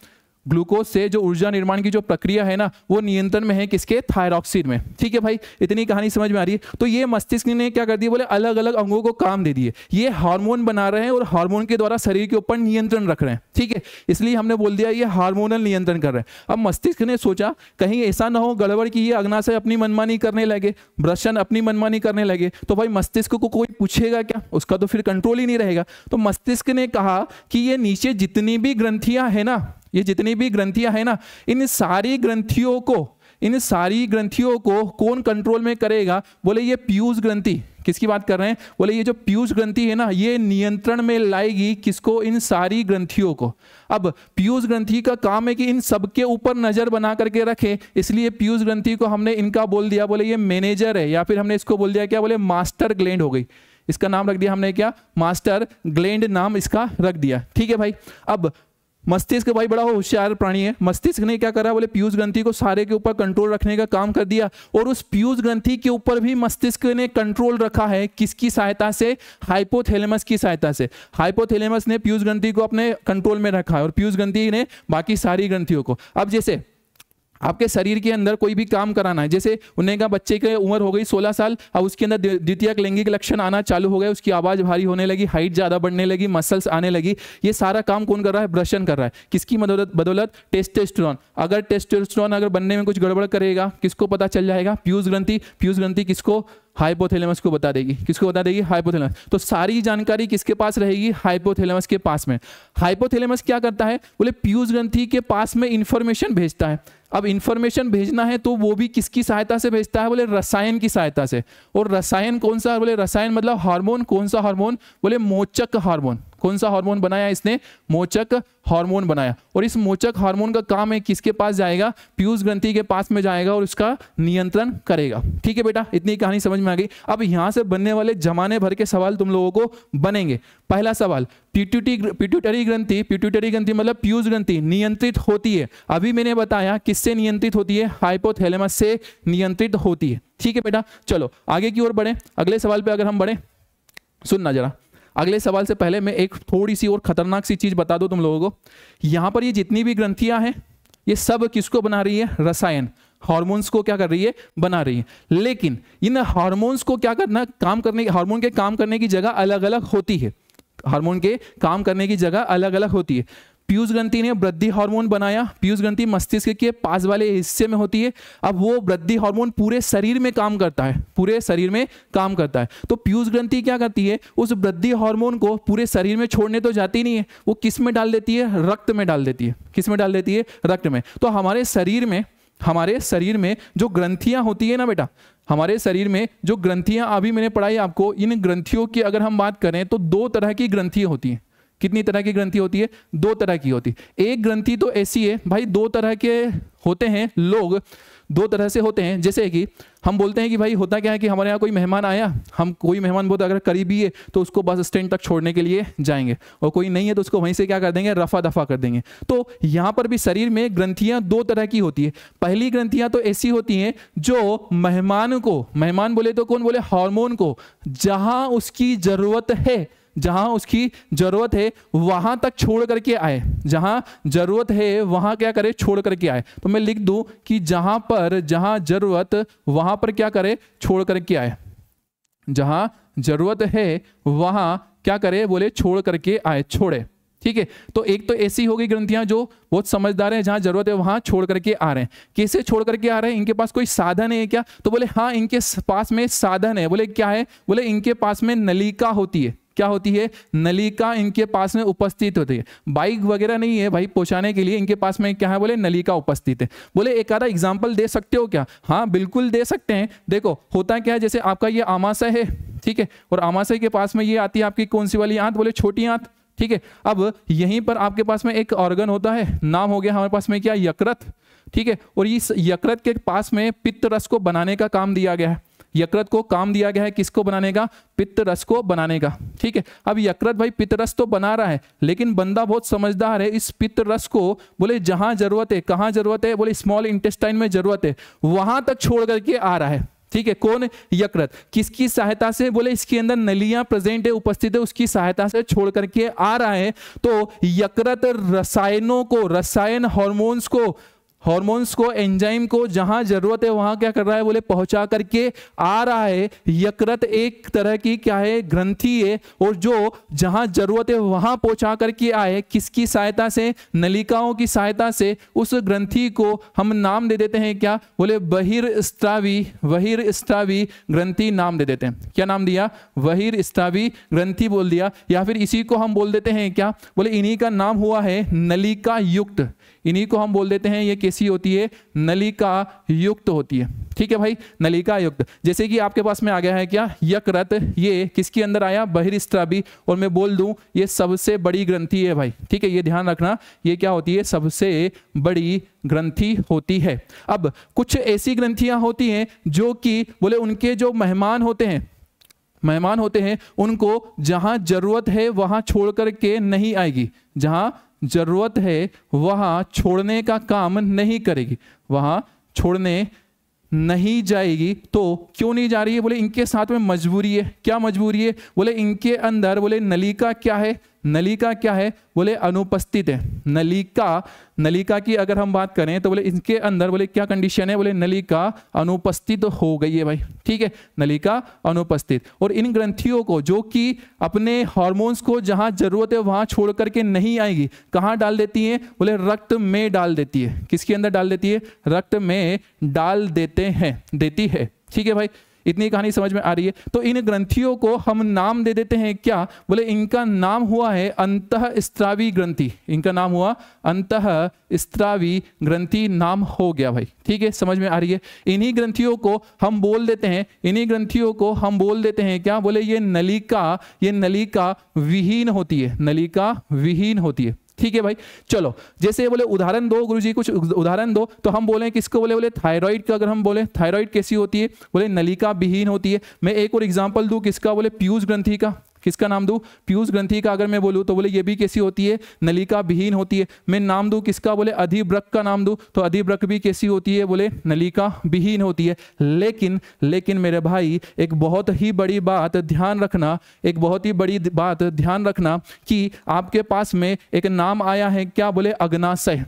S1: ग्लूकोज से जो ऊर्जा निर्माण की जो प्रक्रिया है ना वो नियंत्रण में है किसके थायरॉक्सिड में ठीक है भाई इतनी कहानी समझ में आ रही है तो ये मस्तिष्क ने क्या कर दिया बोले अलग अलग अंगों को काम दे दिए ये हार्मोन बना रहे हैं और हार्मोन के द्वारा शरीर के ऊपर नियंत्रण रख रहे हैं ठीक है इसलिए हमने बोल दिया ये हार्मोनल नियंत्रण कर रहे हैं अब मस्तिष्क ने सोचा कहीं ऐसा ना हो गड़बड़ की ये अग्नाशय अपनी मनमानी करने लगे ब्रशन अपनी मनमानी करने लगे तो भाई मस्तिष्क को कोई पूछेगा क्या उसका तो फिर कंट्रोल ही नहीं रहेगा तो मस्तिष्क ने कहा कि ये नीचे जितनी भी ग्रंथियां हैं ना ये जितनी भी ग्रंथियां हैं ना इन सारी ग्रंथियों को इन सारी ग्रंथियों को कौन कंट्रोल में करेगा बोले ये पीयूष ग्रंथि किसकी बात कर रहे हैं बोले ये जो पीयूष ग्रंथि है ना ये नियंत्रण में लाएगी किसको इन सारी ग्रंथियों को अब पीयूष ग्रंथि का काम है कि इन सबके ऊपर नज़र बना करके रखे इसलिए पीयूष ग्रंथि को हमने इनका बोल दिया बोले ये मैनेजर है या फिर हमने इसको बोल दिया क्या बोले मास्टर ग्लैंड हो गई इसका नाम रख दिया हमने क्या मास्टर ग्लैंड नाम इसका रख दिया ठीक है भाई अब मस्तिष्क भाई बड़ा होशियार प्राणी है मस्तिष्क ने क्या करा बोले पीयूष ग्रंथि को सारे के ऊपर कंट्रोल रखने का काम कर दिया और उस पीयूष ग्रंथि के ऊपर भी मस्तिष्क ने कंट्रोल रखा है किसकी सहायता से हाइपोथैलेमस की सहायता से हाइपोथैलेमस ने पीयूष ग्रंथि को अपने कंट्रोल में रखा है और पीयूष ग्रंथि ने बाकी सारी ग्रंथियों को अब जैसे आपके शरीर के अंदर कोई भी काम कराना है जैसे उन्हें कहा बच्चे की उम्र हो गई सोलह साल अब उसके अंदर द्वितीय लैंगिक लक्षण आना चालू हो गया उसकी आवाज़ भारी होने लगी हाइट ज़्यादा बढ़ने लगी मसल्स आने लगी ये सारा काम कौन कर रहा है ब्रशन कर रहा है किसकी मदद बदौलत टेस्टेस्टोरॉन अगर टेस्टेस्टोरॉन अगर बनने में कुछ गड़बड़ करेगा किसको पता चल जाएगा पीयूष ग्रंथि पीयूष ग्रंथि किसको हाइपोथेलेमस को बता देगी किसको बता देगी हाइपोथेलेमस तो सारी जानकारी किसके पास रहेगी हाइपोथेलेमस के पास में हाइपोथेलेमस क्या करता है बोले पीयूष ग्रंथि के पास में इंफॉर्मेशन भेजता है अब इन्फॉर्मेशन भेजना है तो वो भी किसकी सहायता से भेजता है बोले रसायन की सहायता से और रसायन कौन सा बोले रसायन मतलब हार्मोन कौन सा हार्मोन बोले मोचक हार्मोन कौन सा हार्मोन बनाया इसने मोचक हार्मोन बनाया और इस मोचक हार्मोन का काम है किसके पास जाएगा पीयूष ग्रंथि के पास में जाएगा और उसका नियंत्रण करेगा ठीक है बेटा इतनी कहानी समझ में आ गई अब यहां से बनने वाले जमाने भर के सवाल तुम लोगों को बनेंगे पहला सवाल पिट्यूटी पिट्यूटरी ग्रंथि पिट्यूटरी ग्रंथि मतलब पीयूष ग्रंथि नियंत्रित होती है अभी मैंने बताया किससे नियंत्रित होती है हाइपोथैलेमस से नियंत्रित होती है ठीक है बेटा चलो आगे की ओर बढ़े अगले सवाल पे अगर हम बढ़े सुनना जरा अगले सवाल से पहले मैं एक थोड़ी सी और खतरनाक सी चीज़ बता दो तुम लोगों को यहां पर ये जितनी भी ग्रंथियां हैं ये सब किसको बना रही है रसायन हार्मोन्स को क्या कर रही है बना रही है लेकिन इन हार्मोन्स को क्या करना काम करने हार्मोन के काम करने की जगह अलग अलग होती है हार्मोन के काम करने की जगह अलग अलग होती है पीयूष ग्रंथि ने वृद्धि हार्मोन बनाया पीयूष ग्रंथि मस्तिष्क के पास वाले हिस्से में होती है अब वो वृद्धि हार्मोन पूरे शरीर में काम करता है पूरे शरीर में काम करता है तो पीयूष ग्रंथि क्या करती है उस वृद्धि हार्मोन को पूरे शरीर में छोड़ने तो जाती नहीं है वो किस में डाल देती है रक्त में डाल देती है किस में डाल देती है रक्त में तो हमारे शरीर में हमारे शरीर में जो ग्रंथियां होती है ना बेटा हमारे शरीर में जो ग्रंथियां अभी मैंने पढ़ाई आपको इन ग्रंथियों की अगर हम बात करें तो दो तरह की ग्रंथियां होती हैं कितनी तरह की ग्रंथि होती है दो तरह की होती है एक ग्रंथि तो ऐसी है भाई दो तरह के होते हैं लोग दो तरह से होते हैं जैसे कि हम बोलते हैं कि भाई होता क्या है कि हमारे यहाँ कोई मेहमान आया हम कोई मेहमान बहुत अगर करीबी है तो उसको बस स्टैंड तक छोड़ने के लिए जाएंगे और कोई नहीं है तो उसको वहीं से क्या कर देंगे रफा दफा कर देंगे तो यहाँ पर भी शरीर में ग्रंथियाँ दो तरह की होती है पहली ग्रंथियाँ तो ऐसी होती हैं जो मेहमान को मेहमान बोले तो कौन बोले हॉर्मोन को जहाँ उसकी ज़रूरत है जहाँ उसकी ज़रूरत है वहाँ तक छोड़ करके आए जहाँ ज़रूरत है वहाँ क्या करे छोड़ करके आए तो मैं लिख दूँ कि जहाँ पर जहाँ ज़रूरत वहाँ पर क्या करे छोड़ करके आए जहाँ ज़रूरत है वहाँ क्या करे बोले छोड़ करके आए छोड़े ठीक है तो एक तो ऐसी होगी ग्रंथियां जो बहुत समझदार हैं जहां जरूरत है वहां छोड़ करके आ रहे हैं कैसे छोड़ करके आ रहे हैं इनके पास कोई साधन है क्या तो बोले हाँ इनके पास में साधन है बोले क्या है बोले इनके पास में नलिका होती है क्या होती है नलिका इनके पास में उपस्थित होती है बाइक वगैरह नहीं है भाई पहुंचाने के लिए इनके पास में क्या है बोले नलिका उपस्थित है बोले एक आधा एग्जाम्पल दे सकते हो क्या हाँ बिल्कुल दे सकते हैं देखो होता क्या है जैसे आपका ये आमाशय है ठीक है और आमाशय के पास में ये आती है आपकी कौन सी वाली आंत बोले छोटी आंत ठीक है अब यहीं पर आपके पास में एक ऑर्गन होता है नाम हो गया हमारे पास में क्या यकृत ठीक है और इस यकृत के पास में पित्त रस को बनाने का काम दिया गया है यकृत को काम दिया गया है किसको बनाने का पित्त रस को बनाने का ठीक है अब यकृत भाई पित्त रस तो बना रहा है लेकिन बंदा बहुत समझदार है इस पित्त रस को बोले जहां जरूरत है कहां जरूरत है बोले स्मॉल इंटेस्टाइन में जरूरत है वहां तक छोड़ करके आ रहा है ठीक है कौन यकृत किसकी सहायता से बोले इसके अंदर नलियां प्रेजेंट है उपस्थित है उसकी सहायता से छोड़ करके आ रहा है तो यकृत रसायनों को रसायन हार्मोन्स को हॉर्मोन्स को एंजाइम को जहां जरूरत है वहां क्या कर रहा है बोले पहुंचा करके आ रहा है यकृत एक तरह की क्या है ग्रंथि है और जो जहां जरूरत है वहां पहुंचा करके आए किसकी सहायता से नलिकाओं की सहायता से उस ग्रंथि को हम नाम दे देते हैं क्या बोले बहिर बहिर्स्त्रावी स्त्रावी ग्रंथि नाम दे देते हैं क्या नाम दिया स्त्रावी ग्रंथि बोल दिया या फिर इसी को हम बोल देते हैं क्या बोले इन्हीं का नाम हुआ है नलिका युक्त इन्हीं को हम बोल देते हैं ये कैसी होती है नलिका युक्त होती है ठीक है भाई नलिका युक्त जैसे कि आपके पास में आ गया है क्या यकृत ये किसके अंदर आया भी और मैं बोल दूं ये सबसे बड़ी ग्रंथि है भाई ठीक है ये ध्यान रखना ये क्या होती है सबसे बड़ी ग्रंथि होती है अब कुछ ऐसी ग्रंथियां होती हैं जो कि बोले उनके जो मेहमान होते हैं मेहमान होते हैं उनको जहां जरूरत है वहां छोड़ करके नहीं आएगी जहां जरूरत है वहां छोड़ने का काम नहीं करेगी वहां छोड़ने नहीं जाएगी तो क्यों नहीं जा रही है बोले इनके साथ में मजबूरी है क्या मजबूरी है बोले इनके अंदर बोले नली का क्या है नलिका क्या है बोले अनुपस्थित है नलिका नलिका की अगर हम बात करें तो बोले इनके अंदर बोले क्या कंडीशन है बोले नलिका अनुपस्थित हो गई है भाई ठीक है नलिका अनुपस्थित और इन ग्रंथियों को जो कि अपने हार्मोन्स को जहां जरूरत है वहां छोड़ करके नहीं आएगी कहाँ डाल देती है बोले रक्त में डाल देती है किसके अंदर डाल देती है रक्त में डाल देते हैं देती है ठीक है भाई इतनी कहानी समझ में आ रही है तो इन ग्रंथियों को हम नाम दे देते हैं क्या बोले इनका नाम हुआ है अंत स्त्रावी ग्रंथि इनका नाम हुआ अंत स्त्रावी ग्रंथि नाम हो गया भाई ठीक है समझ में आ रही है इन्हीं ग्रंथियों को हम बोल देते हैं इन्हीं ग्रंथियों को हम बोल देते हैं क्या बोले ये नलिका ये नलिका विहीन होती है नलिका विहीन होती है ठीक है भाई चलो जैसे बोले उदाहरण दो गुरु जी कुछ उदाहरण दो तो हम बोले किसको बोले बोले थायराइड का अगर हम बोले थायराइड कैसी होती है बोले नलिका विहीन होती है मैं एक और एग्जाम्पल दू किसका बोले पीयूष ग्रंथी का किसका नाम दूँ पीयूष ग्रंथि का अगर मैं बोलूँ तो बोले ये भी कैसी होती है नलिका विहीन होती है मैं नाम दूँ किसका बोले अधिब्रक का नाम दूँ तो अधिब्रक भी कैसी होती है बोले नलिका विहीन होती है लेकिन लेकिन मेरे भाई एक बहुत ही बड़ी बात ध्यान रखना एक बहुत ही बड़ी बात ध्यान रखना कि आपके पास में एक नाम आया है क्या बोले अग्नाशय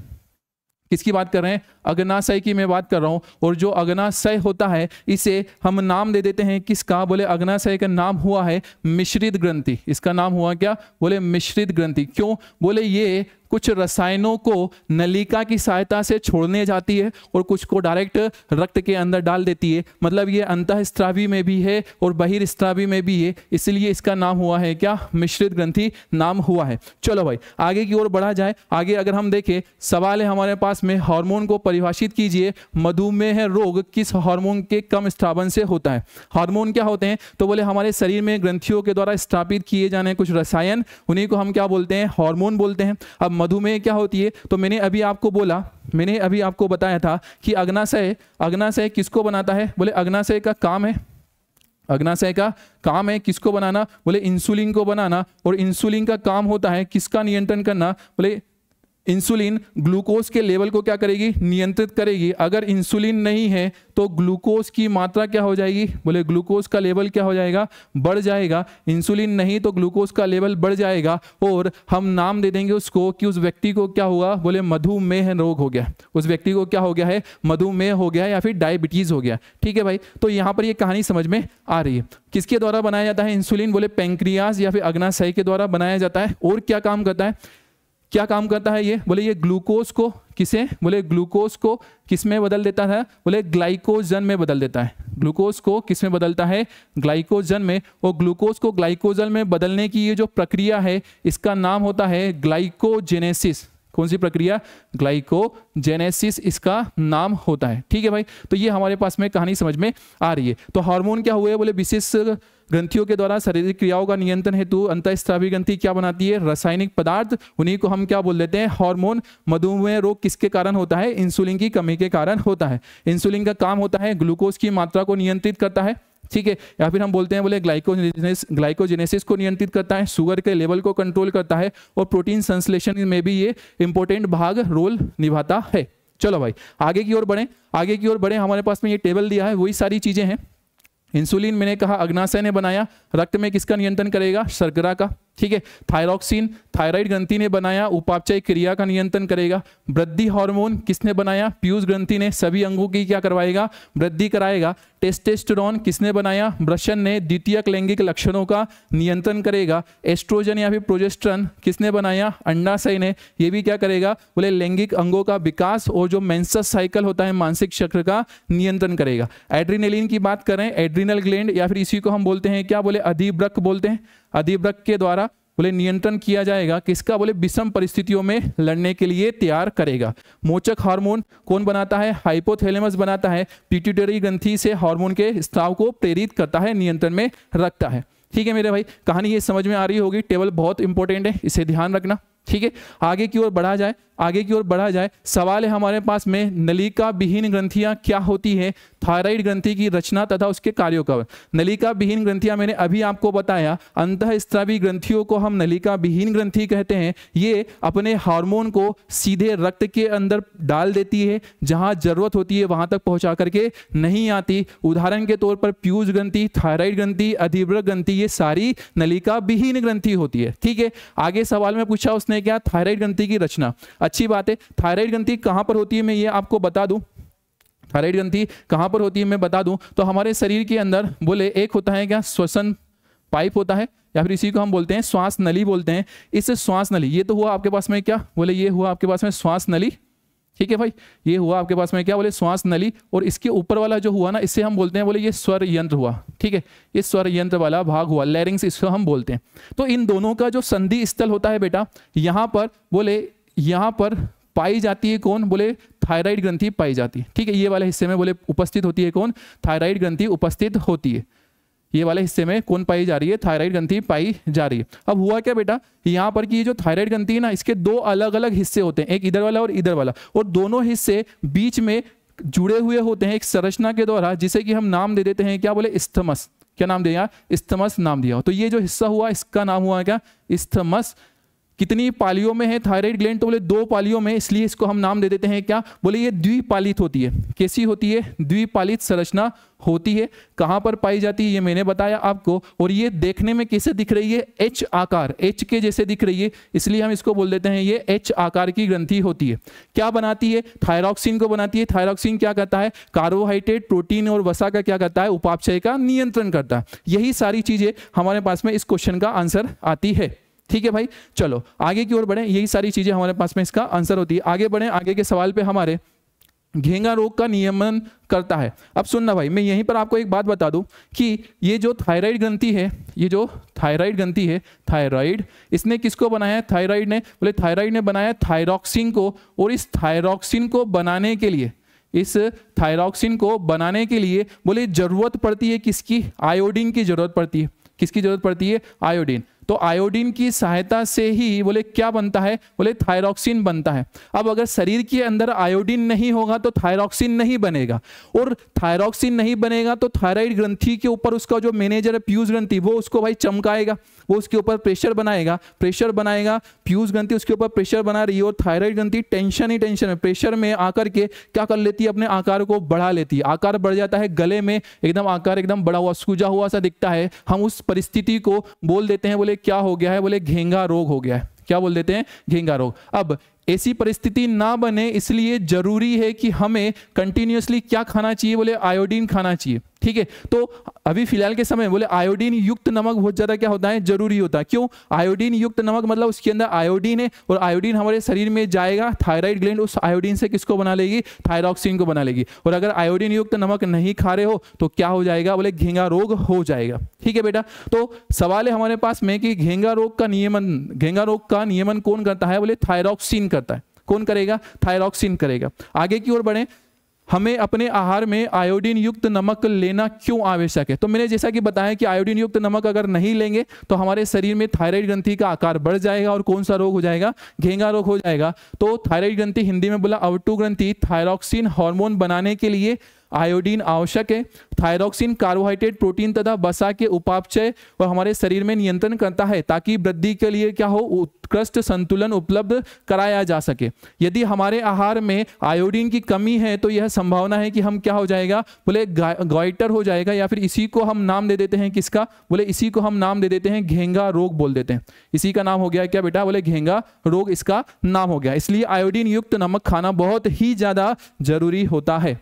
S1: किसकी बात कर रहे हैं अग्नाशय की मैं बात कर रहा हूँ और जो अग्नाशय होता है इसे हम नाम दे देते हैं किसका बोले अग्नाशय का नाम हुआ है मिश्रित ग्रंथि इसका नाम हुआ क्या बोले मिश्रित ग्रंथि क्यों बोले ये कुछ रसायनों को नलिका की सहायता से छोड़ने जाती है और कुछ को डायरेक्ट रक्त के अंदर डाल देती है मतलब ये अंतःस्त्रावी में भी है और बहिर्स्त्रावी में भी है इसलिए इसका नाम हुआ है क्या मिश्रित ग्रंथि नाम हुआ है चलो भाई आगे की ओर बढ़ा जाए आगे अगर हम देखें सवाल है हमारे पास में हार्मोन को परिभाषित कीजिए मधुमेह रोग किस हार्मोन के कम स्थापन से होता है हार्मोन क्या होते हैं तो बोले हमारे शरीर में ग्रंथियों के द्वारा स्थापित किए जाने कुछ रसायन उन्हीं को हम क्या बोलते हैं हार्मोन बोलते हैं अब मधुमेह क्या होती है तो मैंने अभी आपको बोला मैंने अभी आपको बताया था कि अग्नाशय अग्नाशय किसको बनाता है बोले अग्नाशय का काम है अग्नाशय का काम है किसको बनाना बोले इंसुलिन को बनाना और इंसुलिन का काम होता है किसका नियंत्रण करना बोले इंसुलिन ग्लूकोज के लेवल को क्या करेगी नियंत्रित करेगी अगर इंसुलिन नहीं है तो ग्लूकोज की मात्रा क्या हो जाएगी बोले ग्लूकोज का लेवल क्या हो जाएगा बढ़ जाएगा इंसुलिन नहीं तो ग्लूकोज का लेवल बढ़ जाएगा और हम नाम दे देंगे उसको कि उस व्यक्ति को क्या हुआ बोले मधुमेह रोग हो गया उस व्यक्ति को क्या हो गया है मधुमेह हो गया या फिर डायबिटीज़ हो गया ठीक है भाई तो यहाँ पर ये यह कहानी समझ में आ रही है किसके द्वारा बनाया जाता है इंसुलिन बोले पेंक्रियाज या फिर अग्नाशय के द्वारा बनाया जाता है और क्या काम करता है क्या काम करता है ये बोले ये ग्लूकोज को किसे बोले ग्लूकोज को किस में बदल देता है बोले ग्लाइकोजन में बदल देता है ग्लूकोज को किस में बदलता है ग्लाइकोजन में और ग्लूकोज को ग्लाइकोजन में बदलने की ये जो प्रक्रिया है इसका नाम होता है ग्लाइकोजेनेसिस कौन सी प्रक्रिया ग्लाइकोजेनेसिस इसका नाम होता है ठीक है भाई तो ये हमारे पास में कहानी समझ में आ रही है तो हार्मोन क्या हुए बोले विशेष ग्रंथियों के द्वारा शारीरिक क्रियाओं का नियंत्रण हेतु अंतस्त्रावी ग्रंथि क्या बनाती है रासायनिक पदार्थ उन्हीं को हम क्या बोल देते हैं हार्मोन मधुमेह रोग किसके कारण होता है इंसुलिन की कमी के कारण होता है इंसुलिन का काम होता है ग्लूकोज की मात्रा को नियंत्रित करता है ठीक है या फिर हम बोलते हैं बोले ग्लाइकोजेनेसिस ग्लाइकोजेनेसिस को नियंत्रित करता है शुगर के लेवल को कंट्रोल करता है और प्रोटीन संश्लेषण में भी ये इंपॉर्टेंट भाग रोल निभाता है चलो भाई आगे की ओर बढ़े आगे की ओर बढ़े हमारे पास में ये टेबल दिया है वही सारी चीज़ें हैं इंसुलिन मैंने कहा अग्नाशय ने बनाया रक्त में किसका नियंत्रण करेगा शर्करा का ठीक है थायरोक्सिन थायराइड ग्रंथि ने बनाया उपापचय क्रिया का नियंत्रण करेगा वृद्धि हार्मोन किसने बनाया पीयूष ग्रंथि ने सभी अंगों की क्या करवाएगा वृद्धि कराएगा टेस्टेस्टेरोन किसने बनाया ब्रशन ने द्वितीय लैंगिक लक्षणों का नियंत्रण करेगा एस्ट्रोजन या फिर प्रोजेस्ट्रन किसने बनाया अंडाशय ने ये भी क्या करेगा बोले लैंगिक अंगों का विकास और जो मैं साइकिल होता है मानसिक चक्र का नियंत्रण करेगा एड्रीनेलिन की बात करें एड्रीनल ग्लैंड या फिर इसी को हम बोलते हैं क्या बोले अधिब्रक बोलते हैं अधिवृक के द्वारा बोले नियंत्रण किया जाएगा किसका बोले विषम परिस्थितियों में लड़ने के लिए तैयार करेगा मोचक हार्मोन कौन बनाता है हाइपोथेलेमस बनाता है पिट्यूटरी ग्रंथि से हार्मोन के स्त्राव को प्रेरित करता है नियंत्रण में रखता है ठीक है मेरे भाई कहानी ये समझ में आ रही होगी टेबल बहुत इंपॉर्टेंट है इसे ध्यान रखना ठीक है आगे की ओर बढ़ा जाए आगे की ओर बढ़ा जाए सवाल है हमारे पास में नलिका विहीन ग्रंथियां क्या होती है थायराइड ग्रंथि की रचना तथा उसके कार्यों का नलिका विहीन ग्रंथियां मैंने अभी आपको बताया अंत स्त्रावी ग्रंथियों को हम नलिका विहीन ग्रंथि कहते हैं ये अपने हार्मोन को सीधे रक्त के अंदर डाल देती है जहां जरूरत होती है वहां तक पहुंचा करके नहीं आती उदाहरण के तौर पर प्यूज ग्रंथि थायराइड ग्रंथि अधिव्रत ग्रंथि ये सारी नलिका विहीन ग्रंथि होती है ठीक है आगे सवाल में पूछा उसने क्या थायराइड ग्रंथि की रचना अच्छी बात है थायराइड ग्रंथि कहाँ पर होती है मैं ये आपको बता दूँ थायराइड ग्रंथि कहाँ पर होती है मैं बता दूँ तो हमारे शरीर के अंदर बोले एक होता है क्या श्वसन पाइप होता है या फिर इसी को हम बोलते हैं श्वास नली बोलते हैं इस श्वास नली ये तो हुआ आपके पास में क्या बोले ये हुआ आपके पास में श्वास नली ठीक है भाई ये हुआ आपके पास में क्या बोले श्वास नली और इसके ऊपर वाला जो हुआ ना इससे हम बोलते हैं बोले ये स्वर यंत्र हुआ ठीक है ये स्वर यंत्र वाला भाग हुआ लैरिंग्स इसको हम बोलते हैं तो इन दोनों का जो संधि स्थल होता है बेटा यहाँ पर बोले यहाँ पर पाई जाती है कौन बोले थायराइड ग्रंथि पाई जाती है ठीक है ये वाले हिस्से में बोले उपस्थित होती है कौन थायराइड ग्रंथि उपस्थित होती है ये वाले हिस्से में कौन पाई जा रही है थायराइड ग्रंथि पाई जा रही है अब हुआ क्या बेटा यहाँ पर कि ये जो थायराइड ग्रंथि है ना इसके दो अलग अलग हिस्से होते हैं एक इधर वाला और इधर वाला और दोनों हिस्से बीच में जुड़े हुए होते हैं एक संरचना के द्वारा जिसे कि हम नाम दे देते हैं क्या बोले स्थमस क्या नाम दिया स्थमस नाम दिया तो ये जो हिस्सा हुआ इसका नाम हुआ क्या स्थमस कितनी पालियों में है थायराइड ग्लैंड तो बोले दो पालियों में इसलिए इसको हम नाम दे देते हैं क्या बोले ये द्विपालित होती है कैसी होती है द्विपालित संरचना होती है कहाँ पर पाई जाती है ये मैंने बताया आपको और ये देखने में कैसे दिख रही है एच आकार एच के जैसे दिख रही है इसलिए हम इसको बोल देते हैं ये एच आकार की ग्रंथि होती है क्या बनाती है थायरॉक्सिन को बनाती है थायरॉक्सिन क्या करता है कार्बोहाइड्रेट प्रोटीन और वसा का क्या करता है उपापचय का नियंत्रण करता है यही सारी चीज़ें हमारे पास में इस क्वेश्चन का आंसर आती है ठीक है भाई चलो आगे की ओर बढ़े यही सारी चीजें हमारे पास में इसका आंसर होती है आगे बढ़े आगे के सवाल पे हमारे घेंगा रोग का नियमन करता है अब सुनना भाई मैं यहीं पर आपको एक बात बता दूं कि ये जो थायराइड ग्रंथि है ये जो थायराइड ग्रंथि है थायराइड इसने किसको बनाया है थायराइड ने बोले थायराइड ने बनाया थायरॉक्सिन को और इस थायरॉक्सिन को बनाने के लिए इस थायरॉक्सिन को बनाने के लिए बोले ज़रूरत पड़ती है किसकी आयोडीन की ज़रूरत पड़ती है किसकी ज़रूरत पड़ती है आयोडीन तो आयोडीन की सहायता से ही बोले क्या बनता है बोले थायरॉक्सिन बनता है अब अगर शरीर के अंदर आयोडीन नहीं होगा तो थायरॉक्सिन नहीं बनेगा और थायरॉक्सिन नहीं बनेगा तो थायराइड ग्रंथि के ऊपर उसका जो मैनेजर है प्यूज ग्रंथि वो उसको भाई चमकाएगा वो उसके ऊपर प्रेशर बनाएगा प्रेशर बनाएगा प्यूज ग्रंथि उसके ऊपर प्रेशर बना रही है और थायराइड ग्रंथि टेंशन ही टेंशन है प्रेशर में आकर के क्या कर लेती है अपने आकार को बढ़ा लेती है आकार बढ़ जाता है गले में एकदम आकार एकदम बड़ा हुआ सूझा हुआ सा दिखता है हम उस परिस्थिति को बोल देते हैं बोले बोले क्या हो गया है बोले घेंगा रोग हो गया है क्या बोल देते हैं घेंगा रोग अब ऐसी परिस्थिति ना बने इसलिए जरूरी है कि हमें कंटिन्यूसली क्या खाना चाहिए बोले आयोडीन खाना चाहिए ठीक है तो अभी फिलहाल के समय बोले आयोडीन युक्त नमक बहुत ज़्यादा क्या होता है जरूरी होता है क्यों आयोडीन युक्त नमक मतलब उसके अंदर आयोडीन है और आयोडीन हमारे शरीर में जाएगा थायराइड ग्लैंड उस आयोडीन से किसको बना लेगी थायरॉक्सिन को बना लेगी और अगर आयोडीन युक्त नमक नहीं खा रहे हो तो क्या हो जाएगा बोले घेंगा रोग हो जाएगा ठीक है बेटा तो सवाल है हमारे पास में कि घेंगा रोग का नियमन घेंगा रोग का नियमन कौन करता है बोले थायरॉक्सिन करता है कौन करेगा थायरॉक्सिन करेगा आगे की ओर बढ़े हमें अपने आहार में आयोडीन युक्त नमक लेना क्यों आवश्यक है तो मैंने जैसा कि बताया कि आयोडीन युक्त नमक अगर नहीं लेंगे तो हमारे शरीर में थायराइड ग्रंथि का आकार बढ़ जाएगा और कौन सा रोग हो जाएगा घेंगा रोग हो जाएगा तो थायराइड ग्रंथि हिंदी में बोला अवटू ग्रंथि थायरॉक्सिन हार्मोन बनाने के लिए आयोडीन आवश्यक है थायरोक्सिन कार्बोहाइड्रेट प्रोटीन तथा बसा के उपापचय और हमारे शरीर में नियंत्रण करता है ताकि वृद्धि के लिए क्या हो उत्कृष्ट संतुलन उपलब्ध कराया जा सके यदि हमारे आहार में आयोडीन की कमी है तो यह संभावना है कि हम क्या हो जाएगा बोले गॉइटर हो जाएगा या फिर इसी को हम नाम दे देते हैं किसका बोले इसी को हम नाम दे देते हैं घेंगा रोग बोल देते हैं इसी का नाम हो गया क्या बेटा बोले घेंगा रोग इसका नाम हो गया इसलिए आयोडीन युक्त नमक खाना बहुत ही ज़्यादा जरूरी होता है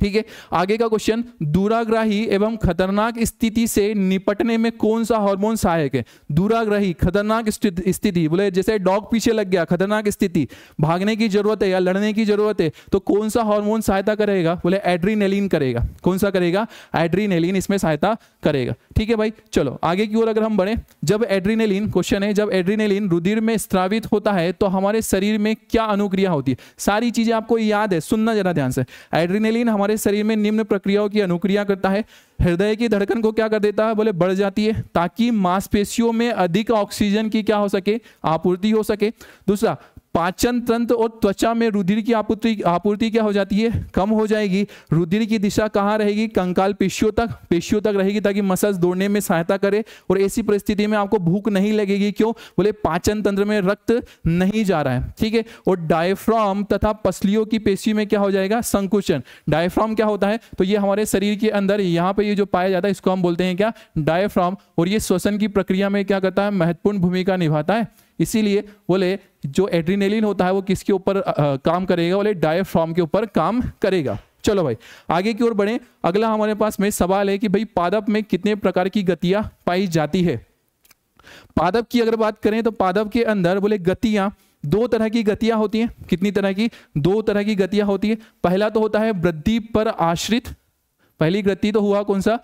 S1: ठीक है आगे का क्वेश्चन दूराग्राही एवं खतरनाक स्थिति से निपटने में कौन सा हार्मोन सहायक है दूराग्राही खतरनाक स्थिति बोले जैसे डॉग पीछे लग गया खतरनाक स्थिति भागने की जरूरत है या लड़ने की जरूरत है तो कौन सा हार्मोन सहायता करेगा बोले एड्रीनेलिन करेगा कौन सा करेगा एड्रीनेलिन इसमें सहायता करेगा ठीक है भाई चलो आगे की ओर अगर हम बढ़े जब एड्रीनेलिन क्वेश्चन है जब एड्रीनेलिन रुधिर में स्त्रावित होता है तो हमारे शरीर में क्या अनुक्रिया होती है सारी चीजें आपको याद है सुनना जरा ध्यान से एड्रीनेलिन हमारे हमारे शरीर में निम्न प्रक्रियाओं की अनुक्रिया करता है हृदय की धड़कन को क्या कर देता है बोले बढ़ जाती है ताकि मांसपेशियों में अधिक ऑक्सीजन की क्या हो सके आपूर्ति हो सके दूसरा पाचन तंत्र और त्वचा में रुधिर की आपूर्ति आपूर्ति क्या हो जाती है कम हो जाएगी रुधिर की दिशा कहाँ रहेगी कंकाल पेशियों तक पेशियों तक रहेगी ताकि मसल्स दौड़ने में सहायता करे और ऐसी परिस्थिति में आपको भूख नहीं लगेगी क्यों बोले पाचन तंत्र में रक्त नहीं जा रहा है ठीक है और डायफ्राम तथा पसलियों की पेशी में क्या हो जाएगा संकुचन डायफ्राम क्या होता है तो ये हमारे शरीर के अंदर यहाँ पर ये जो पाया जाता है इसको हम बोलते हैं क्या डायफ्राम और ये श्वसन की प्रक्रिया में क्या करता है महत्वपूर्ण भूमिका निभाता है इसीलिए बोले जो एड्रीनेलिन होता है वो किसके ऊपर काम करेगा बोले डायफ्राम के ऊपर काम करेगा चलो भाई आगे की ओर बढ़े अगला हमारे पास में सवाल है कि भाई पादप में कितने प्रकार की गतियां पाई जाती है पादप की अगर बात करें तो पादप के अंदर बोले गतियां दो तरह की गतियां होती हैं कितनी तरह की दो तरह की गतियां होती है पहला तो होता है वृद्धि पर आश्रित पहली गति तो हुआ कौन सा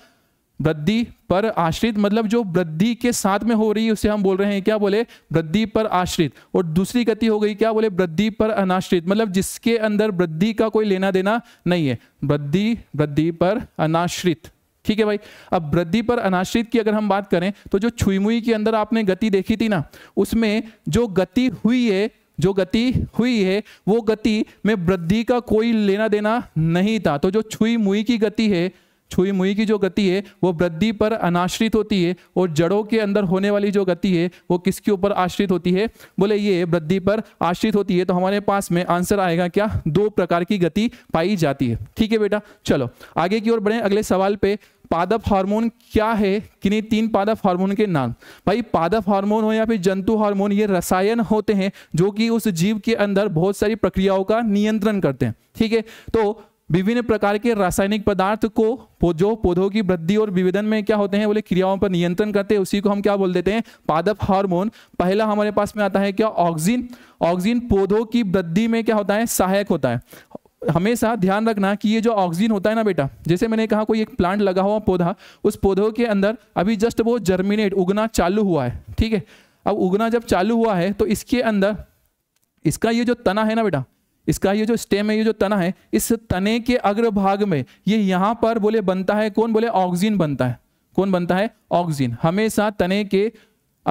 S1: वृद्धि पर आश्रित मतलब जो वृद्धि के साथ में हो रही है उसे हम बोल रहे हैं क्या बोले वृद्धि पर आश्रित और दूसरी गति हो गई क्या बोले वृद्धि पर अनाश्रित मतलब जिसके अंदर वृद्धि का कोई लेना देना नहीं है वृद्धि वृद्धि पर अनाश्रित ठीक है भाई अब वृद्धि पर अनाश्रित की अगर हम बात करें तो जो छुईमुई के अंदर आपने गति देखी थी ना उसमें जो गति हुई है जो गति हुई है वो गति में वृद्धि का कोई लेना देना नहीं था तो जो छुई मुई की गति है छुई मुई की जो गति है वो वृद्धि पर अनाश्रित होती है और जड़ों के अंदर होने वाली जो गति है वो किसके ऊपर आश्रित होती है बोले ये वृद्धि पर आश्रित होती है तो हमारे पास में आंसर आएगा क्या दो प्रकार की गति पाई जाती है ठीक है बेटा चलो आगे की ओर बढ़े अगले सवाल पे पादप हार्मोन क्या है किन्हीं तीन पादप हार्मोन के नाम भाई पादप हार्मोन हो या फिर जंतु हार्मोन ये रसायन होते हैं जो कि उस जीव के अंदर बहुत सारी प्रक्रियाओं का नियंत्रण करते हैं ठीक है तो विभिन्न प्रकार के रासायनिक पदार्थ को जो पौधों की वृद्धि और विभेदन में क्या होते हैं बोले क्रियाओं पर नियंत्रण करते हैं उसी को हम क्या बोल देते हैं पादप हार्मोन पहला हमारे पास में आता है क्या ऑक्सीजन ऑक्सीजन पौधों की वृद्धि में क्या होता है सहायक होता है हमेशा ध्यान रखना कि ये जो ऑक्सीजन होता है ना बेटा जैसे मैंने कहा कोई एक प्लांट लगा हुआ पौधा उस पौधों के अंदर अभी जस्ट वो जर्मिनेट उगना चालू हुआ है ठीक है अब उगना जब चालू हुआ है तो इसके अंदर इसका ये जो तना है ना बेटा इसका ये जो स्टेम है ये जो तना है इस तने के अग्रभाग में ये यहाँ पर बोले बनता है कौन बोले ऑक्सीजन बनता है कौन बनता है ऑक्सीजन हमेशा तने के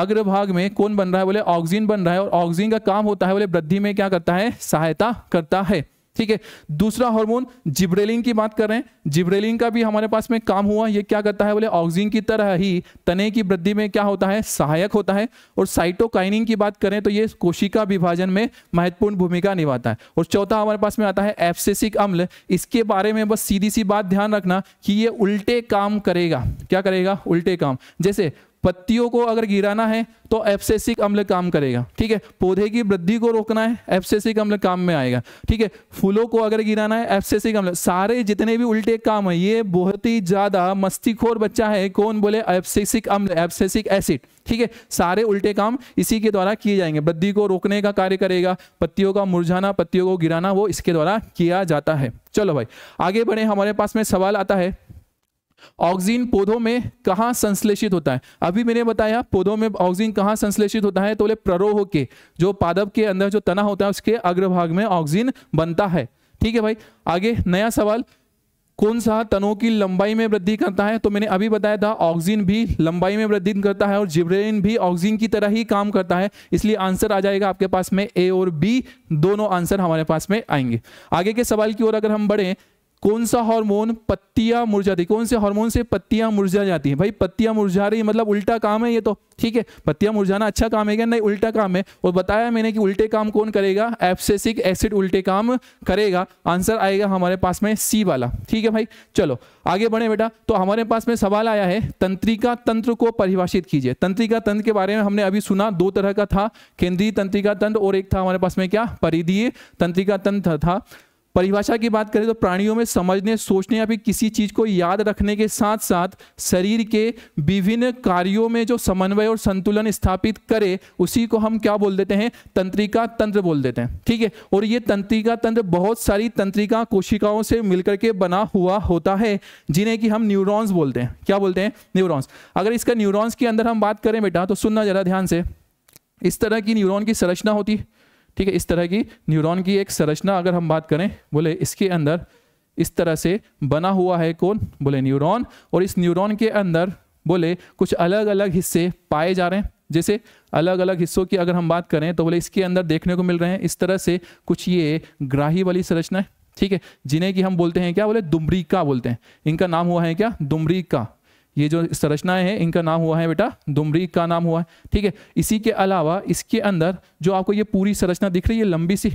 S1: अग्रभाग में कौन बन रहा है बोले ऑक्सीजन बन रहा है और ऑक्सीजन का काम होता है बोले वृद्धि में क्या करता है सहायता करता है ठीक है दूसरा हार्मोन जिब्रेलिन की बात कर रहे हैं जिब्रेलिन का भी हमारे पास में काम हुआ ये क्या करता है बोले ऑक्सीजन की तरह ही तने की वृद्धि में क्या होता है सहायक होता है और साइटोकाइनिन की बात करें तो ये कोशिका विभाजन में महत्वपूर्ण भूमिका निभाता है और चौथा हमारे पास में आता है एफसेसिक अम्ल इसके बारे में बस सीधी सी बात ध्यान रखना कि ये उल्टे काम करेगा क्या करेगा उल्टे काम जैसे पत्तियों को अगर गिराना है तो एफसेसिक अम्ल काम करेगा ठीक है पौधे की वृद्धि को रोकना है एफसेसिक अम्ल काम में आएगा ठीक है फूलों को अगर गिराना है एफसेसिक अम्ल सारे जितने भी उल्टे काम है ये बहुत ही ज्यादा मस्तीखोर बच्चा है कौन बोले एफसेसिक अम्ल एफसेसिक एसिड ठीक है सारे उल्टे काम इसी के द्वारा किए जाएंगे वृद्धि को रोकने का कार्य करेगा पत्तियों का मुरझाना पत्तियों को गिराना वो इसके द्वारा किया जाता है चलो भाई आगे बढ़े हमारे पास में सवाल आता है ऑक्सीजन पौधों में कहाँ संश्लेषित होता है अभी मैंने बताया पौधों में ऑक्सीजन कहाँ संश्लेषित होता है तो बोले प्ररोह के जो पादप के अंदर जो तना होता है उसके अग्रभाग में ऑक्सीजन बनता है ठीक है भाई आगे नया सवाल कौन सा तनों की लंबाई में वृद्धि करता है तो मैंने अभी बताया था ऑक्सीजन भी लंबाई में वृद्धि करता है और जिब्रेन भी ऑक्सीजन की तरह ही काम करता है इसलिए आंसर आ जाएगा आपके पास में ए और बी दोनों आंसर हमारे पास में आएंगे आगे के सवाल की ओर अगर हम बढ़े कौन सा हार्मोन पत्तियां मुरझाती कौन से हार्मोन से पत्तियां मुरझा जाती हैं भाई पत्तियां मुरझा रही मतलब उल्टा काम है ये तो ठीक है पत्तियां मुरझाना अच्छा काम है क्या नहीं उल्टा काम है और बताया मैंने कि उल्टे काम कौन करेगा एप्सेसिक एसिड उल्टे काम करेगा आंसर आएगा हमारे पास में सी वाला ठीक है भाई चलो आगे बढ़े बेटा तो हमारे पास में सवाल आया है तंत्रिका तंत्र को परिभाषित कीजिए तंत्रिका तंत्र के बारे में हमने अभी सुना दो तरह का था केंद्रीय तंत्रिका तंत्र और एक था हमारे पास में क्या परिधीय तंत्रिका तंत्र था परिभाषा की बात करें तो प्राणियों में समझने सोचने या फिर किसी चीज को याद रखने के साथ साथ शरीर के विभिन्न कार्यों में जो समन्वय और संतुलन स्थापित करे उसी को हम क्या बोल देते हैं तंत्रिका तंत्र बोल देते हैं ठीक है और ये तंत्रिका तंत्र बहुत सारी तंत्रिका कोशिकाओं से मिलकर के बना हुआ होता है जिन्हें कि हम न्यूरोन्स बोलते हैं क्या बोलते हैं न्यूरोन्स अगर इसका न्यूरोन्स के अंदर हम बात करें बेटा तो सुनना जरा ध्यान से इस तरह की न्यूरॉन की संरचना होती है ठीक है इस तरह की न्यूरॉन की एक संरचना अगर हम बात करें बोले इसके अंदर इस तरह से बना हुआ है कौन बोले न्यूरॉन और इस न्यूरॉन के अंदर बोले कुछ अलग अलग हिस्से पाए जा रहे हैं जैसे अलग अलग हिस्सों की अगर हम बात करें तो बोले इसके अंदर देखने को मिल रहे हैं इस तरह से कुछ ये ग्राही वाली संरचना है ठीक है जिन्हें कि हम बोलते हैं क्या बोले दुमरीका बोलते हैं इनका नाम हुआ है क्या दुमरीका ये जो संरचनाएं हैं इनका नाम हुआ है बेटा दुमरी का नाम हुआ है ठीक है इसी के अलावा इसके अंदर जो आपको ये पूरी संरचना दिख रही है लंबी सी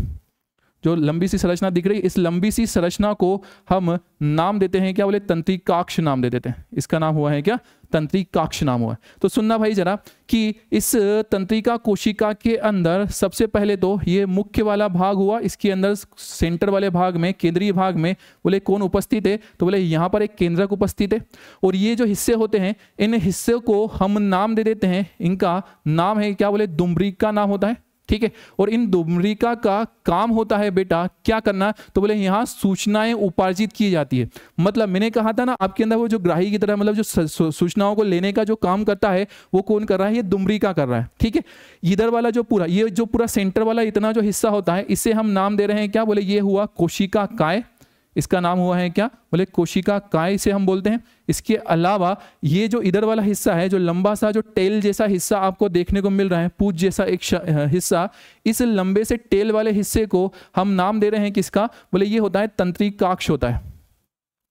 S1: जो लंबी सी संरचना दिख रही है इस लंबी सी संरचना को हम नाम देते हैं क्या बोले तंत्रिकाक्ष नाम दे देते हैं इसका नाम हुआ है क्या तंत्री काक्ष नाम हुआ है तो सुनना भाई जरा कि इस तंत्रिका कोशिका के अंदर सबसे पहले तो ये मुख्य वाला भाग हुआ इसके अंदर सेंटर वाले भाग में केंद्रीय भाग में बोले कौन उपस्थित है तो बोले यहाँ पर एक केंद्रक उपस्थित है और ये जो हिस्से होते हैं इन हिस्से को हम नाम दे देते हैं इनका नाम है क्या बोले दुम्बरी का नाम होता है ठीक है और इन दुमरिका का काम होता है बेटा क्या करना तो बोले यहाँ सूचनाएं उपार्जित की जाती है मतलब मैंने कहा था ना आपके अंदर वो जो ग्राही की तरह मतलब जो सूचनाओं को लेने का जो काम करता है वो कौन कर रहा है ये दुमरिका कर रहा है ठीक है इधर वाला जो पूरा ये जो पूरा सेंटर वाला इतना जो हिस्सा होता है इसे हम नाम दे रहे हैं क्या बोले ये हुआ कोशिका काय इसका नाम हुआ है क्या बोले कोशिका काय से हम बोलते हैं इसके अलावा ये जो इधर वाला हिस्सा है जो लंबा सा जो टेल जैसा हिस्सा आपको देखने को मिल रहा है पूज जैसा एक हिस्सा इस लंबे से टेल वाले हिस्से को हम नाम दे रहे हैं किसका बोले ये होता है तंत्री काक्ष होता है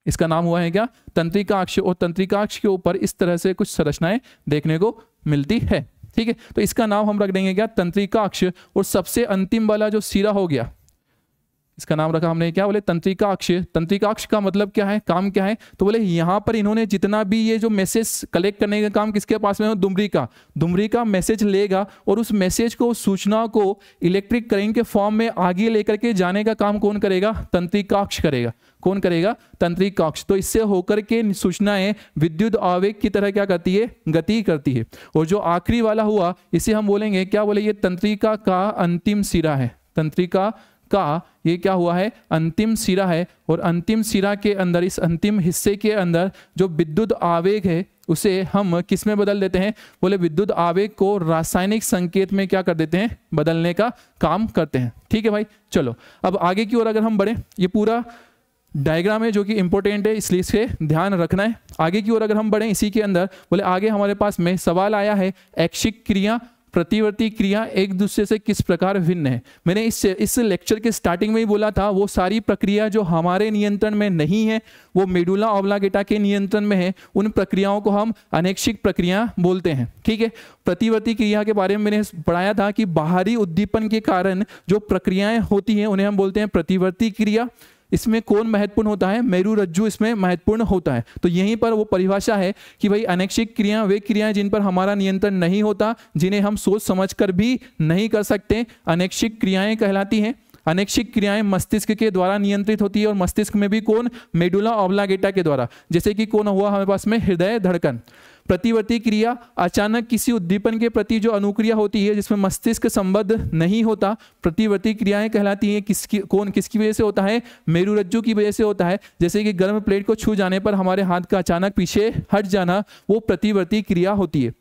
S1: इसका नाम हुआ है क्या तंत्रिकाक्ष और तंत्रिकाक्ष के ऊपर इस तरह से कुछ संरचनाएं देखने को मिलती है ठीक है तो इसका नाम हम रख देंगे क्या तंत्रिकाक्ष और सबसे अंतिम वाला जो सिरा हो गया इसका नाम रखा हमने क्या बोले तंत्रिका अक्ष तंत्रिका अक्ष का मतलब क्या है काम क्या है तो बोले यहाँ पर इन्होंने जितना भी ये जो मैसेज कलेक्ट करने का काम किसके पास में दुमरी का दुमरी का मैसेज लेगा और उस मैसेज को सूचना को इलेक्ट्रिक करेंट के फॉर्म में आगे लेकर के जाने का काम कौन करेगा तंत्रिकाक्ष करेगा कौन करेगा तंत्रिकाक्ष तो इससे होकर के सूचनाएं विद्युत आवेग की तरह क्या करती है गति करती है और जो आखिरी वाला हुआ इसे हम बोलेंगे क्या बोले ये तंत्रिका का अंतिम सिरा है तंत्रिका इसका ये क्या हुआ है अंतिम सिरा है और अंतिम सिरा के अंदर इस अंतिम हिस्से के अंदर जो विद्युत आवेग है उसे हम किस में बदल देते हैं बोले विद्युत आवेग को रासायनिक संकेत में क्या कर देते हैं बदलने का काम करते हैं ठीक है भाई चलो अब आगे की ओर अगर हम बढ़ें ये पूरा डायग्राम है जो कि इंपॉर्टेंट है इसलिए इसे ध्यान रखना है आगे की ओर अगर हम बढ़ें इसी के अंदर बोले आगे हमारे पास में सवाल आया है ऐक्षिक क्रिया प्रतिवर्ती क्रिया एक दूसरे से किस प्रकार भिन्न है मैंने इस इस लेक्चर के स्टार्टिंग में ही बोला था वो सारी प्रक्रिया जो हमारे नियंत्रण में नहीं है वो मेडुला ओब्लागेटा के नियंत्रण में है उन प्रक्रियाओं को हम अनैक्षिक प्रक्रिया बोलते हैं ठीक है प्रतिवर्ती क्रिया के बारे में मैंने पढ़ाया था कि बाहरी उद्दीपन के कारण जो प्रक्रियाएं होती हैं उन्हें हम बोलते हैं प्रतिवर्ती क्रिया इसमें कौन महत्वपूर्ण होता है मेरु रज्जु इसमें महत्वपूर्ण होता है तो यहीं पर वो परिभाषा है कि भाई अनैच्छिक क्रिया वे क्रियाएं जिन पर हमारा नियंत्रण नहीं होता जिन्हें हम सोच समझ कर भी नहीं कर सकते अनैच्छिक क्रियाएं कहलाती हैं अनैच्छिक क्रियाएं मस्तिष्क के द्वारा नियंत्रित होती है और मस्तिष्क में भी कौन मेडुला ओब्लागेटा के द्वारा जैसे कि कौन हुआ हमारे पास में हृदय धड़कन प्रतिवर्ती क्रिया अचानक किसी उद्दीपन के प्रति जो अनुक्रिया होती है जिसमें मस्तिष्क संबद्ध नहीं होता प्रतिवर्ती क्रियाएं कहलाती हैं किसकी कौन किसकी वजह से होता है मेरुरज्जु की वजह से होता है जैसे कि गर्म प्लेट को छू जाने पर हमारे हाथ का अचानक पीछे हट जाना वो प्रतिवर्ती क्रिया होती है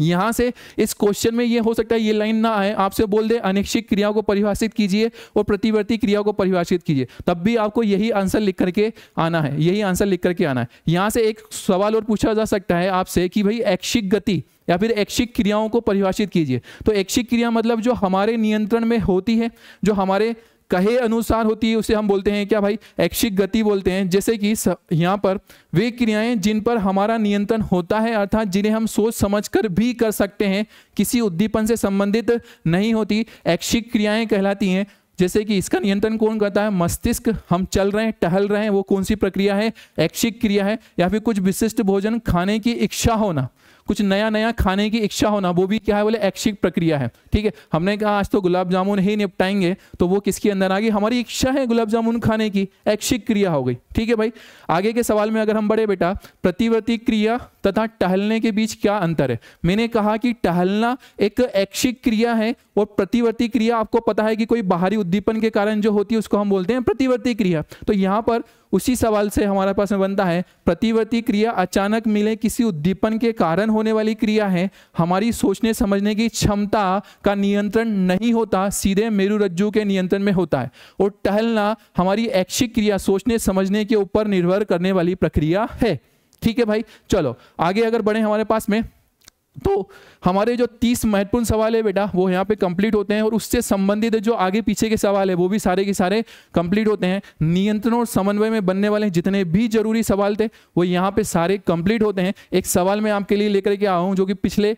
S1: यहां से इस क्वेश्चन में ये हो सकता है ये लाइन ना आए आपसे बोल दे अनिश्चित क्रियाओं को परिभाषित कीजिए और प्रतिवर्ती क्रियाओं को परिभाषित कीजिए तब भी आपको यही आंसर लिख करके आना है यही आंसर लिख करके आना है यहां से एक सवाल और पूछा जा सकता है आपसे कि भाई ऐक्षिक गति या फिर ऐक्षिक क्रियाओं को परिभाषित कीजिए तो ऐक्षिक क्रिया मतलब जो हमारे नियंत्रण में होती है जो हमारे कहे अनुसार होती है उसे हम बोलते हैं क्या भाई ऐक्षिक गति बोलते हैं जैसे कि यहाँ पर वे क्रियाएं जिन पर हमारा नियंत्रण होता है अर्थात जिन्हें हम सोच समझ कर भी कर सकते हैं किसी उद्दीपन से संबंधित नहीं होती ऐक्षिक क्रियाएं कहलाती हैं जैसे कि इसका नियंत्रण कौन करता है मस्तिष्क हम चल रहे हैं टहल रहे हैं वो कौन सी प्रक्रिया है ऐक्षिक क्रिया है या फिर कुछ विशिष्ट भोजन खाने की इच्छा होना कुछ नया नया खाने की इच्छा होना वो भी क्या है बोले ऐच्छिक प्रक्रिया है ठीक है हमने कहा आज तो गुलाब जामुन ही निपटाएंगे तो वो किसके अंदर आ गई हमारी इच्छा है गुलाब जामुन खाने की ऐच्छिक क्रिया हो गई ठीक है भाई आगे के सवाल में अगर हम बड़े बेटा प्रतिवर्ती क्रिया तथा टहलने के बीच क्या अंतर है मैंने कहा कि टहलना एक ऐच्छिक क्रिया है और प्रतिवर्ती क्रिया आपको पता है कि कोई बाहरी उद्दीपन के कारण जो होती है उसको हम बोलते हैं प्रतिवर्ती क्रिया तो यहाँ पर उसी सवाल से हमारे पास में बनता है प्रतिवर्ती क्रिया अचानक मिले किसी उद्दीपन के कारण होने वाली क्रिया है हमारी सोचने समझने की क्षमता का नियंत्रण नहीं होता सीधे मेरु रज्जु के नियंत्रण में होता है और टहलना हमारी ऐच्छिक क्रिया सोचने समझने के ऊपर निर्भर करने वाली प्रक्रिया है ठीक है भाई चलो आगे अगर बढ़े हमारे पास में तो हमारे जो तीस महत्वपूर्ण सवाल है बेटा वो यहाँ पे कंप्लीट होते हैं और उससे संबंधित जो आगे पीछे के सवाल है वो भी सारे के सारे कंप्लीट होते हैं नियंत्रण और समन्वय में बनने वाले जितने भी जरूरी सवाल थे वो यहाँ पे सारे कंप्लीट होते हैं एक सवाल मैं आपके लिए लेकर के आया हूँ जो कि पिछले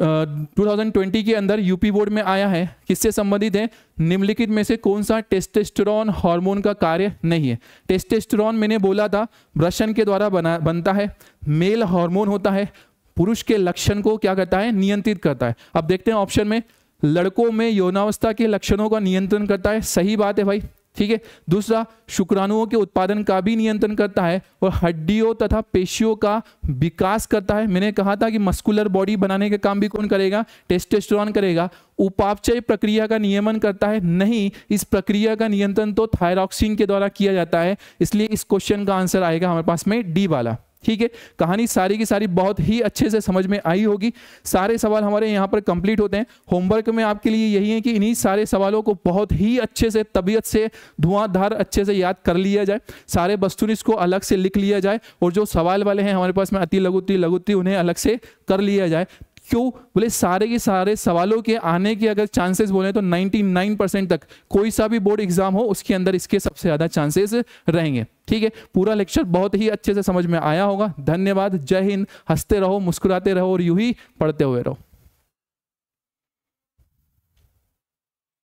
S1: टू थाउजेंड के अंदर यूपी बोर्ड में आया है किससे संबंधित है निम्नलिखित में से कौन सा टेस्टेस्टोरॉन हार्मोन का कार्य नहीं है टेस्टेस्टरॉन मैंने बोला था ब्रशन के द्वारा बना बनता है मेल हार्मोन होता है पुरुष के लक्षण को क्या करता है नियंत्रित करता है अब देखते हैं ऑप्शन में लड़कों में यौनावस्था के लक्षणों का नियंत्रण करता है सही बात है भाई ठीक है दूसरा शुक्राणुओं के उत्पादन का भी नियंत्रण करता है और हड्डियों तथा पेशियों का विकास करता है मैंने कहा था कि मस्कुलर बॉडी बनाने का काम भी कौन करेगा टेस्टेस्टोरॉन करेगा उपापचय प्रक्रिया का नियमन करता है नहीं इस प्रक्रिया का नियंत्रण तो थायरॉक्सिन के द्वारा किया जाता है इसलिए इस क्वेश्चन का आंसर आएगा हमारे पास में डी वाला ठीक है कहानी सारी की सारी बहुत ही अच्छे से समझ में आई होगी सारे सवाल हमारे यहाँ पर कंप्लीट होते हैं होमवर्क में आपके लिए यही है कि इन्हीं सारे सवालों को बहुत ही अच्छे से तबीयत से धुआंधार अच्छे से याद कर लिया जाए सारे वस्तुनिस को अलग से लिख लिया जाए और जो सवाल वाले हैं हमारे पास में अति लघुती लघुती उन्हें अलग से कर लिया जाए क्यों बोले सारे के सारे सवालों के आने के अगर चांसेस बोले तो 99 परसेंट तक कोई सा भी बोर्ड एग्जाम हो उसके अंदर इसके सबसे ज़्यादा चांसेस रहेंगे ठीक है पूरा लेक्चर बहुत ही अच्छे से समझ में आया होगा धन्यवाद जय हिंद हंसते रहो मुस्कुराते रहो और यू ही पढ़ते हुए रहो